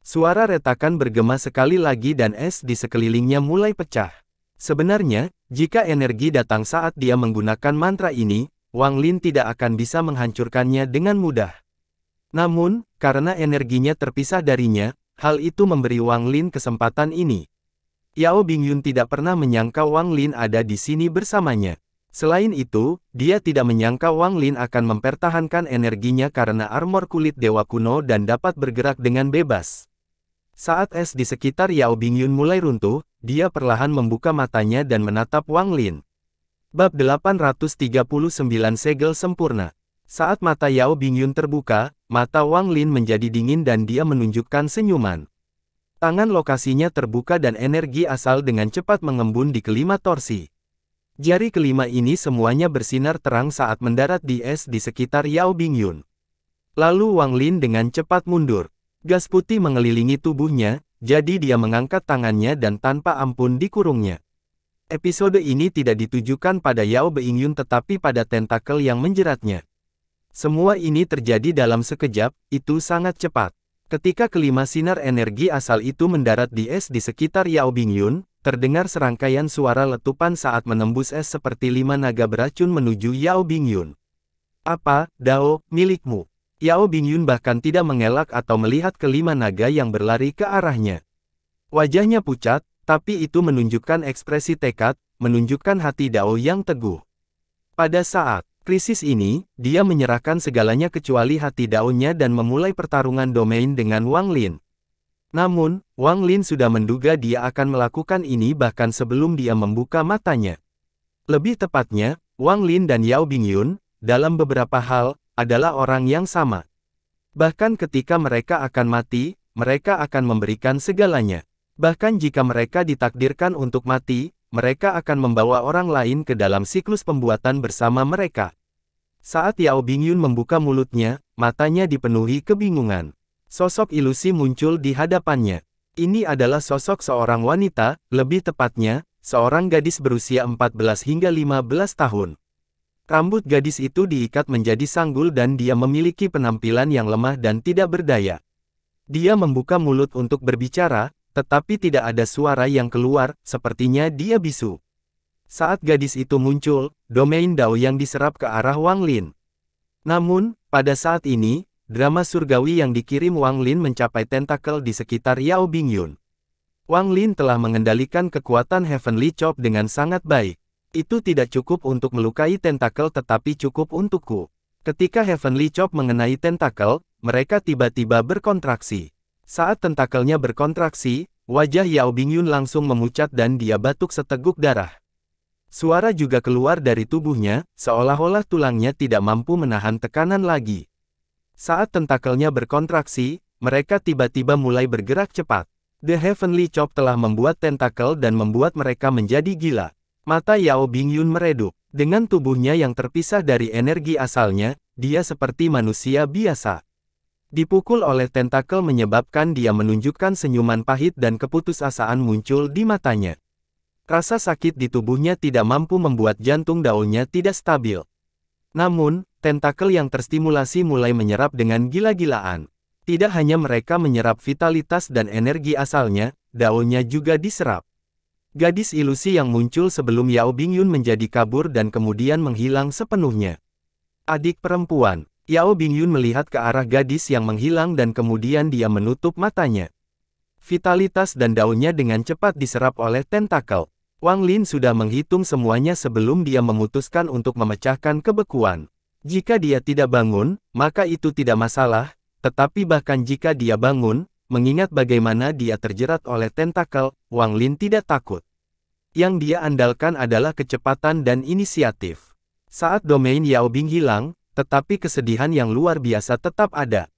Suara retakan bergema sekali lagi dan es di sekelilingnya mulai pecah. Sebenarnya, jika energi datang saat dia menggunakan mantra ini, Wang Lin tidak akan bisa menghancurkannya dengan mudah. Namun, karena energinya terpisah darinya, hal itu memberi Wang Lin kesempatan ini. Yao Bingyun tidak pernah menyangka Wang Lin ada di sini bersamanya. Selain itu, dia tidak menyangka Wang Lin akan mempertahankan energinya karena armor kulit dewa kuno dan dapat bergerak dengan bebas. Saat es di sekitar Yao Bingyun mulai runtuh, dia perlahan membuka matanya dan menatap Wang Lin. Bab 839 Segel Sempurna Saat mata Yao Bingyun terbuka, mata Wang Lin menjadi dingin dan dia menunjukkan senyuman. Tangan lokasinya terbuka dan energi asal dengan cepat mengembun di kelima torsi. Jari kelima ini semuanya bersinar terang saat mendarat di es di sekitar Yao Bingyun. Lalu Wang Lin dengan cepat mundur. Gas putih mengelilingi tubuhnya, jadi dia mengangkat tangannya dan tanpa ampun dikurungnya. Episode ini tidak ditujukan pada Yao Bingyun tetapi pada tentakel yang menjeratnya. Semua ini terjadi dalam sekejap, itu sangat cepat. Ketika kelima sinar energi asal itu mendarat di es di sekitar Yao Bingyun, Terdengar serangkaian suara letupan saat menembus es seperti lima naga beracun menuju Yao Bingyun. Apa, Dao, milikmu? Yao Bingyun bahkan tidak mengelak atau melihat kelima naga yang berlari ke arahnya. Wajahnya pucat, tapi itu menunjukkan ekspresi tekad, menunjukkan hati Dao yang teguh. Pada saat krisis ini, dia menyerahkan segalanya kecuali hati Dao-nya dan memulai pertarungan domain dengan Wang Lin. Namun, Wang Lin sudah menduga dia akan melakukan ini bahkan sebelum dia membuka matanya. Lebih tepatnya, Wang Lin dan Yao Bingyun, dalam beberapa hal, adalah orang yang sama. Bahkan ketika mereka akan mati, mereka akan memberikan segalanya. Bahkan jika mereka ditakdirkan untuk mati, mereka akan membawa orang lain ke dalam siklus pembuatan bersama mereka. Saat Yao Bingyun membuka mulutnya, matanya dipenuhi kebingungan. Sosok ilusi muncul di hadapannya. Ini adalah sosok seorang wanita, lebih tepatnya, seorang gadis berusia 14 hingga 15 tahun. Rambut gadis itu diikat menjadi sanggul dan dia memiliki penampilan yang lemah dan tidak berdaya. Dia membuka mulut untuk berbicara, tetapi tidak ada suara yang keluar, sepertinya dia bisu. Saat gadis itu muncul, domain Dao yang diserap ke arah Wang Lin. Namun, pada saat ini, Drama surgawi yang dikirim Wang Lin mencapai tentakel di sekitar Yao Bingyun. Wang Lin telah mengendalikan kekuatan Heavenly Chop dengan sangat baik. Itu tidak cukup untuk melukai tentakel tetapi cukup untukku. Ketika Heavenly Chop mengenai tentakel, mereka tiba-tiba berkontraksi. Saat tentakelnya berkontraksi, wajah Yao Bingyun langsung memucat dan dia batuk seteguk darah. Suara juga keluar dari tubuhnya, seolah-olah tulangnya tidak mampu menahan tekanan lagi. Saat tentakelnya berkontraksi, mereka tiba-tiba mulai bergerak cepat. The Heavenly Chop telah membuat tentakel dan membuat mereka menjadi gila. Mata Yao Bingyun meredup. Dengan tubuhnya yang terpisah dari energi asalnya, dia seperti manusia biasa. Dipukul oleh tentakel menyebabkan dia menunjukkan senyuman pahit dan keputusasaan muncul di matanya. Rasa sakit di tubuhnya tidak mampu membuat jantung daunnya tidak stabil. Namun, tentakel yang terstimulasi mulai menyerap dengan gila-gilaan. Tidak hanya mereka menyerap vitalitas dan energi asalnya, daunnya juga diserap. Gadis ilusi yang muncul sebelum Yao Bingyun menjadi kabur dan kemudian menghilang sepenuhnya. Adik perempuan, Yao Bingyun melihat ke arah gadis yang menghilang dan kemudian dia menutup matanya. Vitalitas dan daunnya dengan cepat diserap oleh tentakel. Wang Lin sudah menghitung semuanya sebelum dia memutuskan untuk memecahkan kebekuan. Jika dia tidak bangun, maka itu tidak masalah, tetapi bahkan jika dia bangun, mengingat bagaimana dia terjerat oleh tentakel, Wang Lin tidak takut. Yang dia andalkan adalah kecepatan dan inisiatif. Saat domain Yao Bing hilang, tetapi kesedihan yang luar biasa tetap ada.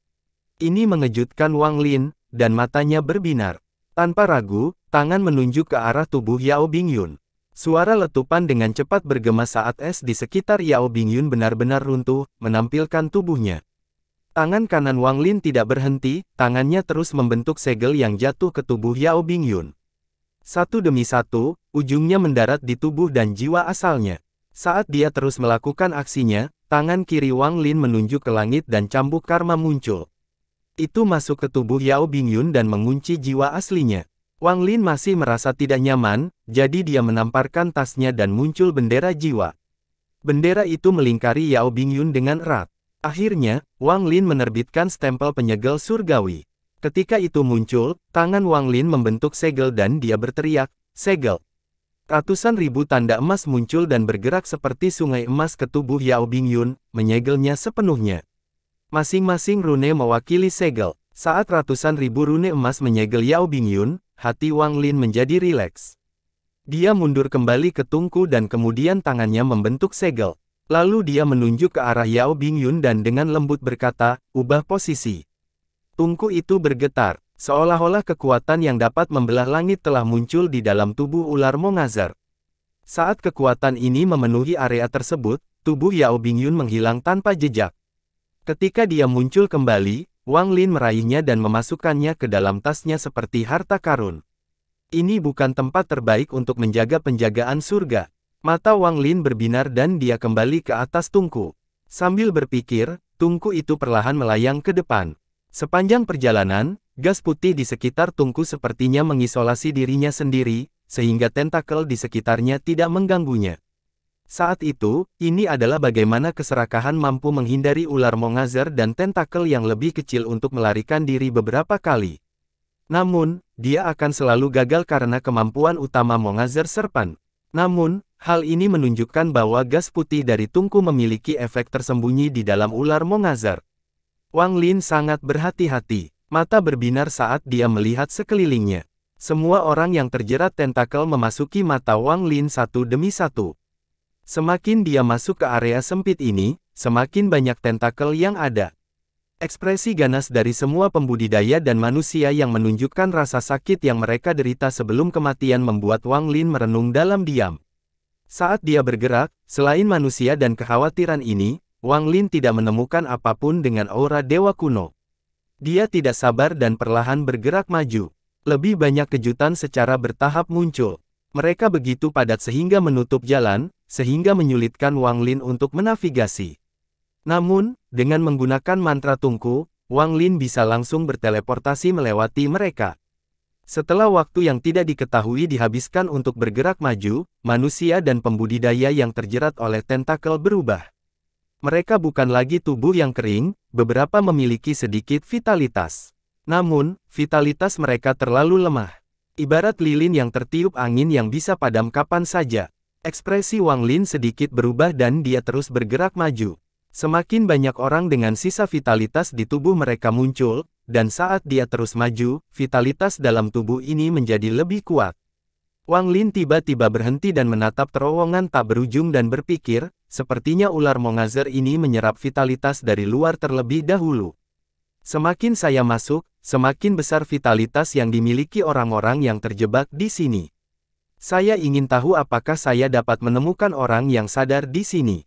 Ini mengejutkan Wang Lin, dan matanya berbinar. Tanpa ragu, tangan menunjuk ke arah tubuh Yao Bing Yun. Suara letupan dengan cepat bergema saat es di sekitar Yao Bingyun benar-benar runtuh, menampilkan tubuhnya. Tangan kanan Wang Lin tidak berhenti, tangannya terus membentuk segel yang jatuh ke tubuh Yao Bingyun. Satu demi satu, ujungnya mendarat di tubuh dan jiwa asalnya. Saat dia terus melakukan aksinya, tangan kiri Wang Lin menunjuk ke langit dan cambuk karma muncul. Itu masuk ke tubuh Yao Bingyun dan mengunci jiwa aslinya. Wang Lin masih merasa tidak nyaman, jadi dia menamparkan tasnya dan muncul bendera jiwa. Bendera itu melingkari Yao Bingyun dengan erat. Akhirnya, Wang Lin menerbitkan stempel penyegel surgawi. Ketika itu muncul, tangan Wang Lin membentuk segel dan dia berteriak, segel. Ratusan ribu tanda emas muncul dan bergerak seperti sungai emas ke tubuh Yao Bingyun, menyegelnya sepenuhnya. Masing-masing rune mewakili segel. Saat ratusan ribu rune emas menyegel Yao Bingyun, hati Wang Lin menjadi rileks. Dia mundur kembali ke tungku dan kemudian tangannya membentuk segel. Lalu dia menunjuk ke arah Yao Bingyun dan dengan lembut berkata, ubah posisi. Tungku itu bergetar, seolah-olah kekuatan yang dapat membelah langit telah muncul di dalam tubuh ular Mongazar. Saat kekuatan ini memenuhi area tersebut, tubuh Yao Bingyun menghilang tanpa jejak. Ketika dia muncul kembali, Wang Lin meraihnya dan memasukkannya ke dalam tasnya seperti harta karun. Ini bukan tempat terbaik untuk menjaga penjagaan surga. Mata Wang Lin berbinar dan dia kembali ke atas tungku. Sambil berpikir, tungku itu perlahan melayang ke depan. Sepanjang perjalanan, gas putih di sekitar tungku sepertinya mengisolasi dirinya sendiri, sehingga tentakel di sekitarnya tidak mengganggunya. Saat itu, ini adalah bagaimana keserakahan mampu menghindari ular mongazer dan tentakel yang lebih kecil untuk melarikan diri beberapa kali. Namun, dia akan selalu gagal karena kemampuan utama mongazer serpan. Namun, hal ini menunjukkan bahwa gas putih dari tungku memiliki efek tersembunyi di dalam ular mongazer. Wang Lin sangat berhati-hati, mata berbinar saat dia melihat sekelilingnya. Semua orang yang terjerat tentakel memasuki mata Wang Lin satu demi satu. Semakin dia masuk ke area sempit ini, semakin banyak tentakel yang ada. Ekspresi ganas dari semua pembudidaya dan manusia yang menunjukkan rasa sakit yang mereka derita sebelum kematian membuat Wang Lin merenung dalam diam. Saat dia bergerak, selain manusia dan kekhawatiran ini, Wang Lin tidak menemukan apapun dengan aura dewa kuno. Dia tidak sabar dan perlahan bergerak maju. Lebih banyak kejutan secara bertahap muncul. Mereka begitu padat sehingga menutup jalan, sehingga menyulitkan Wang Lin untuk menavigasi. Namun, dengan menggunakan mantra tungku, Wang Lin bisa langsung berteleportasi melewati mereka. Setelah waktu yang tidak diketahui dihabiskan untuk bergerak maju, manusia dan pembudidaya yang terjerat oleh tentakel berubah. Mereka bukan lagi tubuh yang kering, beberapa memiliki sedikit vitalitas. Namun, vitalitas mereka terlalu lemah. Ibarat lilin yang tertiup angin yang bisa padam kapan saja. Ekspresi Wang Lin sedikit berubah dan dia terus bergerak maju. Semakin banyak orang dengan sisa vitalitas di tubuh mereka muncul, dan saat dia terus maju, vitalitas dalam tubuh ini menjadi lebih kuat. Wang Lin tiba-tiba berhenti dan menatap terowongan tak berujung dan berpikir, sepertinya ular Mongazer ini menyerap vitalitas dari luar terlebih dahulu. Semakin saya masuk, semakin besar vitalitas yang dimiliki orang-orang yang terjebak di sini. Saya ingin tahu apakah saya dapat menemukan orang yang sadar di sini.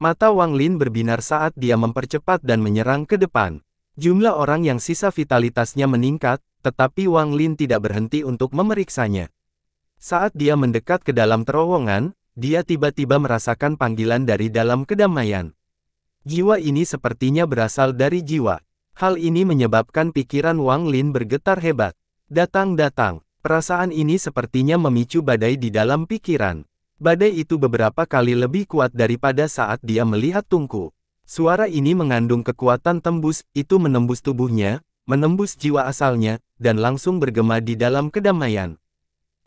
Mata Wang Lin berbinar saat dia mempercepat dan menyerang ke depan. Jumlah orang yang sisa vitalitasnya meningkat, tetapi Wang Lin tidak berhenti untuk memeriksanya. Saat dia mendekat ke dalam terowongan, dia tiba-tiba merasakan panggilan dari dalam kedamaian. Jiwa ini sepertinya berasal dari jiwa. Hal ini menyebabkan pikiran Wang Lin bergetar hebat. Datang-datang, perasaan ini sepertinya memicu badai di dalam pikiran. Badai itu beberapa kali lebih kuat daripada saat dia melihat tungku. Suara ini mengandung kekuatan tembus, itu menembus tubuhnya, menembus jiwa asalnya, dan langsung bergema di dalam kedamaian.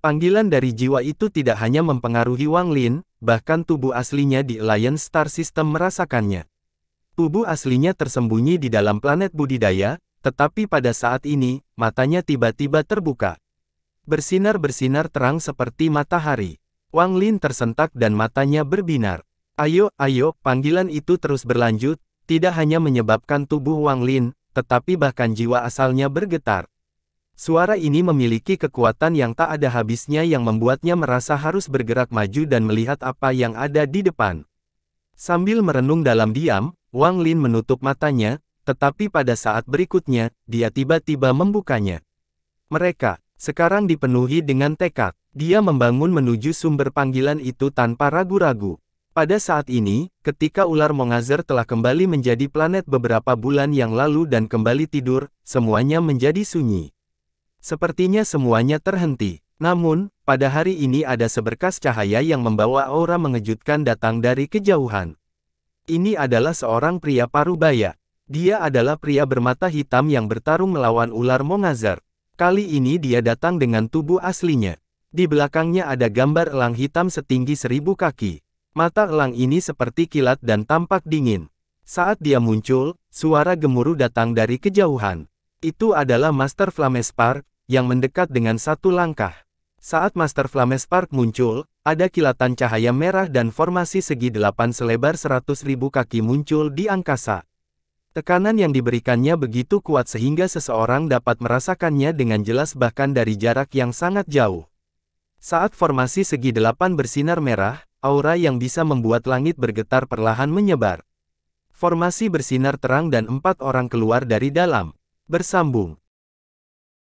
Panggilan dari jiwa itu tidak hanya mempengaruhi Wang Lin, bahkan tubuh aslinya di Alliance Star System merasakannya. Tubuh aslinya tersembunyi di dalam planet budidaya, tetapi pada saat ini, matanya tiba-tiba terbuka. Bersinar-bersinar terang seperti matahari. Wang Lin tersentak dan matanya berbinar. Ayo, ayo, panggilan itu terus berlanjut, tidak hanya menyebabkan tubuh Wang Lin, tetapi bahkan jiwa asalnya bergetar. Suara ini memiliki kekuatan yang tak ada habisnya yang membuatnya merasa harus bergerak maju dan melihat apa yang ada di depan. Sambil merenung dalam diam, Wang Lin menutup matanya, tetapi pada saat berikutnya, dia tiba-tiba membukanya. Mereka, sekarang dipenuhi dengan tekad. Dia membangun menuju sumber panggilan itu tanpa ragu-ragu. Pada saat ini, ketika ular Mongazer telah kembali menjadi planet beberapa bulan yang lalu dan kembali tidur, semuanya menjadi sunyi. Sepertinya semuanya terhenti. Namun, pada hari ini ada seberkas cahaya yang membawa aura mengejutkan datang dari kejauhan. Ini adalah seorang pria parubaya. Dia adalah pria bermata hitam yang bertarung melawan ular Mongazar. Kali ini dia datang dengan tubuh aslinya. Di belakangnya ada gambar elang hitam setinggi seribu kaki. Mata elang ini seperti kilat dan tampak dingin. Saat dia muncul, suara gemuruh datang dari kejauhan. Itu adalah Master Flamespark yang mendekat dengan satu langkah. Saat Master Flamespark muncul, ada kilatan cahaya merah dan formasi segi delapan selebar 100.000 kaki muncul di angkasa. Tekanan yang diberikannya begitu kuat sehingga seseorang dapat merasakannya dengan jelas bahkan dari jarak yang sangat jauh. Saat formasi segi delapan bersinar merah, aura yang bisa membuat langit bergetar perlahan menyebar. Formasi bersinar terang dan empat orang keluar dari dalam. Bersambung.